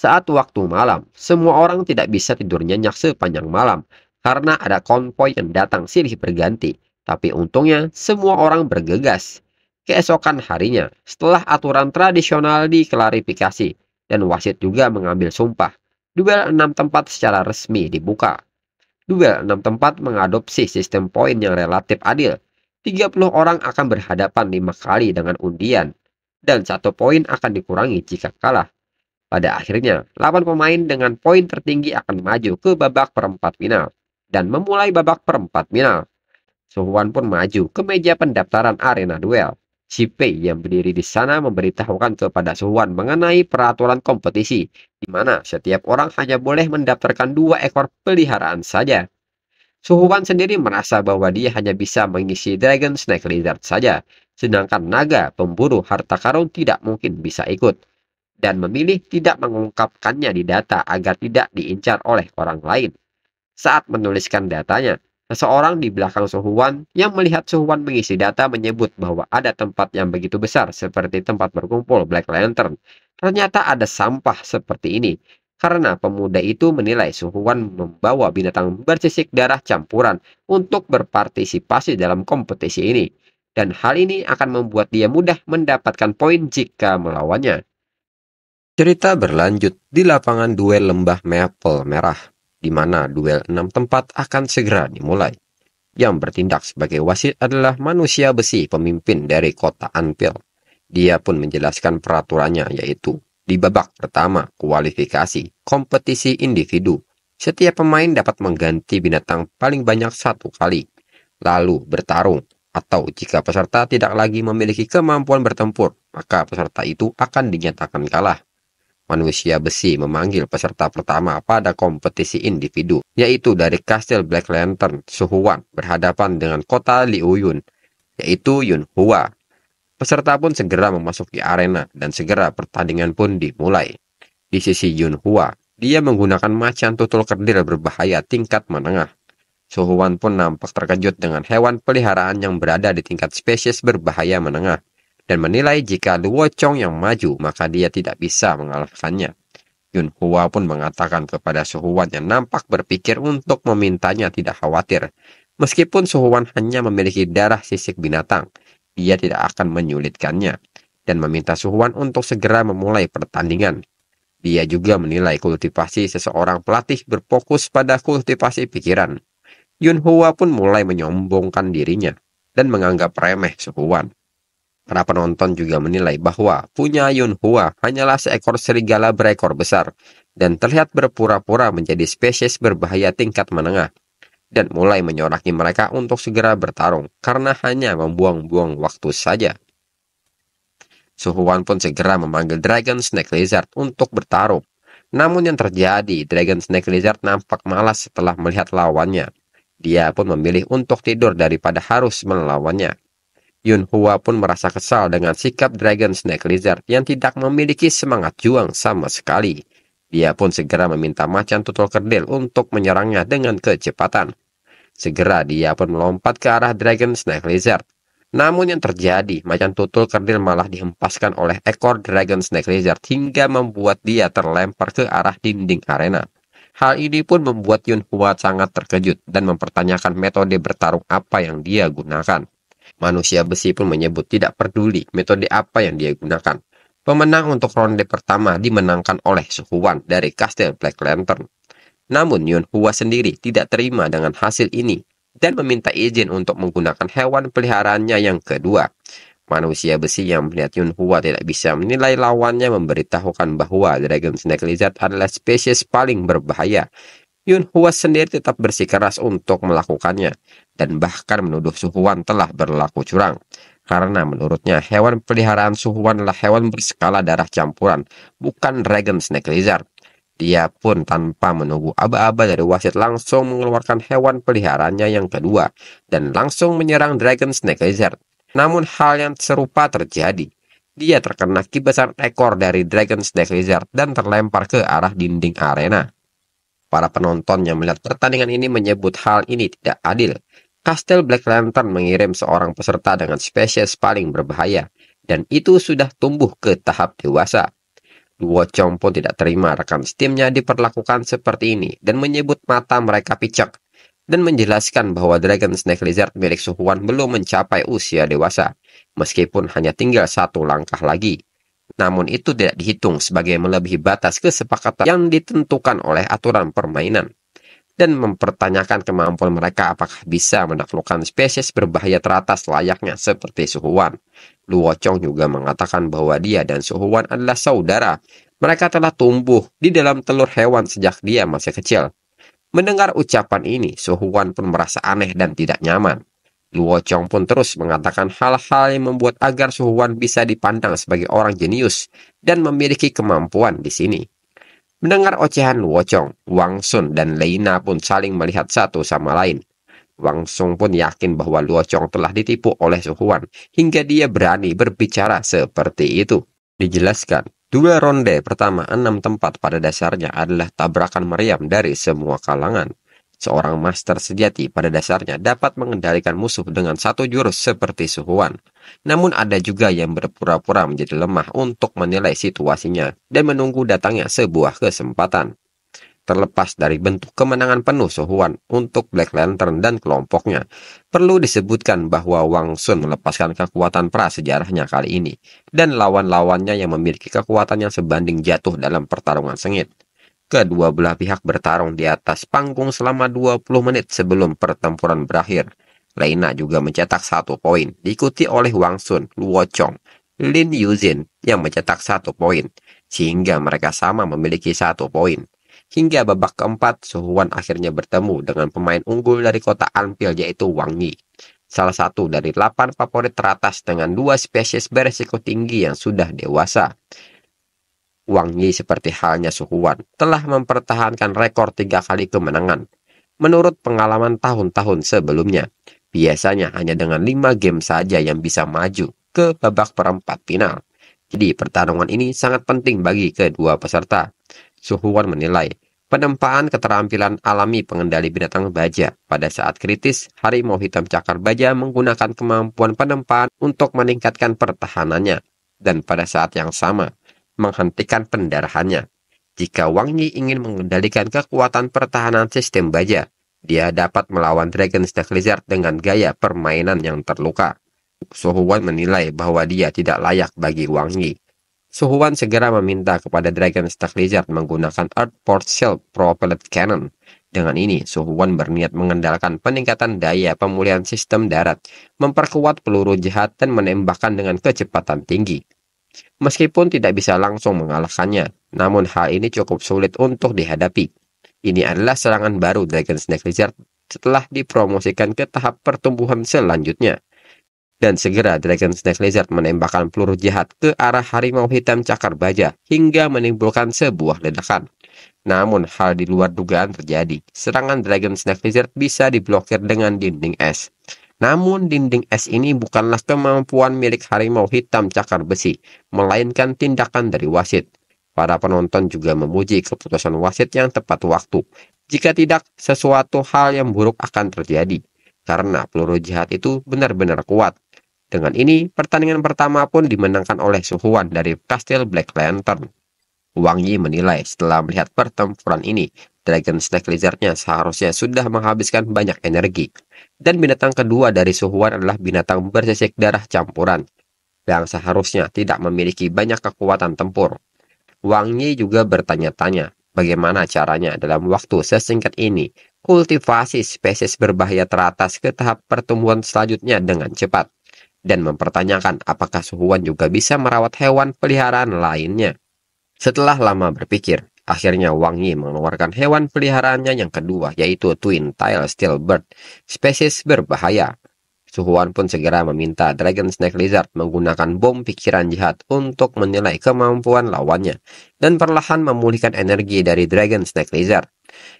Saat waktu malam, semua orang tidak bisa tidur nyenyak sepanjang malam karena ada konvoi yang datang silih berganti. Tapi untungnya semua orang bergegas. Keesokan harinya, setelah aturan tradisional diklarifikasi dan wasit juga mengambil sumpah, duel enam tempat secara resmi dibuka. Duel enam tempat mengadopsi sistem poin yang relatif adil. 30 orang akan berhadapan lima kali dengan undian, dan satu poin akan dikurangi jika kalah. Pada akhirnya, 8 pemain dengan poin tertinggi akan maju ke babak perempat final dan memulai babak perempat final. Suhuan pun maju ke meja pendaftaran arena duel. Cipei yang berdiri di sana memberitahukan kepada Suhuan mengenai peraturan kompetisi, di mana setiap orang hanya boleh mendaftarkan dua ekor peliharaan saja. Suhuan sendiri merasa bahwa dia hanya bisa mengisi Dragon Snake Lizard saja, sedangkan naga pemburu harta karun tidak mungkin bisa ikut dan memilih tidak mengungkapkannya di data agar tidak diincar oleh orang lain. Saat menuliskan datanya, seseorang di belakang suhuan yang melihat suhuan mengisi data menyebut bahwa ada tempat yang begitu besar seperti tempat berkumpul Black Lantern. Ternyata ada sampah seperti ini karena pemuda itu menilai suhuan membawa binatang bersisik darah campuran untuk berpartisipasi dalam kompetisi ini. Dan hal ini akan membuat dia mudah mendapatkan poin jika melawannya. Cerita berlanjut di lapangan duel lembah Maple Merah, di mana duel enam tempat akan segera dimulai. Yang bertindak sebagai wasit adalah manusia besi pemimpin dari kota Anfield. Dia pun menjelaskan peraturannya yaitu di babak pertama kualifikasi kompetisi individu. Setiap pemain dapat mengganti binatang paling banyak satu kali, lalu bertarung atau jika peserta tidak lagi memiliki kemampuan bertempur, maka peserta itu akan dinyatakan kalah manusia besi memanggil peserta pertama pada kompetisi individu, yaitu dari Kastil Black Lantern, Suhuan, berhadapan dengan kota Liuyun, yaitu Yun Hua. Peserta pun segera memasuki arena dan segera pertandingan pun dimulai. Di sisi Yun Hua, dia menggunakan macan tutul kerdil berbahaya tingkat menengah. Suhuan pun nampak terkejut dengan hewan peliharaan yang berada di tingkat spesies berbahaya menengah dan menilai jika Luo Chong yang maju maka dia tidak bisa mengalahkannya. Yun Hua pun mengatakan kepada Suhuan yang nampak berpikir untuk memintanya tidak khawatir. Meskipun Suhuan hanya memiliki darah sisik binatang, dia tidak akan menyulitkannya dan meminta Suhuan untuk segera memulai pertandingan. Dia juga menilai kultivasi seseorang pelatih berfokus pada kultivasi pikiran. Yun Hua pun mulai menyombongkan dirinya dan menganggap remeh Suhuan. Para penonton juga menilai bahwa punya Yun Hua hanyalah seekor serigala berekor besar dan terlihat berpura-pura menjadi spesies berbahaya tingkat menengah dan mulai menyoraki mereka untuk segera bertarung karena hanya membuang-buang waktu saja. Suhuan pun segera memanggil Dragon Snake Lizard untuk bertarung. Namun yang terjadi, Dragon Snake Lizard nampak malas setelah melihat lawannya. Dia pun memilih untuk tidur daripada harus melawannya. Yun Hua pun merasa kesal dengan sikap Dragon Snake Lizard yang tidak memiliki semangat juang sama sekali. Dia pun segera meminta macan tutul kerdil untuk menyerangnya dengan kecepatan. Segera dia pun melompat ke arah Dragon Snake Lizard. Namun yang terjadi, macan tutul kerdil malah dihempaskan oleh ekor Dragon Snake Lizard hingga membuat dia terlempar ke arah dinding arena. Hal ini pun membuat Yun Hua sangat terkejut dan mempertanyakan metode bertarung apa yang dia gunakan. Manusia besi pun menyebut tidak peduli metode apa yang dia gunakan. Pemenang untuk ronde pertama dimenangkan oleh Suhuan dari Kastil Black Lantern. Namun Yun Hua sendiri tidak terima dengan hasil ini dan meminta izin untuk menggunakan hewan peliharaannya yang kedua. Manusia besi yang melihat Yun Hua tidak bisa menilai lawannya memberitahukan bahwa Dragon Snake Lizard adalah spesies paling berbahaya. Yun Hua sendiri tetap bersikeras untuk melakukannya dan bahkan menuduh suhuan telah berlaku curang. Karena menurutnya hewan peliharaan suhuan adalah hewan berskala darah campuran, bukan dragon Snake Lizard. Dia pun tanpa menunggu aba-aba dari wasit langsung mengeluarkan hewan peliharaannya yang kedua dan langsung menyerang Dragon Snake Lizard. Namun hal yang serupa terjadi. Dia terkena kibasan ekor dari Dragon Snake Lizard dan terlempar ke arah dinding arena. Para penonton yang melihat pertandingan ini menyebut hal ini tidak adil. Kastel Black Lantern mengirim seorang peserta dengan spesies paling berbahaya, dan itu sudah tumbuh ke tahap dewasa. Duo Chong pun tidak terima rekan timnya diperlakukan seperti ini dan menyebut mata mereka picek dan menjelaskan bahwa Dragon Snake Lizard milik Suhuan belum mencapai usia dewasa, meskipun hanya tinggal satu langkah lagi. Namun itu tidak dihitung sebagai melebihi batas kesepakatan yang ditentukan oleh aturan permainan dan mempertanyakan kemampuan mereka apakah bisa menaklukkan spesies berbahaya teratas layaknya seperti Suhuan. Luo Chong juga mengatakan bahwa dia dan Suhuan adalah saudara. Mereka telah tumbuh di dalam telur hewan sejak dia masih kecil. Mendengar ucapan ini, Suhuan pun merasa aneh dan tidak nyaman. Luo Chong pun terus mengatakan hal-hal yang membuat agar Suhuan bisa dipandang sebagai orang jenius dan memiliki kemampuan di sini. Mendengar ocehan Wocong, Wang Sun dan Leina pun saling melihat satu sama lain. Wang Sung pun yakin bahwa Luocong telah ditipu oleh Huan hingga dia berani berbicara seperti itu. Dijelaskan, dua ronde pertama enam tempat pada dasarnya adalah tabrakan meriam dari semua kalangan. Seorang master sejati pada dasarnya dapat mengendalikan musuh dengan satu jurus seperti suhuan. Namun ada juga yang berpura-pura menjadi lemah untuk menilai situasinya dan menunggu datangnya sebuah kesempatan. Terlepas dari bentuk kemenangan penuh suhuan untuk Black Lantern dan kelompoknya, perlu disebutkan bahwa Wang Sun melepaskan kekuatan prasejarahnya kali ini, dan lawan-lawannya yang memiliki kekuatan yang sebanding jatuh dalam pertarungan sengit. Kedua belah pihak bertarung di atas panggung selama 20 menit sebelum pertempuran berakhir. Leina juga mencetak satu poin, diikuti oleh Wang Sun, Luo Chong, Lin Yuzin yang mencetak satu poin, sehingga mereka sama memiliki satu poin. Hingga babak keempat, Suhuan akhirnya bertemu dengan pemain unggul dari kota Anpil yaitu Wang Yi. Salah satu dari 8 favorit teratas dengan dua spesies beresiko tinggi yang sudah dewasa. Wangi seperti halnya Suhuan telah mempertahankan rekor tiga kali kemenangan. Menurut pengalaman tahun-tahun sebelumnya, biasanya hanya dengan lima game saja yang bisa maju ke babak perempat final. Jadi pertarungan ini sangat penting bagi kedua peserta. Suhuan menilai, penempaan keterampilan alami pengendali binatang baja pada saat kritis, harimau hitam cakar baja menggunakan kemampuan penempaan untuk meningkatkan pertahanannya. Dan pada saat yang sama, menghentikan pendarahannya. Jika Wang Yi ingin mengendalikan kekuatan pertahanan sistem baja, dia dapat melawan Dragon Stag Lizard dengan gaya permainan yang terluka. Suhuwan menilai bahwa dia tidak layak bagi Wang Yi. Suhuwan segera meminta kepada Dragon Stag Lizard menggunakan Port Shell Propellet Cannon dengan ini, Suhuwan berniat mengendalikan peningkatan daya pemulihan sistem darat, memperkuat peluru jahat dan menembakkan dengan kecepatan tinggi. Meskipun tidak bisa langsung mengalahkannya, namun hal ini cukup sulit untuk dihadapi. Ini adalah serangan baru Dragon Snake Lizard setelah dipromosikan ke tahap pertumbuhan selanjutnya. Dan segera Dragon Snake Lizard menembakkan peluru jahat ke arah harimau hitam cakar baja hingga menimbulkan sebuah ledakan. Namun hal di luar dugaan terjadi. Serangan Dragon Snake Lizard bisa diblokir dengan dinding es. Namun dinding es ini bukanlah kemampuan milik harimau hitam cakar besi, melainkan tindakan dari wasit. Para penonton juga memuji keputusan wasit yang tepat waktu. Jika tidak, sesuatu hal yang buruk akan terjadi. Karena peluru jihad itu benar-benar kuat. Dengan ini, pertandingan pertama pun dimenangkan oleh Suhuan dari Kastil Black Lantern. Wang Yi menilai setelah melihat pertempuran ini Dragon Snake Lizardnya seharusnya sudah menghabiskan banyak energi. Dan binatang kedua dari suhuan adalah binatang bersisik darah campuran, yang seharusnya tidak memiliki banyak kekuatan tempur. Wang Yi juga bertanya-tanya bagaimana caranya dalam waktu sesingkat ini kultivasi spesies berbahaya teratas ke tahap pertumbuhan selanjutnya dengan cepat dan mempertanyakan apakah suhuan juga bisa merawat hewan peliharaan lainnya. Setelah lama berpikir, Akhirnya Wang Yi mengeluarkan hewan peliharaannya yang kedua, yaitu Twin Tail Steelbird, spesies berbahaya. Suhuan pun segera meminta Dragon Snake Lizard menggunakan bom pikiran jahat untuk menilai kemampuan lawannya dan perlahan memulihkan energi dari Dragon Snake Lizard.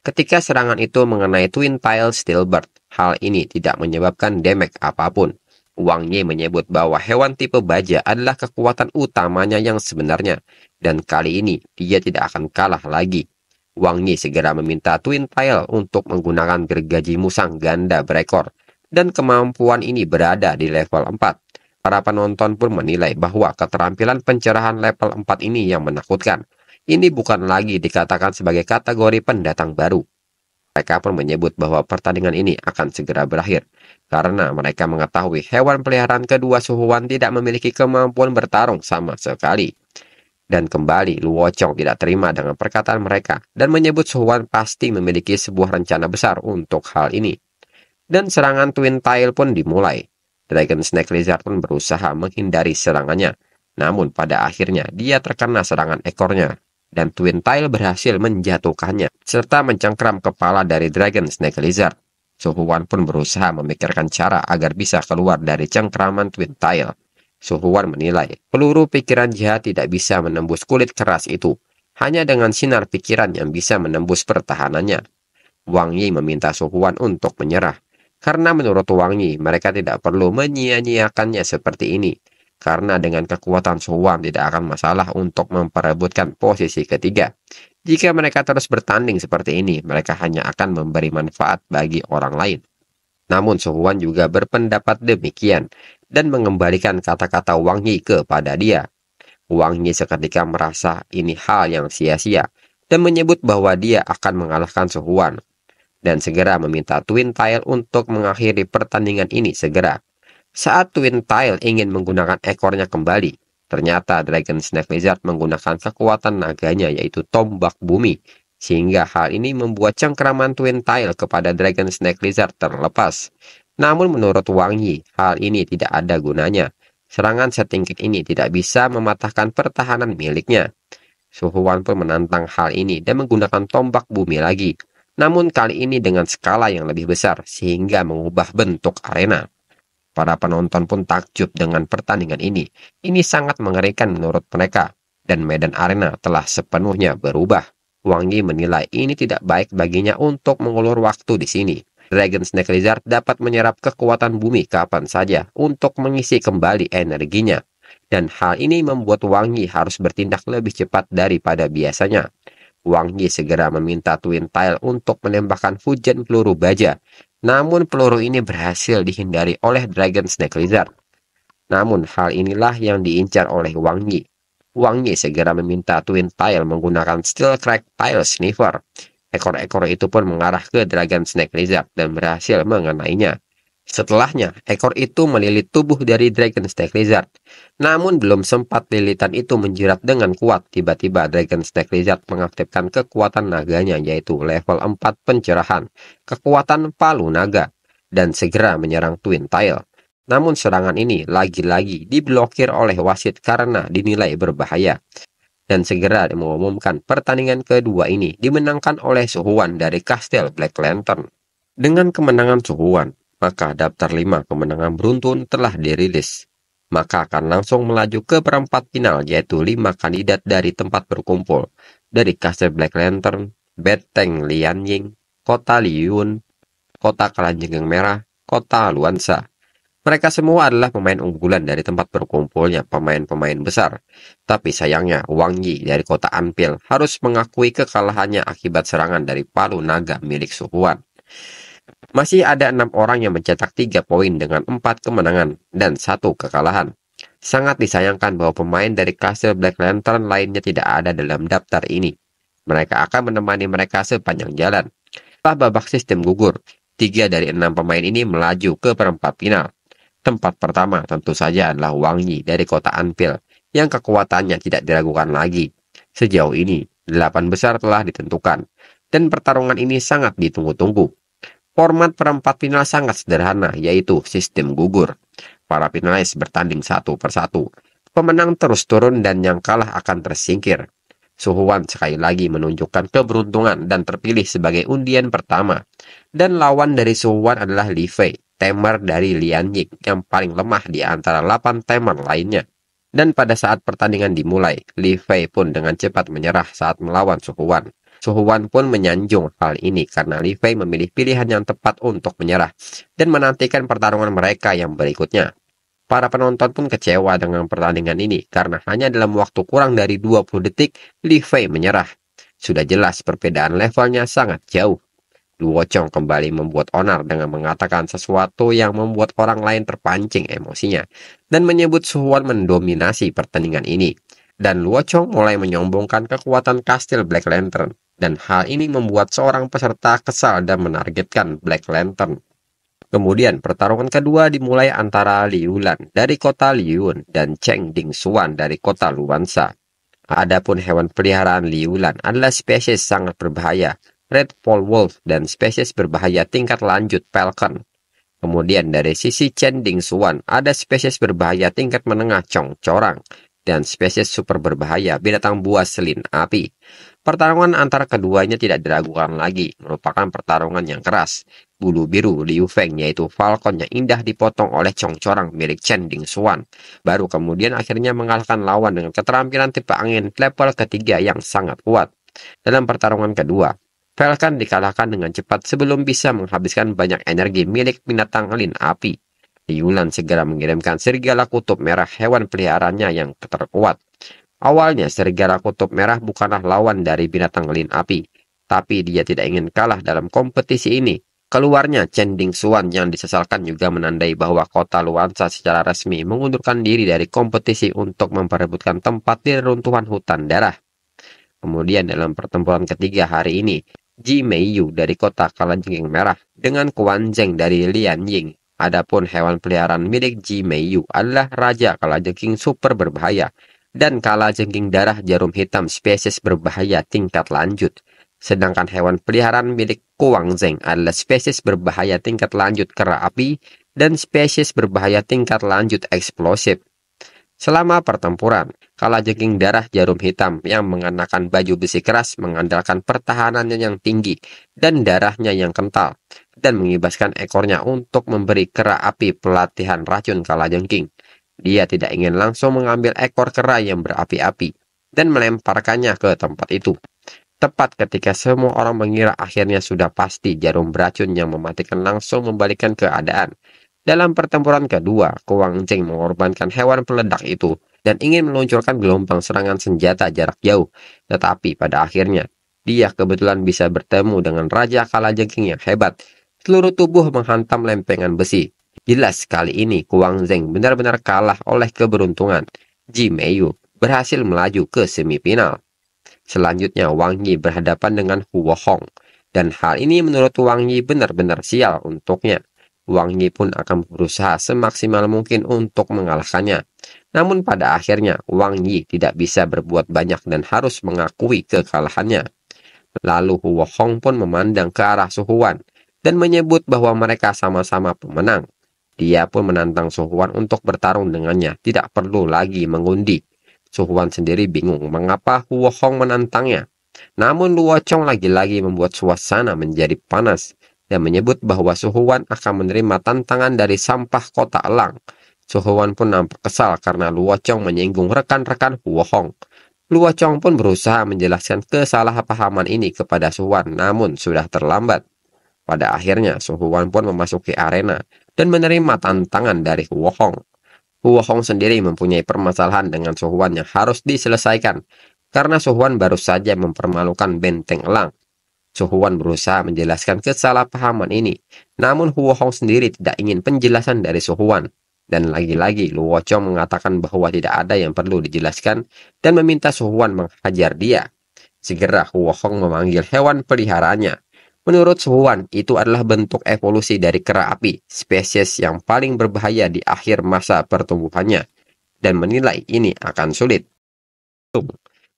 Ketika serangan itu mengenai Twin Tail Steelbird, hal ini tidak menyebabkan damage apapun. Wang Yi menyebut bahwa hewan tipe baja adalah kekuatan utamanya yang sebenarnya, dan kali ini dia tidak akan kalah lagi. Wang Yi segera meminta Twin Tail untuk menggunakan gergaji musang ganda berekor, dan kemampuan ini berada di level 4. Para penonton pun menilai bahwa keterampilan pencerahan level 4 ini yang menakutkan. Ini bukan lagi dikatakan sebagai kategori pendatang baru, mereka pun menyebut bahwa pertandingan ini akan segera berakhir. Karena mereka mengetahui hewan peliharaan kedua Suhuan tidak memiliki kemampuan bertarung sama sekali. Dan kembali Luo Chong tidak terima dengan perkataan mereka dan menyebut Suhuan pasti memiliki sebuah rencana besar untuk hal ini. Dan serangan Twin Tail pun dimulai. Dragon Snake Lizard pun berusaha menghindari serangannya. Namun pada akhirnya dia terkena serangan ekornya dan Twin Tail berhasil menjatuhkannya, serta mencengkram kepala dari Dragon Snake Lizard. Suhuan pun berusaha memikirkan cara agar bisa keluar dari cengkraman Twin Tail. Suhuan menilai, peluru pikiran jahat tidak bisa menembus kulit keras itu, hanya dengan sinar pikiran yang bisa menembus pertahanannya. Wang Yi meminta Suhuan untuk menyerah, karena menurut Wang Yi mereka tidak perlu menyia-nyiakannya seperti ini karena dengan kekuatan Suwam tidak akan masalah untuk memperebutkan posisi ketiga. Jika mereka terus bertanding seperti ini, mereka hanya akan memberi manfaat bagi orang lain. Namun Suwan juga berpendapat demikian dan mengembalikan kata-kata Wang Yi kepada dia. Wang Yi seketika merasa ini hal yang sia-sia dan menyebut bahwa dia akan mengalahkan Suwan dan segera meminta Twin Tail untuk mengakhiri pertandingan ini segera. Saat Twin Tail ingin menggunakan ekornya kembali, ternyata Dragon Snake Lizard menggunakan kekuatan naganya yaitu tombak bumi, sehingga hal ini membuat cengkeraman Twin Tail kepada Dragon Snake Lizard terlepas. Namun menurut Wang Yi, hal ini tidak ada gunanya. Serangan setingkat ini tidak bisa mematahkan pertahanan miliknya. Suhuan pun menantang hal ini dan menggunakan tombak bumi lagi, namun kali ini dengan skala yang lebih besar sehingga mengubah bentuk arena. Para penonton pun takjub dengan pertandingan ini. Ini sangat mengerikan menurut mereka, dan medan arena telah sepenuhnya berubah. Wangi menilai ini tidak baik baginya untuk mengulur waktu di sini. Dragon Snake Lizard dapat menyerap kekuatan bumi kapan saja untuk mengisi kembali energinya. Dan hal ini membuat Wangi harus bertindak lebih cepat daripada biasanya. Wangi segera meminta Twin Tail untuk menembakkan hujan peluru baja. Namun peluru ini berhasil dihindari oleh Dragon Snake Lizard. Namun hal inilah yang diincar oleh Wang Yi. Wang Yi segera meminta Twin Tail menggunakan Steel Crack Tail Sniffer. Ekor-ekor itu pun mengarah ke Dragon Snake Lizard dan berhasil mengenainya. Setelahnya, ekor itu melilit tubuh dari Dragon Snake Lizard. Namun belum sempat lilitan itu menjerat dengan kuat, tiba-tiba Dragon Snake Lizard mengaktifkan kekuatan naganya yaitu level 4 pencerahan, kekuatan palu naga, dan segera menyerang Twin Tail. Namun serangan ini lagi-lagi diblokir oleh wasit karena dinilai berbahaya. Dan segera mengumumkan pertandingan kedua ini dimenangkan oleh Suhuan dari Kastel Black Lantern. Dengan kemenangan Suhuan, maka daftar 5 kemenangan beruntun telah dirilis. Maka akan langsung melaju ke perempat final yaitu 5 kandidat dari tempat berkumpul dari Kasep Black Lantern, Beteng Lianying, Kota Liyun, Kota Kalanjenggang Merah, Kota Luansa. Mereka semua adalah pemain unggulan dari tempat berkumpulnya pemain-pemain besar. Tapi sayangnya, Wang Yi dari kota Anpil harus mengakui kekalahannya akibat serangan dari palu naga milik Suhuan. Masih ada enam orang yang mencetak tiga poin dengan empat kemenangan dan satu kekalahan. Sangat disayangkan bahwa pemain dari kastil Black Lantern lainnya tidak ada dalam daftar ini. Mereka akan menemani mereka sepanjang jalan. Setelah babak sistem gugur, tiga dari enam pemain ini melaju ke perempat final. Tempat pertama tentu saja adalah Wang Yi dari kota Anfield yang kekuatannya tidak diragukan lagi. Sejauh ini, delapan besar telah ditentukan, dan pertarungan ini sangat ditunggu-tunggu. Format perempat final sangat sederhana, yaitu sistem gugur. Para finalis bertanding satu persatu. Pemenang terus turun dan yang kalah akan tersingkir. Suhuan sekali lagi menunjukkan keberuntungan dan terpilih sebagai undian pertama. Dan lawan dari Suhuan adalah Li Fei, temer dari Lian Ying yang paling lemah di antara 8 temer lainnya. Dan pada saat pertandingan dimulai, Li Fei pun dengan cepat menyerah saat melawan Suhuan. Suhuan pun menyanjung hal ini karena Li Fei memilih pilihan yang tepat untuk menyerah dan menantikan pertarungan mereka yang berikutnya. Para penonton pun kecewa dengan pertandingan ini karena hanya dalam waktu kurang dari 20 detik Li Fei menyerah. Sudah jelas perbedaan levelnya sangat jauh. Luo Chong kembali membuat onar dengan mengatakan sesuatu yang membuat orang lain terpancing emosinya dan menyebut Suhuan mendominasi pertandingan ini. Dan Luo Chong mulai menyombongkan kekuatan kastil Black Lantern dan hal ini membuat seorang peserta kesal dan menargetkan Black Lantern. Kemudian pertarungan kedua dimulai antara Liulan dari kota Liun dan Cheng Ding Xuan dari kota Luansa. Adapun hewan peliharaan Liulan adalah spesies sangat berbahaya, Red Pole Wolf dan spesies berbahaya tingkat lanjut Falcon. Kemudian dari sisi Chen Ding Xuan ada spesies berbahaya tingkat menengah Chong Corang dan spesies super berbahaya binatang buas selin api. Pertarungan antara keduanya tidak diragukan lagi, merupakan pertarungan yang keras. Bulu biru Liu Feng yaitu Falcon yang indah dipotong oleh congcorang milik Chen Ding Xuan. Baru kemudian akhirnya mengalahkan lawan dengan keterampilan tipe angin level ketiga yang sangat kuat. Dalam pertarungan kedua, Falcon dikalahkan dengan cepat sebelum bisa menghabiskan banyak energi milik binatang lin api. Yulan segera mengirimkan serigala kutub merah hewan peliharaannya yang terkuat. Awalnya serigala kutub merah bukanlah lawan dari binatang lin api, tapi dia tidak ingin kalah dalam kompetisi ini. Keluarnya Ding Suan yang disesalkan juga menandai bahwa kota Luansa secara resmi mengundurkan diri dari kompetisi untuk memperebutkan tempat di reruntuhan hutan darah. Kemudian dalam pertempuran ketiga hari ini, Ji Meiyu dari kota Kalanjing Merah dengan Kuan Zheng dari Lian Ying Adapun hewan peliharaan milik Ji Meiyu adalah Raja Kalajengking super berbahaya dan kalajengking darah jarum hitam spesies berbahaya tingkat lanjut. Sedangkan hewan peliharaan milik Kuang Zeng adalah spesies berbahaya tingkat lanjut kera api dan spesies berbahaya tingkat lanjut eksplosif. Selama pertempuran, kalajengking darah jarum hitam yang mengenakan baju besi keras mengandalkan pertahanannya yang tinggi dan darahnya yang kental, dan mengibaskan ekornya untuk memberi kera api pelatihan racun kalajengking. Dia tidak ingin langsung mengambil ekor kera yang berapi-api dan melemparkannya ke tempat itu. Tepat ketika semua orang mengira akhirnya sudah pasti jarum beracun yang mematikan langsung membalikkan keadaan. Dalam pertempuran kedua, Kuang Jing mengorbankan hewan peledak itu dan ingin meluncurkan gelombang serangan senjata jarak jauh. Tetapi pada akhirnya, dia kebetulan bisa bertemu dengan Raja Kalajengking yang hebat. Seluruh tubuh menghantam lempengan besi. Jelas kali ini Kuang Zeng benar-benar kalah oleh keberuntungan. Ji Meiyu berhasil melaju ke semifinal. Selanjutnya Wang Yi berhadapan dengan Huo Hong. Dan hal ini menurut Wang Yi benar-benar sial untuknya. Wang Yi pun akan berusaha semaksimal mungkin untuk mengalahkannya. Namun pada akhirnya Wang Yi tidak bisa berbuat banyak dan harus mengakui kekalahannya. Lalu Huo Hong pun memandang ke arah Huan dan menyebut bahwa mereka sama-sama pemenang. Dia pun menantang Suhuan untuk bertarung dengannya, tidak perlu lagi mengundi. Suhuan sendiri bingung mengapa Huo Hong menantangnya. Namun Luo Chong lagi-lagi membuat suasana menjadi panas dan menyebut bahwa Suhuan akan menerima tantangan dari sampah kota Elang. Suhuan pun nampak kesal karena Luo Chong menyinggung rekan-rekan Huo Hong. Luo Chong pun berusaha menjelaskan kesalahpahaman ini kepada Suhuan, namun sudah terlambat. Pada akhirnya, Suhuan pun memasuki arena dan menerima tantangan dari Huo Hong. Huo Hong sendiri mempunyai permasalahan dengan Sohuan yang harus diselesaikan karena Sohuan baru saja mempermalukan benteng elang. Sohuan berusaha menjelaskan kesalahpahaman ini, namun Huo Hong sendiri tidak ingin penjelasan dari Sohuan. Dan lagi-lagi Luo Chong mengatakan bahwa tidak ada yang perlu dijelaskan dan meminta Sohuan menghajar dia. Segera Huo Hong memanggil hewan peliharaannya, Menurut Suhuan, itu adalah bentuk evolusi dari kera api, spesies yang paling berbahaya di akhir masa pertumbuhannya, dan menilai ini akan sulit.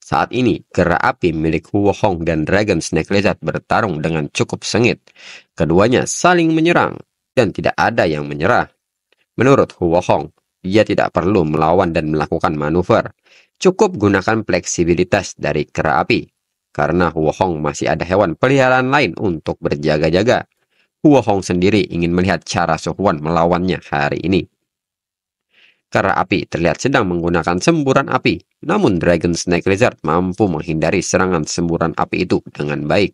Saat ini, kera api milik Hong dan Dragon Snake Lizard bertarung dengan cukup sengit. Keduanya saling menyerang, dan tidak ada yang menyerah. Menurut Hong, ia tidak perlu melawan dan melakukan manuver. Cukup gunakan fleksibilitas dari kera api karena Huohong masih ada hewan peliharaan lain untuk berjaga-jaga. Huohong sendiri ingin melihat cara Sohuan melawannya hari ini. Kara api terlihat sedang menggunakan semburan api, namun Dragon Snake Lizard mampu menghindari serangan semburan api itu dengan baik.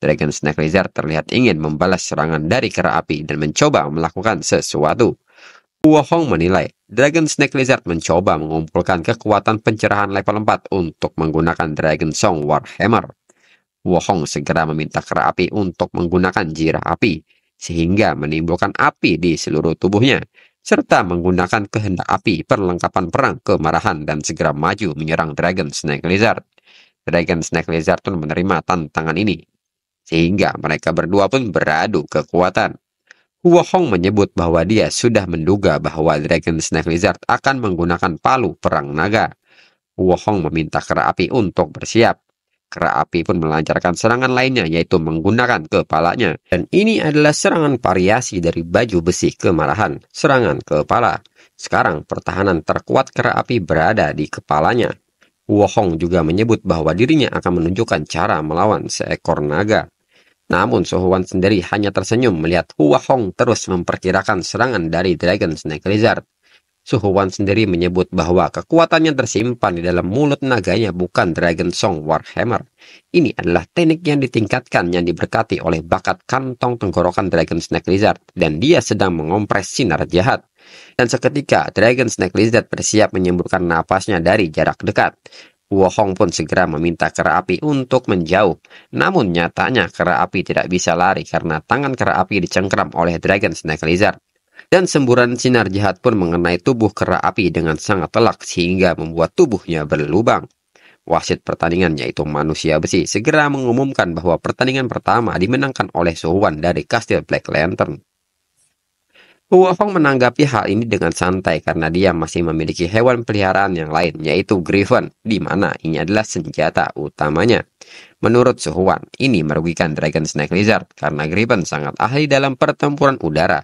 Dragon Snake Lizard terlihat ingin membalas serangan dari kera api dan mencoba melakukan sesuatu. Huohong menilai Dragon Snake Lizard mencoba mengumpulkan kekuatan pencerahan level 4 untuk menggunakan Dragon Song Warhammer. Wohong segera meminta kera api untuk menggunakan jirah api, sehingga menimbulkan api di seluruh tubuhnya, serta menggunakan kehendak api perlengkapan perang kemarahan dan segera maju menyerang Dragon Snake Lizard. Dragon Snake Lizard pun menerima tantangan ini, sehingga mereka berdua pun beradu kekuatan. Huo menyebut bahwa dia sudah menduga bahwa Dragon Snake Lizard akan menggunakan palu perang naga. Huo meminta kera api untuk bersiap. Kera api pun melancarkan serangan lainnya yaitu menggunakan kepalanya. Dan ini adalah serangan variasi dari baju besi kemarahan, serangan kepala. Sekarang pertahanan terkuat kera api berada di kepalanya. Huo juga menyebut bahwa dirinya akan menunjukkan cara melawan seekor naga. Namun Sohuan sendiri hanya tersenyum melihat Hua Hong terus memperkirakan serangan dari Dragon Snake Lizard. Suhuwan sendiri menyebut bahwa kekuatannya tersimpan di dalam mulut naganya bukan Dragon Song Warhammer. Ini adalah teknik yang ditingkatkan yang diberkati oleh bakat kantong tenggorokan Dragon Snake Lizard dan dia sedang mengompres sinar jahat. Dan seketika Dragon Snake Lizard bersiap menyemburkan nafasnya dari jarak dekat. Wohong pun segera meminta kera api untuk menjauh. Namun nyatanya kera api tidak bisa lari karena tangan kera api dicengkram oleh Dragon Snake Lizard. Dan semburan sinar jahat pun mengenai tubuh kera api dengan sangat telak sehingga membuat tubuhnya berlubang. Wasit pertandingan yaitu manusia besi segera mengumumkan bahwa pertandingan pertama dimenangkan oleh Sohwan dari kastil Black Lantern. Hua Hong menanggapi hal ini dengan santai karena dia masih memiliki hewan peliharaan yang lain, yaitu Griffon, di mana ini adalah senjata utamanya. Menurut Suhuan, ini merugikan Dragon Snake Lizard karena Griffon sangat ahli dalam pertempuran udara.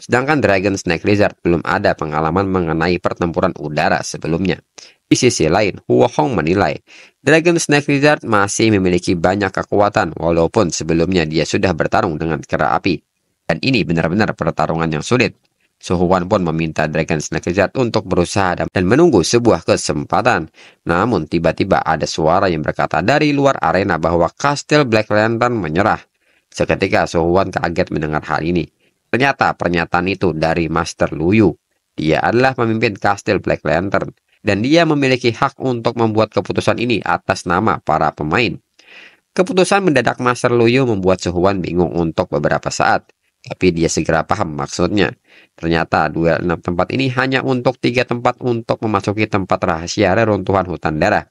Sedangkan Dragon Snake Lizard belum ada pengalaman mengenai pertempuran udara sebelumnya. Di sisi lain, Huo Hong menilai, Dragon Snake Lizard masih memiliki banyak kekuatan walaupun sebelumnya dia sudah bertarung dengan kera api. Dan ini benar-benar pertarungan yang sulit. Suhuwan pun meminta Dragon Snake untuk berusaha dan menunggu sebuah kesempatan. Namun tiba-tiba ada suara yang berkata dari luar arena bahwa Kastil Black Lantern menyerah. Seketika Suhuwan kaget mendengar hal ini. Ternyata pernyataan itu dari Master Luyu. Dia adalah pemimpin Kastil Black Lantern. Dan dia memiliki hak untuk membuat keputusan ini atas nama para pemain. Keputusan mendadak Master Luyu membuat Suhuwan bingung untuk beberapa saat. Tapi dia segera paham maksudnya. Ternyata duel enam tempat ini hanya untuk tiga tempat untuk memasuki tempat rahasia reruntuhan hutan darah.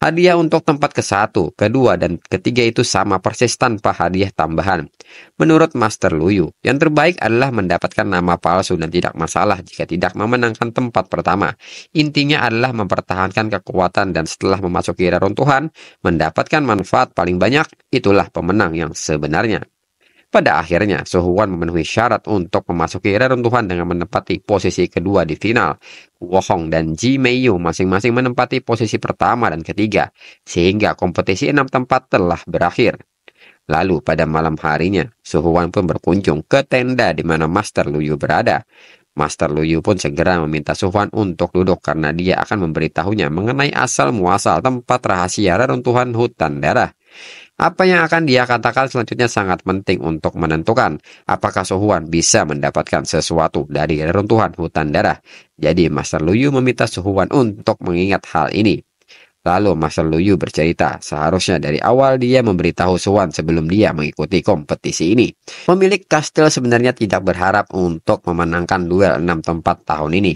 Hadiah untuk tempat ke satu, kedua, dan ketiga itu sama persis tanpa hadiah tambahan. Menurut Master Luyu, yang terbaik adalah mendapatkan nama palsu dan tidak masalah jika tidak memenangkan tempat pertama. Intinya adalah mempertahankan kekuatan dan setelah memasuki reruntuhan, mendapatkan manfaat paling banyak, itulah pemenang yang sebenarnya. Pada akhirnya, Suhuan memenuhi syarat untuk memasuki reruntuhan dengan menempati posisi kedua di final. Wohong dan Ji Meiyu masing-masing menempati posisi pertama dan ketiga, sehingga kompetisi enam tempat telah berakhir. Lalu pada malam harinya, Suhuan pun berkunjung ke tenda di mana Master Luyu berada. Master Luyu pun segera meminta Suhuan untuk duduk karena dia akan memberitahunya mengenai asal-muasal tempat rahasia reruntuhan hutan darah. Apa yang akan dia katakan selanjutnya sangat penting untuk menentukan apakah Sohuan bisa mendapatkan sesuatu dari reruntuhan hutan darah. Jadi Master Luyu meminta Sohuan untuk mengingat hal ini. Lalu Master Luyu bercerita, seharusnya dari awal dia memberitahu Sohuan sebelum dia mengikuti kompetisi ini. Pemilik kastil sebenarnya tidak berharap untuk memenangkan duel 6 tempat tahun ini.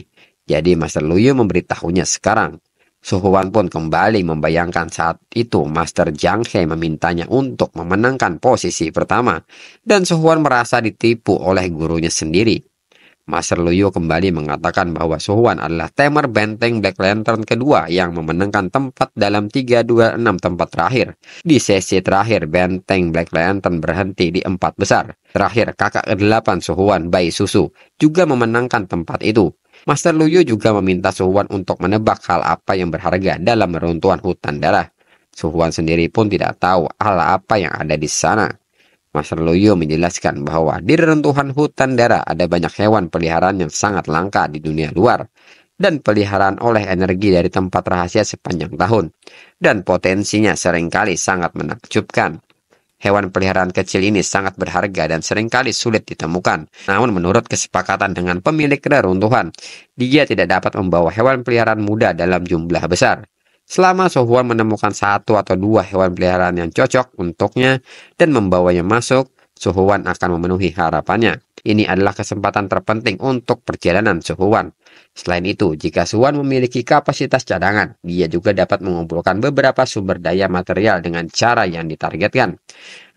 Jadi Master Luyu memberitahunya sekarang. Suhuan pun kembali membayangkan saat itu Master Jiang He memintanya untuk memenangkan posisi pertama dan Suhuan merasa ditipu oleh gurunya sendiri. Master Luyu kembali mengatakan bahwa Suhuan adalah temer benteng Black Lantern kedua yang memenangkan tempat dalam 326 tempat terakhir. Di sesi terakhir, benteng Black Lantern berhenti di empat besar. Terakhir, kakak ke-8 Suhuan Bai Susu juga memenangkan tempat itu. Master Luyu juga meminta Suhuan untuk menebak hal apa yang berharga dalam reruntuhan hutan darah. Suhuan sendiri pun tidak tahu hal apa yang ada di sana. Master Luyu menjelaskan bahwa di reruntuhan hutan darah ada banyak hewan peliharaan yang sangat langka di dunia luar dan peliharaan oleh energi dari tempat rahasia sepanjang tahun dan potensinya seringkali sangat menakjubkan. Hewan peliharaan kecil ini sangat berharga dan seringkali sulit ditemukan. Namun menurut kesepakatan dengan pemilik reruntuhan, dia tidak dapat membawa hewan peliharaan muda dalam jumlah besar. Selama Sohwan menemukan satu atau dua hewan peliharaan yang cocok untuknya dan membawanya masuk, Sohwan akan memenuhi harapannya. Ini adalah kesempatan terpenting untuk perjalanan Sohwan. Selain itu, jika Suwan memiliki kapasitas cadangan, dia juga dapat mengumpulkan beberapa sumber daya material dengan cara yang ditargetkan.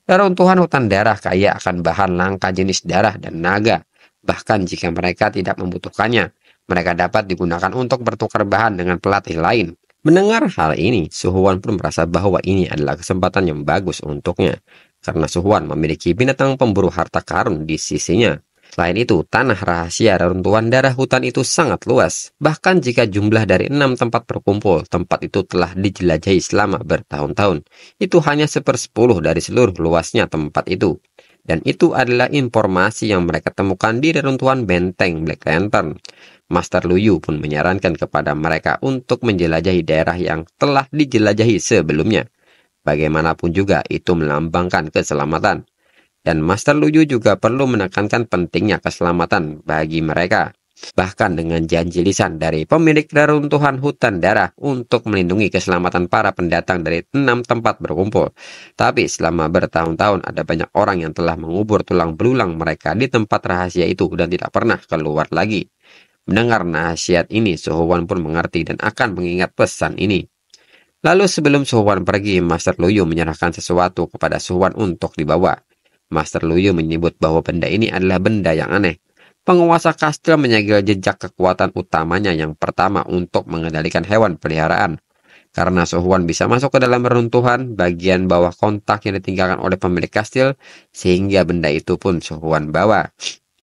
Reruntuhan hutan darah kaya akan bahan langka jenis darah dan naga, bahkan jika mereka tidak membutuhkannya. Mereka dapat digunakan untuk bertukar bahan dengan pelatih lain. Mendengar hal ini, Suhuan pun merasa bahwa ini adalah kesempatan yang bagus untuknya, karena Suhuan memiliki binatang pemburu harta karun di sisinya. Selain itu, tanah rahasia reruntuhan darah hutan itu sangat luas. Bahkan jika jumlah dari enam tempat berkumpul, tempat itu telah dijelajahi selama bertahun-tahun. Itu hanya sepersepuluh dari seluruh luasnya tempat itu. Dan itu adalah informasi yang mereka temukan di reruntuhan benteng Black Lantern. Master Luyu pun menyarankan kepada mereka untuk menjelajahi daerah yang telah dijelajahi sebelumnya. Bagaimanapun juga itu melambangkan keselamatan. Dan Master Luju juga perlu menekankan pentingnya keselamatan bagi mereka. Bahkan dengan janji lisan dari pemilik reruntuhan hutan darah untuk melindungi keselamatan para pendatang dari enam tempat berkumpul. Tapi selama bertahun-tahun ada banyak orang yang telah mengubur tulang belulang mereka di tempat rahasia itu dan tidak pernah keluar lagi. Mendengar nasihat ini, Sohwan pun mengerti dan akan mengingat pesan ini. Lalu sebelum Sohwan pergi, Master Luyu menyerahkan sesuatu kepada Sohwan untuk dibawa. Master Luyu menyebut bahwa benda ini adalah benda yang aneh. Penguasa kastil menyegel jejak kekuatan utamanya yang pertama untuk mengendalikan hewan peliharaan. Karena Sohuan bisa masuk ke dalam reruntuhan bagian bawah kontak yang ditinggalkan oleh pemilik kastil, sehingga benda itu pun Sohuan bawa.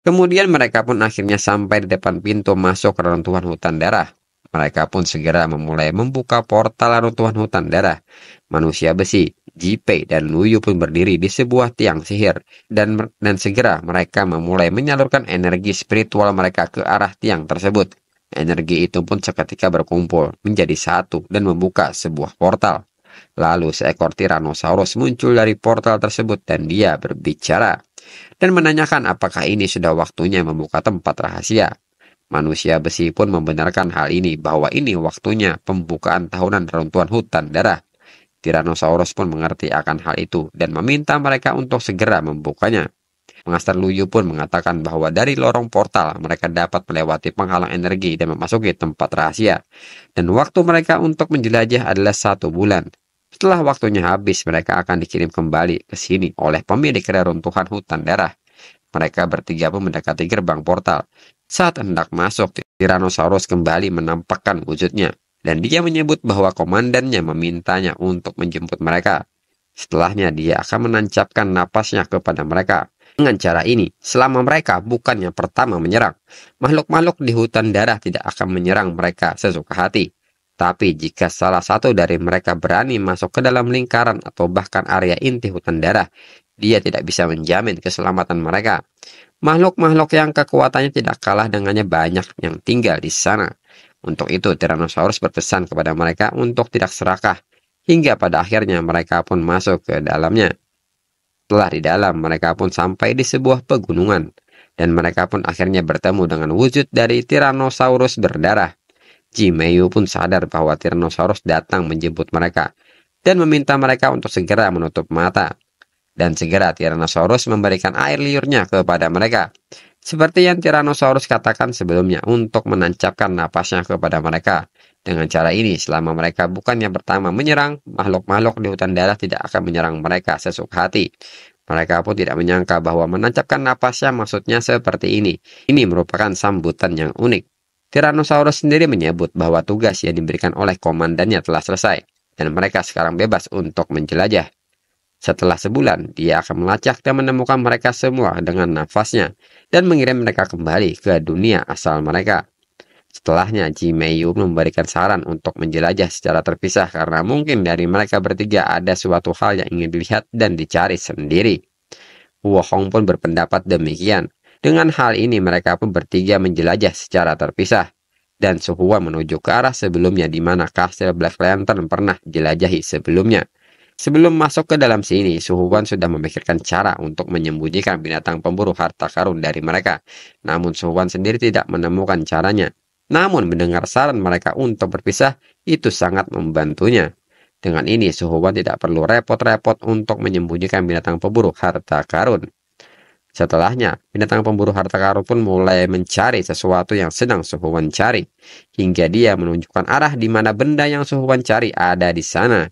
Kemudian mereka pun akhirnya sampai di depan pintu masuk reruntuhan hutan darah. Mereka pun segera memulai membuka portal reruntuhan hutan darah. Manusia besi, Jipei dan Luyu pun berdiri di sebuah tiang sihir dan dan segera mereka memulai menyalurkan energi spiritual mereka ke arah tiang tersebut. Energi itu pun seketika berkumpul menjadi satu dan membuka sebuah portal. Lalu seekor Tyrannosaurus muncul dari portal tersebut dan dia berbicara dan menanyakan apakah ini sudah waktunya membuka tempat rahasia. Manusia besi pun membenarkan hal ini bahwa ini waktunya pembukaan tahunan reruntuhan hutan darah. Tyrannosaurus pun mengerti akan hal itu dan meminta mereka untuk segera membukanya. Master Luyu pun mengatakan bahwa dari lorong portal mereka dapat melewati penghalang energi dan memasuki tempat rahasia. Dan waktu mereka untuk menjelajah adalah satu bulan. Setelah waktunya habis, mereka akan dikirim kembali ke sini oleh pemilik reruntuhan hutan darah. Mereka bertiga pun mendekati gerbang portal. Saat hendak masuk, Tyrannosaurus kembali menampakkan wujudnya, dan dia menyebut bahwa komandannya memintanya untuk menjemput mereka. Setelahnya dia akan menancapkan napasnya kepada mereka. Dengan cara ini, selama mereka bukannya pertama menyerang, makhluk-makhluk di hutan darah tidak akan menyerang mereka sesuka hati. Tapi jika salah satu dari mereka berani masuk ke dalam lingkaran atau bahkan area inti hutan darah, dia tidak bisa menjamin keselamatan mereka. Makhluk-makhluk yang kekuatannya tidak kalah dengannya banyak yang tinggal di sana. Untuk itu, Tyrannosaurus berpesan kepada mereka untuk tidak serakah, hingga pada akhirnya mereka pun masuk ke dalamnya. Setelah di dalam, mereka pun sampai di sebuah pegunungan, dan mereka pun akhirnya bertemu dengan wujud dari Tyrannosaurus berdarah. Jimeyu pun sadar bahwa Tyrannosaurus datang menjemput mereka, dan meminta mereka untuk segera menutup mata. Dan segera Tyrannosaurus memberikan air liurnya kepada mereka. Seperti yang Tyrannosaurus katakan sebelumnya untuk menancapkan napasnya kepada mereka. Dengan cara ini, selama mereka bukan yang pertama menyerang, makhluk-makhluk di hutan darah tidak akan menyerang mereka sesuka hati. Mereka pun tidak menyangka bahwa menancapkan napasnya maksudnya seperti ini. Ini merupakan sambutan yang unik. Tyrannosaurus sendiri menyebut bahwa tugas yang diberikan oleh komandannya telah selesai, dan mereka sekarang bebas untuk menjelajah. Setelah sebulan, dia akan melacak dan menemukan mereka semua dengan nafasnya dan mengirim mereka kembali ke dunia asal mereka. Setelahnya, Ji Meiyu memberikan saran untuk menjelajah secara terpisah karena mungkin dari mereka bertiga ada suatu hal yang ingin dilihat dan dicari sendiri. Wu Hong pun berpendapat demikian. Dengan hal ini mereka pun bertiga menjelajah secara terpisah dan Suhua menuju ke arah sebelumnya di mana kastil Black Lantern pernah dijelajahi sebelumnya. Sebelum masuk ke dalam sini, Suhuwan sudah memikirkan cara untuk menyembunyikan binatang pemburu harta karun dari mereka. Namun Suhuwan sendiri tidak menemukan caranya. Namun mendengar saran mereka untuk berpisah, itu sangat membantunya. Dengan ini, Suhuwan tidak perlu repot-repot untuk menyembunyikan binatang pemburu harta karun. Setelahnya, binatang pemburu harta karun pun mulai mencari sesuatu yang sedang Suhuwan cari. Hingga dia menunjukkan arah di mana benda yang Suhuwan cari ada di sana.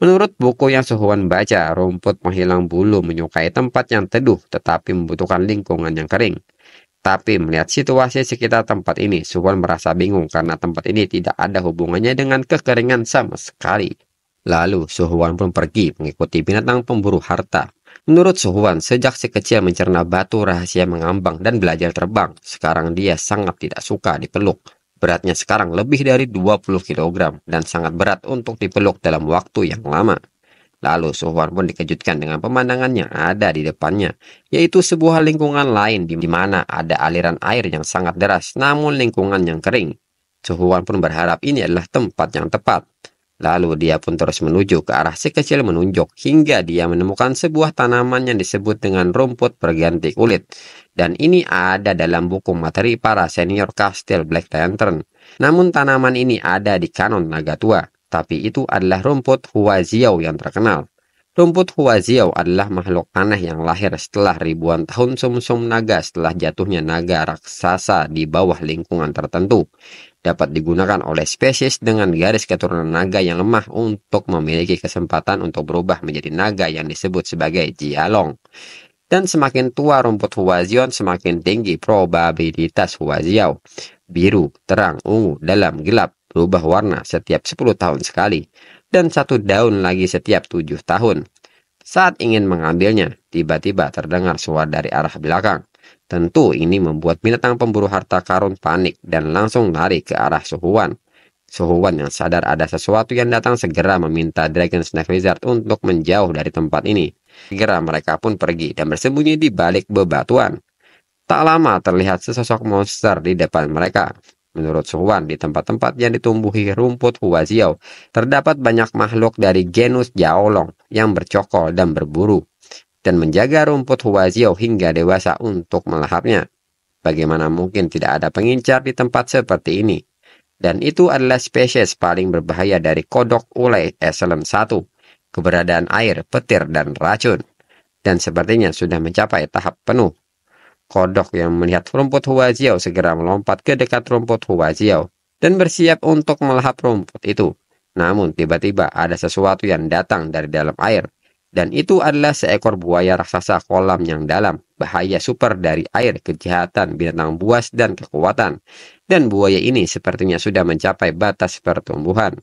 Menurut buku yang Suhuan baca, rumput menghilang bulu menyukai tempat yang teduh tetapi membutuhkan lingkungan yang kering. Tapi melihat situasi sekitar tempat ini, Suhuan merasa bingung karena tempat ini tidak ada hubungannya dengan kekeringan sama sekali. Lalu Suhuan pun pergi mengikuti binatang pemburu harta. Menurut Suhuan, sejak si kecil mencerna batu rahasia mengambang dan belajar terbang, sekarang dia sangat tidak suka dipeluk. Beratnya sekarang lebih dari 20 kg dan sangat berat untuk dipeluk dalam waktu yang lama. Lalu Sohwan pun dikejutkan dengan pemandangan yang ada di depannya, yaitu sebuah lingkungan lain di mana ada aliran air yang sangat deras namun lingkungan yang kering. Sohwan pun berharap ini adalah tempat yang tepat. Lalu dia pun terus menuju ke arah si kecil menunjuk hingga dia menemukan sebuah tanaman yang disebut dengan rumput berganti kulit dan ini ada dalam buku materi para senior kastil Black Lantern. Namun tanaman ini ada di kanon naga tua, tapi itu adalah rumput Huaziao yang terkenal. Rumput Huaziao adalah makhluk aneh yang lahir setelah ribuan tahun sumsum naga setelah jatuhnya naga raksasa di bawah lingkungan tertentu. Dapat digunakan oleh spesies dengan garis keturunan naga yang lemah untuk memiliki kesempatan untuk berubah menjadi naga yang disebut sebagai jialong. Dan semakin tua rumput huazion, semakin tinggi probabilitas huwaziau. Biru, terang, ungu, dalam, gelap, berubah warna setiap 10 tahun sekali. Dan satu daun lagi setiap tujuh tahun. Saat ingin mengambilnya, tiba-tiba terdengar suara dari arah belakang. Tentu ini membuat binatang pemburu harta karun panik dan langsung lari ke arah suhuan. Suhuan yang sadar ada sesuatu yang datang segera meminta Dragon Snake wizard untuk menjauh dari tempat ini. Segera mereka pun pergi dan bersembunyi di balik bebatuan. Tak lama terlihat sesosok monster di depan mereka. Menurut Suwan, di tempat-tempat yang ditumbuhi rumput huaziau, terdapat banyak makhluk dari genus jaolong yang bercokol dan berburu, dan menjaga rumput huaziau hingga dewasa untuk melahapnya. Bagaimana mungkin tidak ada pengincar di tempat seperti ini? Dan itu adalah spesies paling berbahaya dari kodok ulai eselon 1 keberadaan air, petir, dan racun. Dan sepertinya sudah mencapai tahap penuh. Kodok yang melihat rumput Huaziao segera melompat ke dekat rumput Huaziao dan bersiap untuk melahap rumput itu. Namun tiba-tiba ada sesuatu yang datang dari dalam air. Dan itu adalah seekor buaya raksasa kolam yang dalam, bahaya super dari air, kejahatan, binatang buas, dan kekuatan. Dan buaya ini sepertinya sudah mencapai batas pertumbuhan.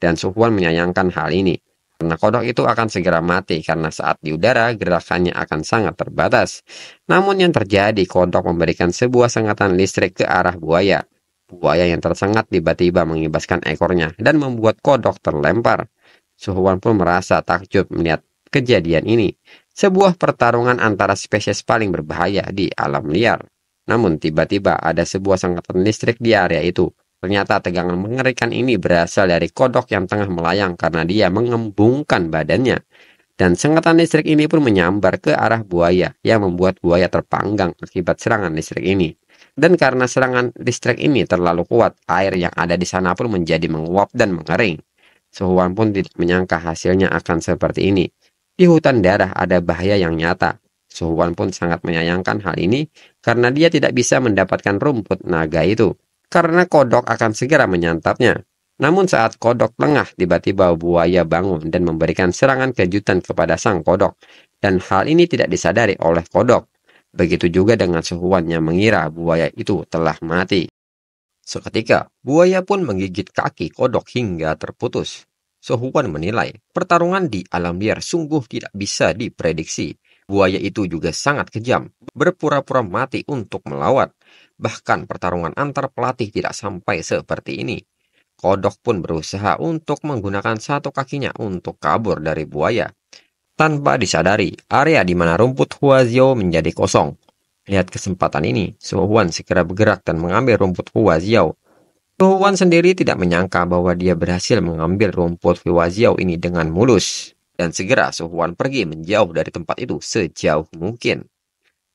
Dan Suhuan menyayangkan hal ini karena kodok itu akan segera mati karena saat di udara gerakannya akan sangat terbatas. Namun yang terjadi, kodok memberikan sebuah sengatan listrik ke arah buaya. Buaya yang tersengat tiba-tiba mengibaskan ekornya dan membuat kodok terlempar. Suhuan pun merasa takjub melihat kejadian ini. Sebuah pertarungan antara spesies paling berbahaya di alam liar. Namun tiba-tiba ada sebuah sengatan listrik di area itu. Ternyata tegangan mengerikan ini berasal dari kodok yang tengah melayang karena dia mengembungkan badannya. Dan sengatan listrik ini pun menyambar ke arah buaya yang membuat buaya terpanggang akibat serangan listrik ini. Dan karena serangan listrik ini terlalu kuat, air yang ada di sana pun menjadi menguap dan mengering. Suhuan pun tidak menyangka hasilnya akan seperti ini. Di hutan darah ada bahaya yang nyata. Suhuan pun sangat menyayangkan hal ini karena dia tidak bisa mendapatkan rumput naga itu karena kodok akan segera menyantapnya. Namun saat kodok lengah, tiba-tiba buaya bangun dan memberikan serangan kejutan kepada sang kodok. Dan hal ini tidak disadari oleh kodok. Begitu juga dengan suhuan yang mengira buaya itu telah mati. Seketika, buaya pun menggigit kaki kodok hingga terputus. Suhuan menilai, pertarungan di alam liar sungguh tidak bisa diprediksi. Buaya itu juga sangat kejam, berpura-pura mati untuk melawat. Bahkan pertarungan antar pelatih tidak sampai seperti ini. Kodok pun berusaha untuk menggunakan satu kakinya untuk kabur dari buaya. Tanpa disadari, area di mana rumput Huazio menjadi kosong. Lihat kesempatan ini, Suhuan segera bergerak dan mengambil rumput Huazio. Suhuan sendiri tidak menyangka bahwa dia berhasil mengambil rumput Huazio ini dengan mulus. Dan segera Suhuan pergi menjauh dari tempat itu sejauh mungkin.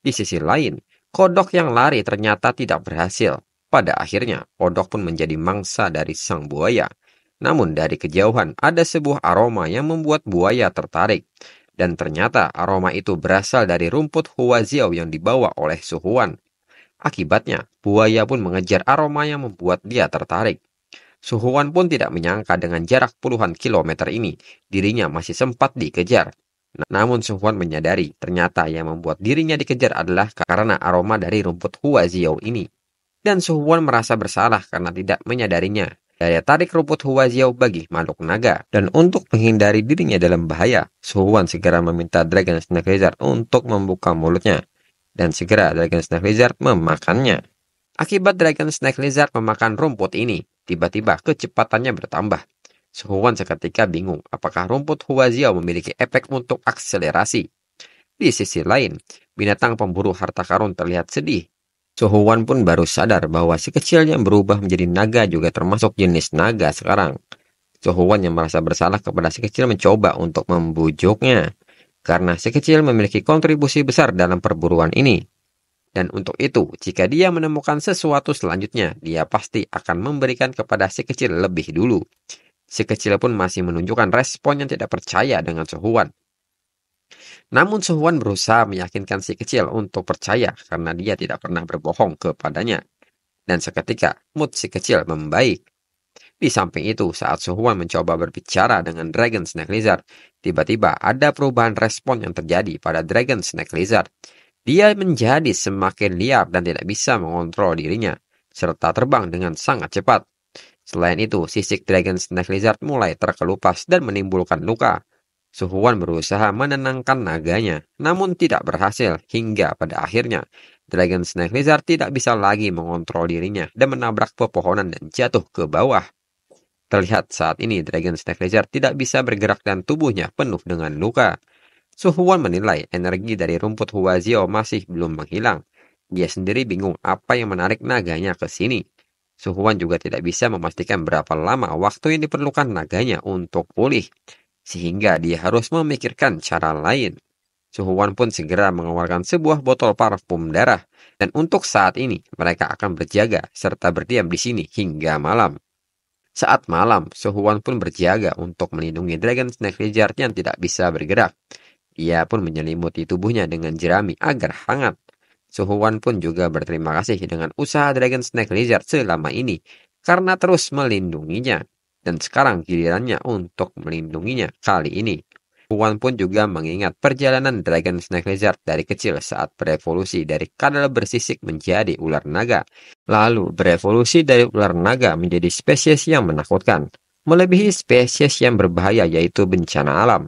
Di sisi lain, Kodok yang lari ternyata tidak berhasil. Pada akhirnya, kodok pun menjadi mangsa dari sang buaya. Namun dari kejauhan ada sebuah aroma yang membuat buaya tertarik. Dan ternyata aroma itu berasal dari rumput huaziao yang dibawa oleh Suhuan. Akibatnya, buaya pun mengejar aroma yang membuat dia tertarik. Suhuan pun tidak menyangka dengan jarak puluhan kilometer ini, dirinya masih sempat dikejar. Namun Sufwan menyadari ternyata yang membuat dirinya dikejar adalah karena aroma dari rumput Huaziao ini. Dan Sufwan merasa bersalah karena tidak menyadarinya. Daya tarik rumput Huaziao bagi makhluk naga. Dan untuk menghindari dirinya dalam bahaya, Sufwan segera meminta Dragon Snake Lizard untuk membuka mulutnya. Dan segera Dragon Snake Lizard memakannya. Akibat Dragon Snake Lizard memakan rumput ini, tiba-tiba kecepatannya bertambah. Sehuan seketika bingung apakah rumput huaziao memiliki efek untuk akselerasi. Di sisi lain, binatang pemburu harta karun terlihat sedih. Suhuwan pun baru sadar bahwa si kecil yang berubah menjadi naga juga termasuk jenis naga sekarang. Suhuwan yang merasa bersalah kepada si kecil mencoba untuk membujuknya. Karena si kecil memiliki kontribusi besar dalam perburuan ini. Dan untuk itu, jika dia menemukan sesuatu selanjutnya, dia pasti akan memberikan kepada si kecil lebih dulu. Si kecil pun masih menunjukkan respon yang tidak percaya dengan Sohuan. Namun Sohuan berusaha meyakinkan si kecil untuk percaya karena dia tidak pernah berbohong kepadanya. Dan seketika, mood si kecil membaik. Di samping itu, saat Sohuan mencoba berbicara dengan Dragon Snake Lizard, tiba-tiba ada perubahan respon yang terjadi pada Dragon Snake Lizard. Dia menjadi semakin liar dan tidak bisa mengontrol dirinya, serta terbang dengan sangat cepat. Selain itu, sisik Dragon Snake Lizard mulai terkelupas dan menimbulkan luka. Suhuan berusaha menenangkan naganya, namun tidak berhasil hingga pada akhirnya Dragon Snake Lizard tidak bisa lagi mengontrol dirinya dan menabrak pepohonan dan jatuh ke bawah. Terlihat saat ini Dragon Snake Lizard tidak bisa bergerak dan tubuhnya penuh dengan luka. Suhuan menilai energi dari rumput Huazio masih belum menghilang. Dia sendiri bingung apa yang menarik naganya ke sini. Suhuan juga tidak bisa memastikan berapa lama waktu yang diperlukan naganya untuk pulih, sehingga dia harus memikirkan cara lain. Suhuan pun segera mengeluarkan sebuah botol parfum darah, dan untuk saat ini mereka akan berjaga serta berdiam di sini hingga malam. Saat malam, Suhuan pun berjaga untuk melindungi Dragon Snake Lizard yang tidak bisa bergerak. Ia pun menyelimuti tubuhnya dengan jerami agar hangat. Suhuan pun juga berterima kasih dengan usaha Dragon Snake Lizard selama ini karena terus melindunginya. Dan sekarang gilirannya untuk melindunginya kali ini. Huan pun juga mengingat perjalanan Dragon Snake Lizard dari kecil saat berevolusi dari kadal bersisik menjadi ular naga. Lalu berevolusi dari ular naga menjadi spesies yang menakutkan, melebihi spesies yang berbahaya yaitu bencana alam.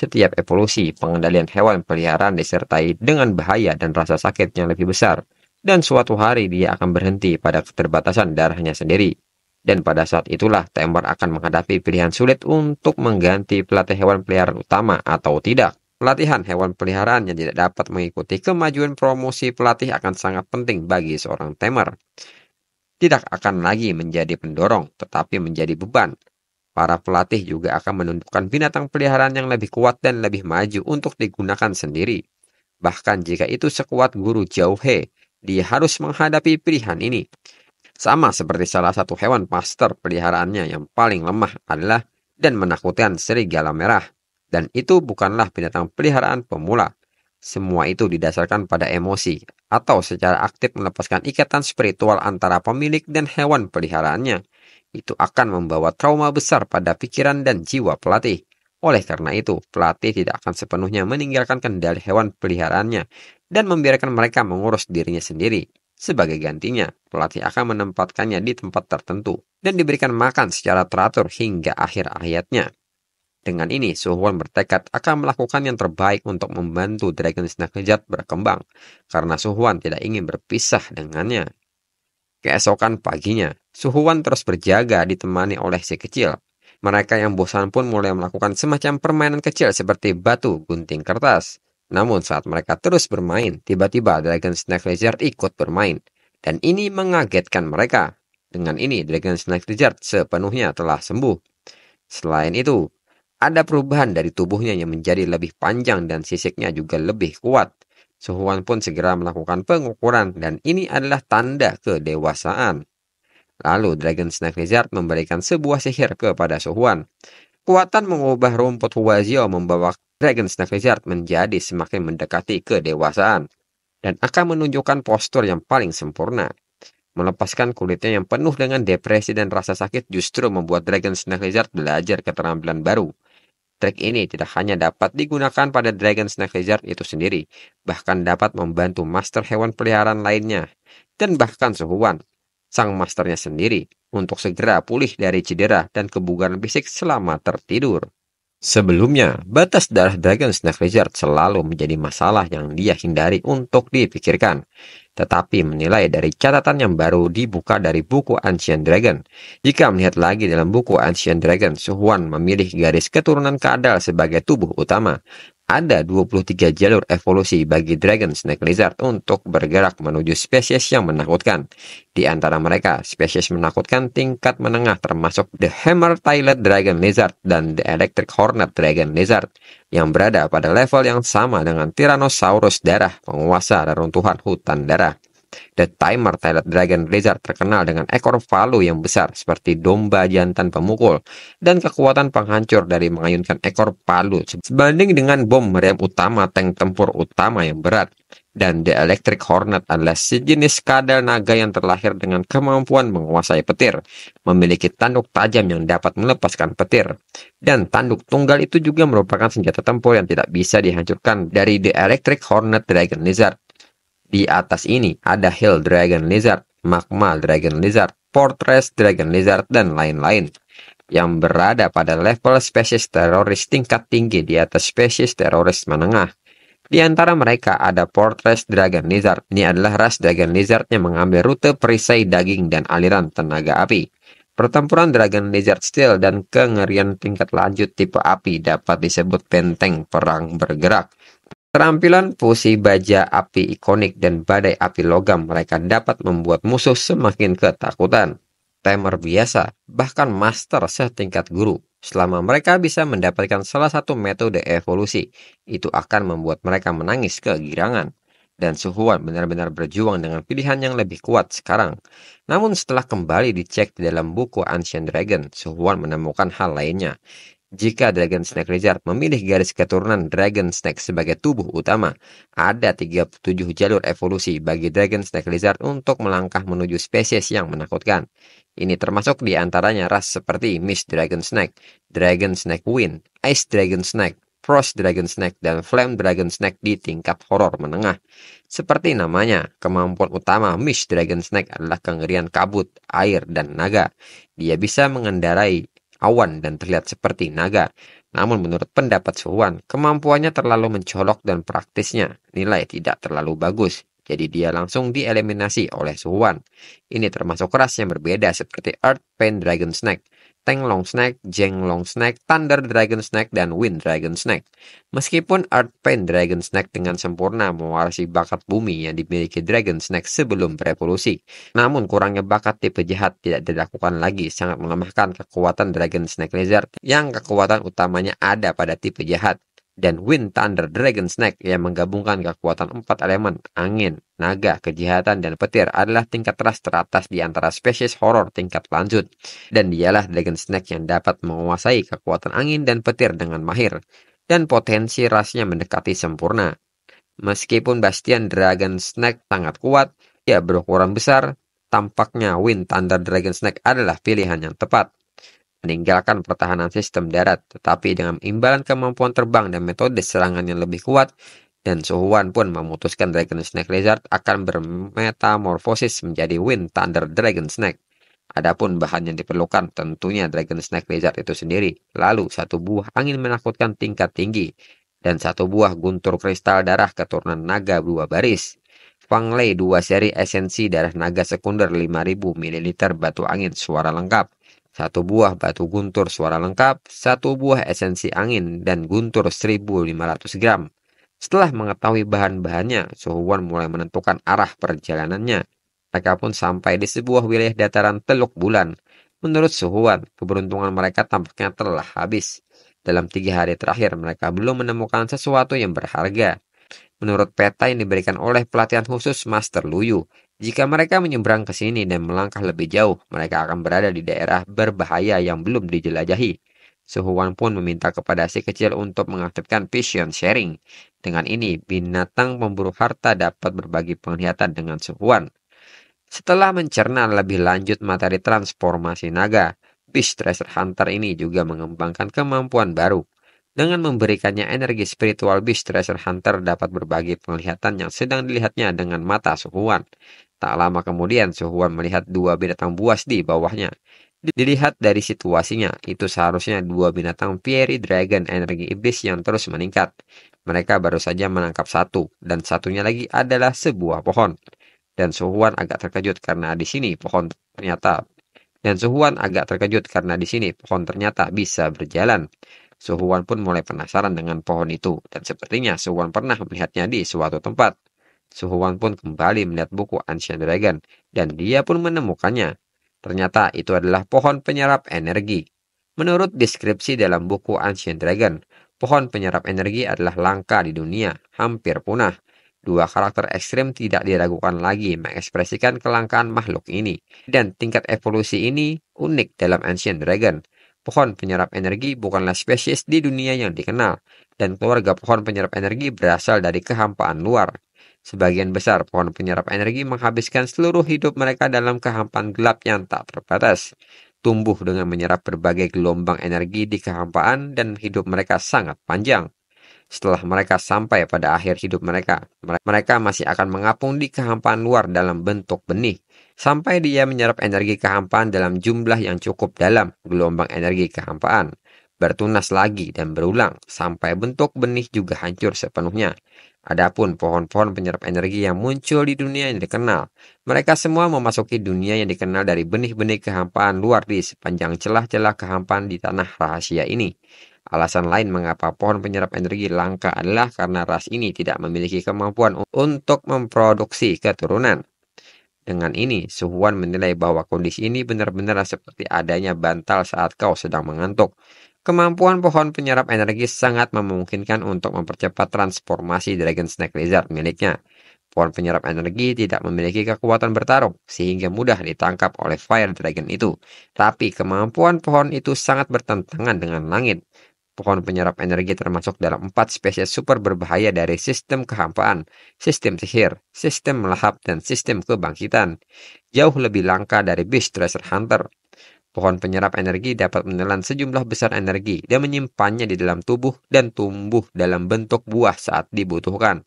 Setiap evolusi, pengendalian hewan peliharaan disertai dengan bahaya dan rasa sakit yang lebih besar, dan suatu hari dia akan berhenti pada keterbatasan darahnya sendiri. Dan pada saat itulah Tembar akan menghadapi pilihan sulit untuk mengganti pelatih hewan peliharaan utama atau tidak. Pelatihan hewan peliharaan yang tidak dapat mengikuti kemajuan promosi pelatih akan sangat penting bagi seorang temer. Tidak akan lagi menjadi pendorong, tetapi menjadi beban. Para pelatih juga akan menentukan binatang peliharaan yang lebih kuat dan lebih maju untuk digunakan sendiri. Bahkan jika itu sekuat guru Jauhe, dia harus menghadapi pilihan ini. Sama seperti salah satu hewan master peliharaannya yang paling lemah adalah dan menakutkan serigala merah. Dan itu bukanlah binatang peliharaan pemula. Semua itu didasarkan pada emosi atau secara aktif melepaskan ikatan spiritual antara pemilik dan hewan peliharaannya itu akan membawa trauma besar pada pikiran dan jiwa pelatih. Oleh karena itu, pelatih tidak akan sepenuhnya meninggalkan kendali hewan peliharaannya dan membiarkan mereka mengurus dirinya sendiri. Sebagai gantinya, pelatih akan menempatkannya di tempat tertentu dan diberikan makan secara teratur hingga akhir hayatnya. Dengan ini, Suhwan bertekad akan melakukan yang terbaik untuk membantu Dragon Snake Jet berkembang, karena Suhwan tidak ingin berpisah dengannya. Keesokan paginya, Suhuan terus berjaga ditemani oleh si kecil. Mereka yang bosan pun mulai melakukan semacam permainan kecil seperti batu gunting kertas. Namun saat mereka terus bermain, tiba-tiba Dragon Snake Lizard ikut bermain. Dan ini mengagetkan mereka. Dengan ini, Dragon Snake Lizard sepenuhnya telah sembuh. Selain itu, ada perubahan dari tubuhnya yang menjadi lebih panjang dan sisiknya juga lebih kuat. Suhuan pun segera melakukan pengukuran dan ini adalah tanda kedewasaan. Lalu Dragon Snake Lizard memberikan sebuah sihir kepada Suhuan. Kuatan mengubah rumput Huazio membawa Dragon Snake Lizard menjadi semakin mendekati kedewasaan dan akan menunjukkan postur yang paling sempurna. Melepaskan kulitnya yang penuh dengan depresi dan rasa sakit justru membuat Dragon Snake Lizard belajar keterampilan baru. Trik ini tidak hanya dapat digunakan pada Dragon Snake Lizard itu sendiri, bahkan dapat membantu master hewan peliharaan lainnya, dan bahkan sehuwan, sang masternya sendiri, untuk segera pulih dari cedera dan kebugaran fisik selama tertidur. Sebelumnya, batas darah Dragon Snake Lizard selalu menjadi masalah yang dia hindari untuk dipikirkan tetapi menilai dari catatan yang baru dibuka dari buku Ancient Dragon. Jika melihat lagi dalam buku Ancient Dragon, Suhuan memilih garis keturunan Kadal sebagai tubuh utama ada 23 jalur evolusi bagi Dragon Snake Lizard untuk bergerak menuju spesies yang menakutkan. Di antara mereka, spesies menakutkan tingkat menengah termasuk The Hammer Tailed Dragon Lizard dan The Electric Hornet Dragon Lizard yang berada pada level yang sama dengan Tyrannosaurus darah, penguasa reruntuhan hutan darah. The Timer Toilet Dragon Lizard terkenal dengan ekor palu yang besar seperti domba jantan pemukul dan kekuatan penghancur dari mengayunkan ekor palu sebanding dengan bom meriam utama tank tempur utama yang berat. Dan The Electric Hornet adalah sejenis kadal naga yang terlahir dengan kemampuan menguasai petir, memiliki tanduk tajam yang dapat melepaskan petir. Dan tanduk tunggal itu juga merupakan senjata tempur yang tidak bisa dihancurkan dari The Electric Hornet Dragon Lizard. Di atas ini ada Hill Dragon Lizard, Magma Dragon Lizard, Fortress Dragon Lizard, dan lain-lain yang berada pada level spesies teroris tingkat tinggi di atas spesies teroris menengah. Di antara mereka ada Fortress Dragon Lizard. Ini adalah ras Dragon Lizard yang mengambil rute perisai daging dan aliran tenaga api. Pertempuran Dragon Lizard Steel dan kengerian tingkat lanjut tipe api dapat disebut benteng perang bergerak. Terampilan fusi baja api ikonik dan badai api logam mereka dapat membuat musuh semakin ketakutan. Timer biasa, bahkan master setingkat guru. Selama mereka bisa mendapatkan salah satu metode evolusi, itu akan membuat mereka menangis kegirangan dan Suhuan benar-benar berjuang dengan pilihan yang lebih kuat sekarang. Namun setelah kembali dicek di dalam buku Ancient Dragon, Suhuan menemukan hal lainnya. Jika Dragon Snake Lizard memilih garis keturunan Dragon Snake sebagai tubuh utama, ada 37 jalur evolusi bagi Dragon Snake Lizard untuk melangkah menuju spesies yang menakutkan. Ini termasuk di antaranya ras seperti Miss Dragon Snake, Dragon Snake Wind, Ice Dragon Snake, Frost Dragon Snake dan Flame Dragon Snake di tingkat horor menengah. Seperti namanya, kemampuan utama Miss Dragon Snake adalah kengerian kabut, air, dan naga. Dia bisa mengendarai awan dan terlihat seperti naga. Namun menurut pendapat Sowan, kemampuannya terlalu mencolok dan praktisnya nilai tidak terlalu bagus. Jadi dia langsung dieliminasi oleh Sowan. Ini termasuk ras yang berbeda seperti Earth Pain Dragon Snake Tank Long Snack, Jeng Long Snack, Thunder Dragon Snack, dan Wind Dragon Snack. Meskipun Earthpain Dragon Snack dengan sempurna mewarisi bakat bumi yang dimiliki Dragon Snack sebelum revolusi, namun kurangnya bakat tipe jahat tidak dilakukan lagi sangat melemahkan kekuatan Dragon Snack Lizard yang kekuatan utamanya ada pada tipe jahat dan Wind Thunder Dragon Snake yang menggabungkan kekuatan empat elemen, angin, naga, kejahatan, dan petir adalah tingkat ras teratas di antara spesies horror tingkat lanjut. Dan dialah Dragon Snake yang dapat menguasai kekuatan angin dan petir dengan mahir, dan potensi rasnya mendekati sempurna. Meskipun Bastian Dragon Snake sangat kuat, ia berukuran besar, tampaknya Wind Thunder Dragon Snake adalah pilihan yang tepat meninggalkan pertahanan sistem darat, tetapi dengan imbalan kemampuan terbang dan metode serangan yang lebih kuat, dan Suhuan pun memutuskan Dragon Snake Lizard akan bermetamorfosis menjadi Wind Thunder Dragon Snake. Adapun bahan yang diperlukan tentunya Dragon Snake Lizard itu sendiri. Lalu satu buah angin menakutkan tingkat tinggi dan satu buah guntur kristal darah keturunan naga dua baris. Fang Lei dua seri esensi darah naga sekunder 5000 ml batu angin suara lengkap satu buah batu guntur suara lengkap, satu buah esensi angin, dan guntur 1500 gram. Setelah mengetahui bahan-bahannya, Suhuwan mulai menentukan arah perjalanannya. Mereka pun sampai di sebuah wilayah dataran Teluk Bulan. Menurut Suhuwan, keberuntungan mereka tampaknya telah habis. Dalam tiga hari terakhir, mereka belum menemukan sesuatu yang berharga. Menurut peta yang diberikan oleh pelatihan khusus Master Luyu, jika mereka menyeberang ke sini dan melangkah lebih jauh, mereka akan berada di daerah berbahaya yang belum dijelajahi. Suhuan pun meminta kepada si kecil untuk mengaktifkan vision sharing. Dengan ini, binatang pemburu harta dapat berbagi penglihatan dengan Suhuan. Setelah mencerna lebih lanjut materi transformasi naga, Beast Treasure Hunter ini juga mengembangkan kemampuan baru. Dengan memberikannya energi spiritual Beast Treasure Hunter dapat berbagi penglihatan yang sedang dilihatnya dengan mata suhuan. Tak lama kemudian, Suhuan melihat dua binatang buas di bawahnya. Dilihat dari situasinya, itu seharusnya dua binatang Fiery Dragon energi iblis yang terus meningkat. Mereka baru saja menangkap satu, dan satunya lagi adalah sebuah pohon. Dan Suhuan agak terkejut karena di sini pohon ternyata dan Suhuan agak terkejut karena di sini pohon ternyata bisa berjalan. Suhuan pun mulai penasaran dengan pohon itu, dan sepertinya Suhuan pernah melihatnya di suatu tempat. Suhuwan pun kembali melihat buku Ancient Dragon dan dia pun menemukannya. Ternyata itu adalah pohon penyerap energi. Menurut deskripsi dalam buku Ancient Dragon, pohon penyerap energi adalah langka di dunia, hampir punah. Dua karakter ekstrim tidak diragukan lagi mengekspresikan kelangkaan makhluk ini. Dan tingkat evolusi ini unik dalam Ancient Dragon. Pohon penyerap energi bukanlah spesies di dunia yang dikenal, dan keluarga pohon penyerap energi berasal dari kehampaan luar. Sebagian besar pohon penyerap energi menghabiskan seluruh hidup mereka dalam kehampaan gelap yang tak terbatas. Tumbuh dengan menyerap berbagai gelombang energi di kehampaan dan hidup mereka sangat panjang. Setelah mereka sampai pada akhir hidup mereka, mereka masih akan mengapung di kehampaan luar dalam bentuk benih. Sampai dia menyerap energi kehampaan dalam jumlah yang cukup dalam gelombang energi kehampaan bertunas lagi dan berulang sampai bentuk benih juga hancur sepenuhnya. Adapun pohon-pohon penyerap energi yang muncul di dunia yang dikenal, mereka semua memasuki dunia yang dikenal dari benih-benih kehampaan luar di sepanjang celah-celah kehampaan di tanah rahasia ini. Alasan lain mengapa pohon penyerap energi langka adalah karena ras ini tidak memiliki kemampuan untuk memproduksi keturunan. Dengan ini, Suhuan menilai bahwa kondisi ini benar-benar seperti adanya bantal saat kau sedang mengantuk. Kemampuan pohon penyerap energi sangat memungkinkan untuk mempercepat transformasi Dragon Snake Lizard miliknya. Pohon penyerap energi tidak memiliki kekuatan bertarung, sehingga mudah ditangkap oleh Fire Dragon itu. Tapi kemampuan pohon itu sangat bertentangan dengan langit. Pohon penyerap energi termasuk dalam empat spesies super berbahaya dari sistem kehampaan, sistem sihir, sistem melahap, dan sistem kebangkitan. Jauh lebih langka dari Beast Treasure Hunter, Pohon penyerap energi dapat menelan sejumlah besar energi dan menyimpannya di dalam tubuh dan tumbuh dalam bentuk buah saat dibutuhkan.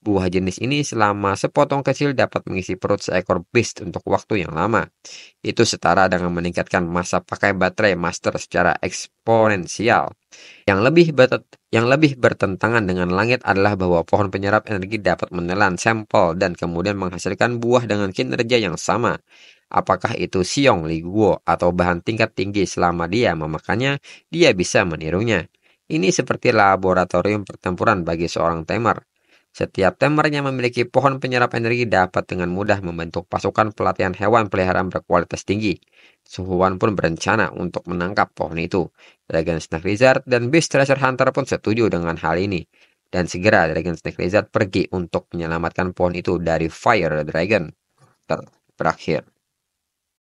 Buah jenis ini selama sepotong kecil dapat mengisi perut seekor beast untuk waktu yang lama. Itu setara dengan meningkatkan masa pakai baterai master secara eksponensial. Yang lebih, yang lebih bertentangan dengan langit adalah bahwa pohon penyerap energi dapat menelan sampel dan kemudian menghasilkan buah dengan kinerja yang sama. Apakah itu siong Guo atau bahan tingkat tinggi selama dia memakannya, dia bisa menirunya. Ini seperti laboratorium pertempuran bagi seorang timer. Setiap temernya memiliki pohon penyerap energi dapat dengan mudah membentuk pasukan pelatihan hewan peliharaan berkualitas tinggi. Suhuan pun berencana untuk menangkap pohon itu. Dragon Snake Lizard dan Beast Treasure Hunter pun setuju dengan hal ini. Dan segera Dragon Snake Lizard pergi untuk menyelamatkan pohon itu dari Fire Dragon. terakhir.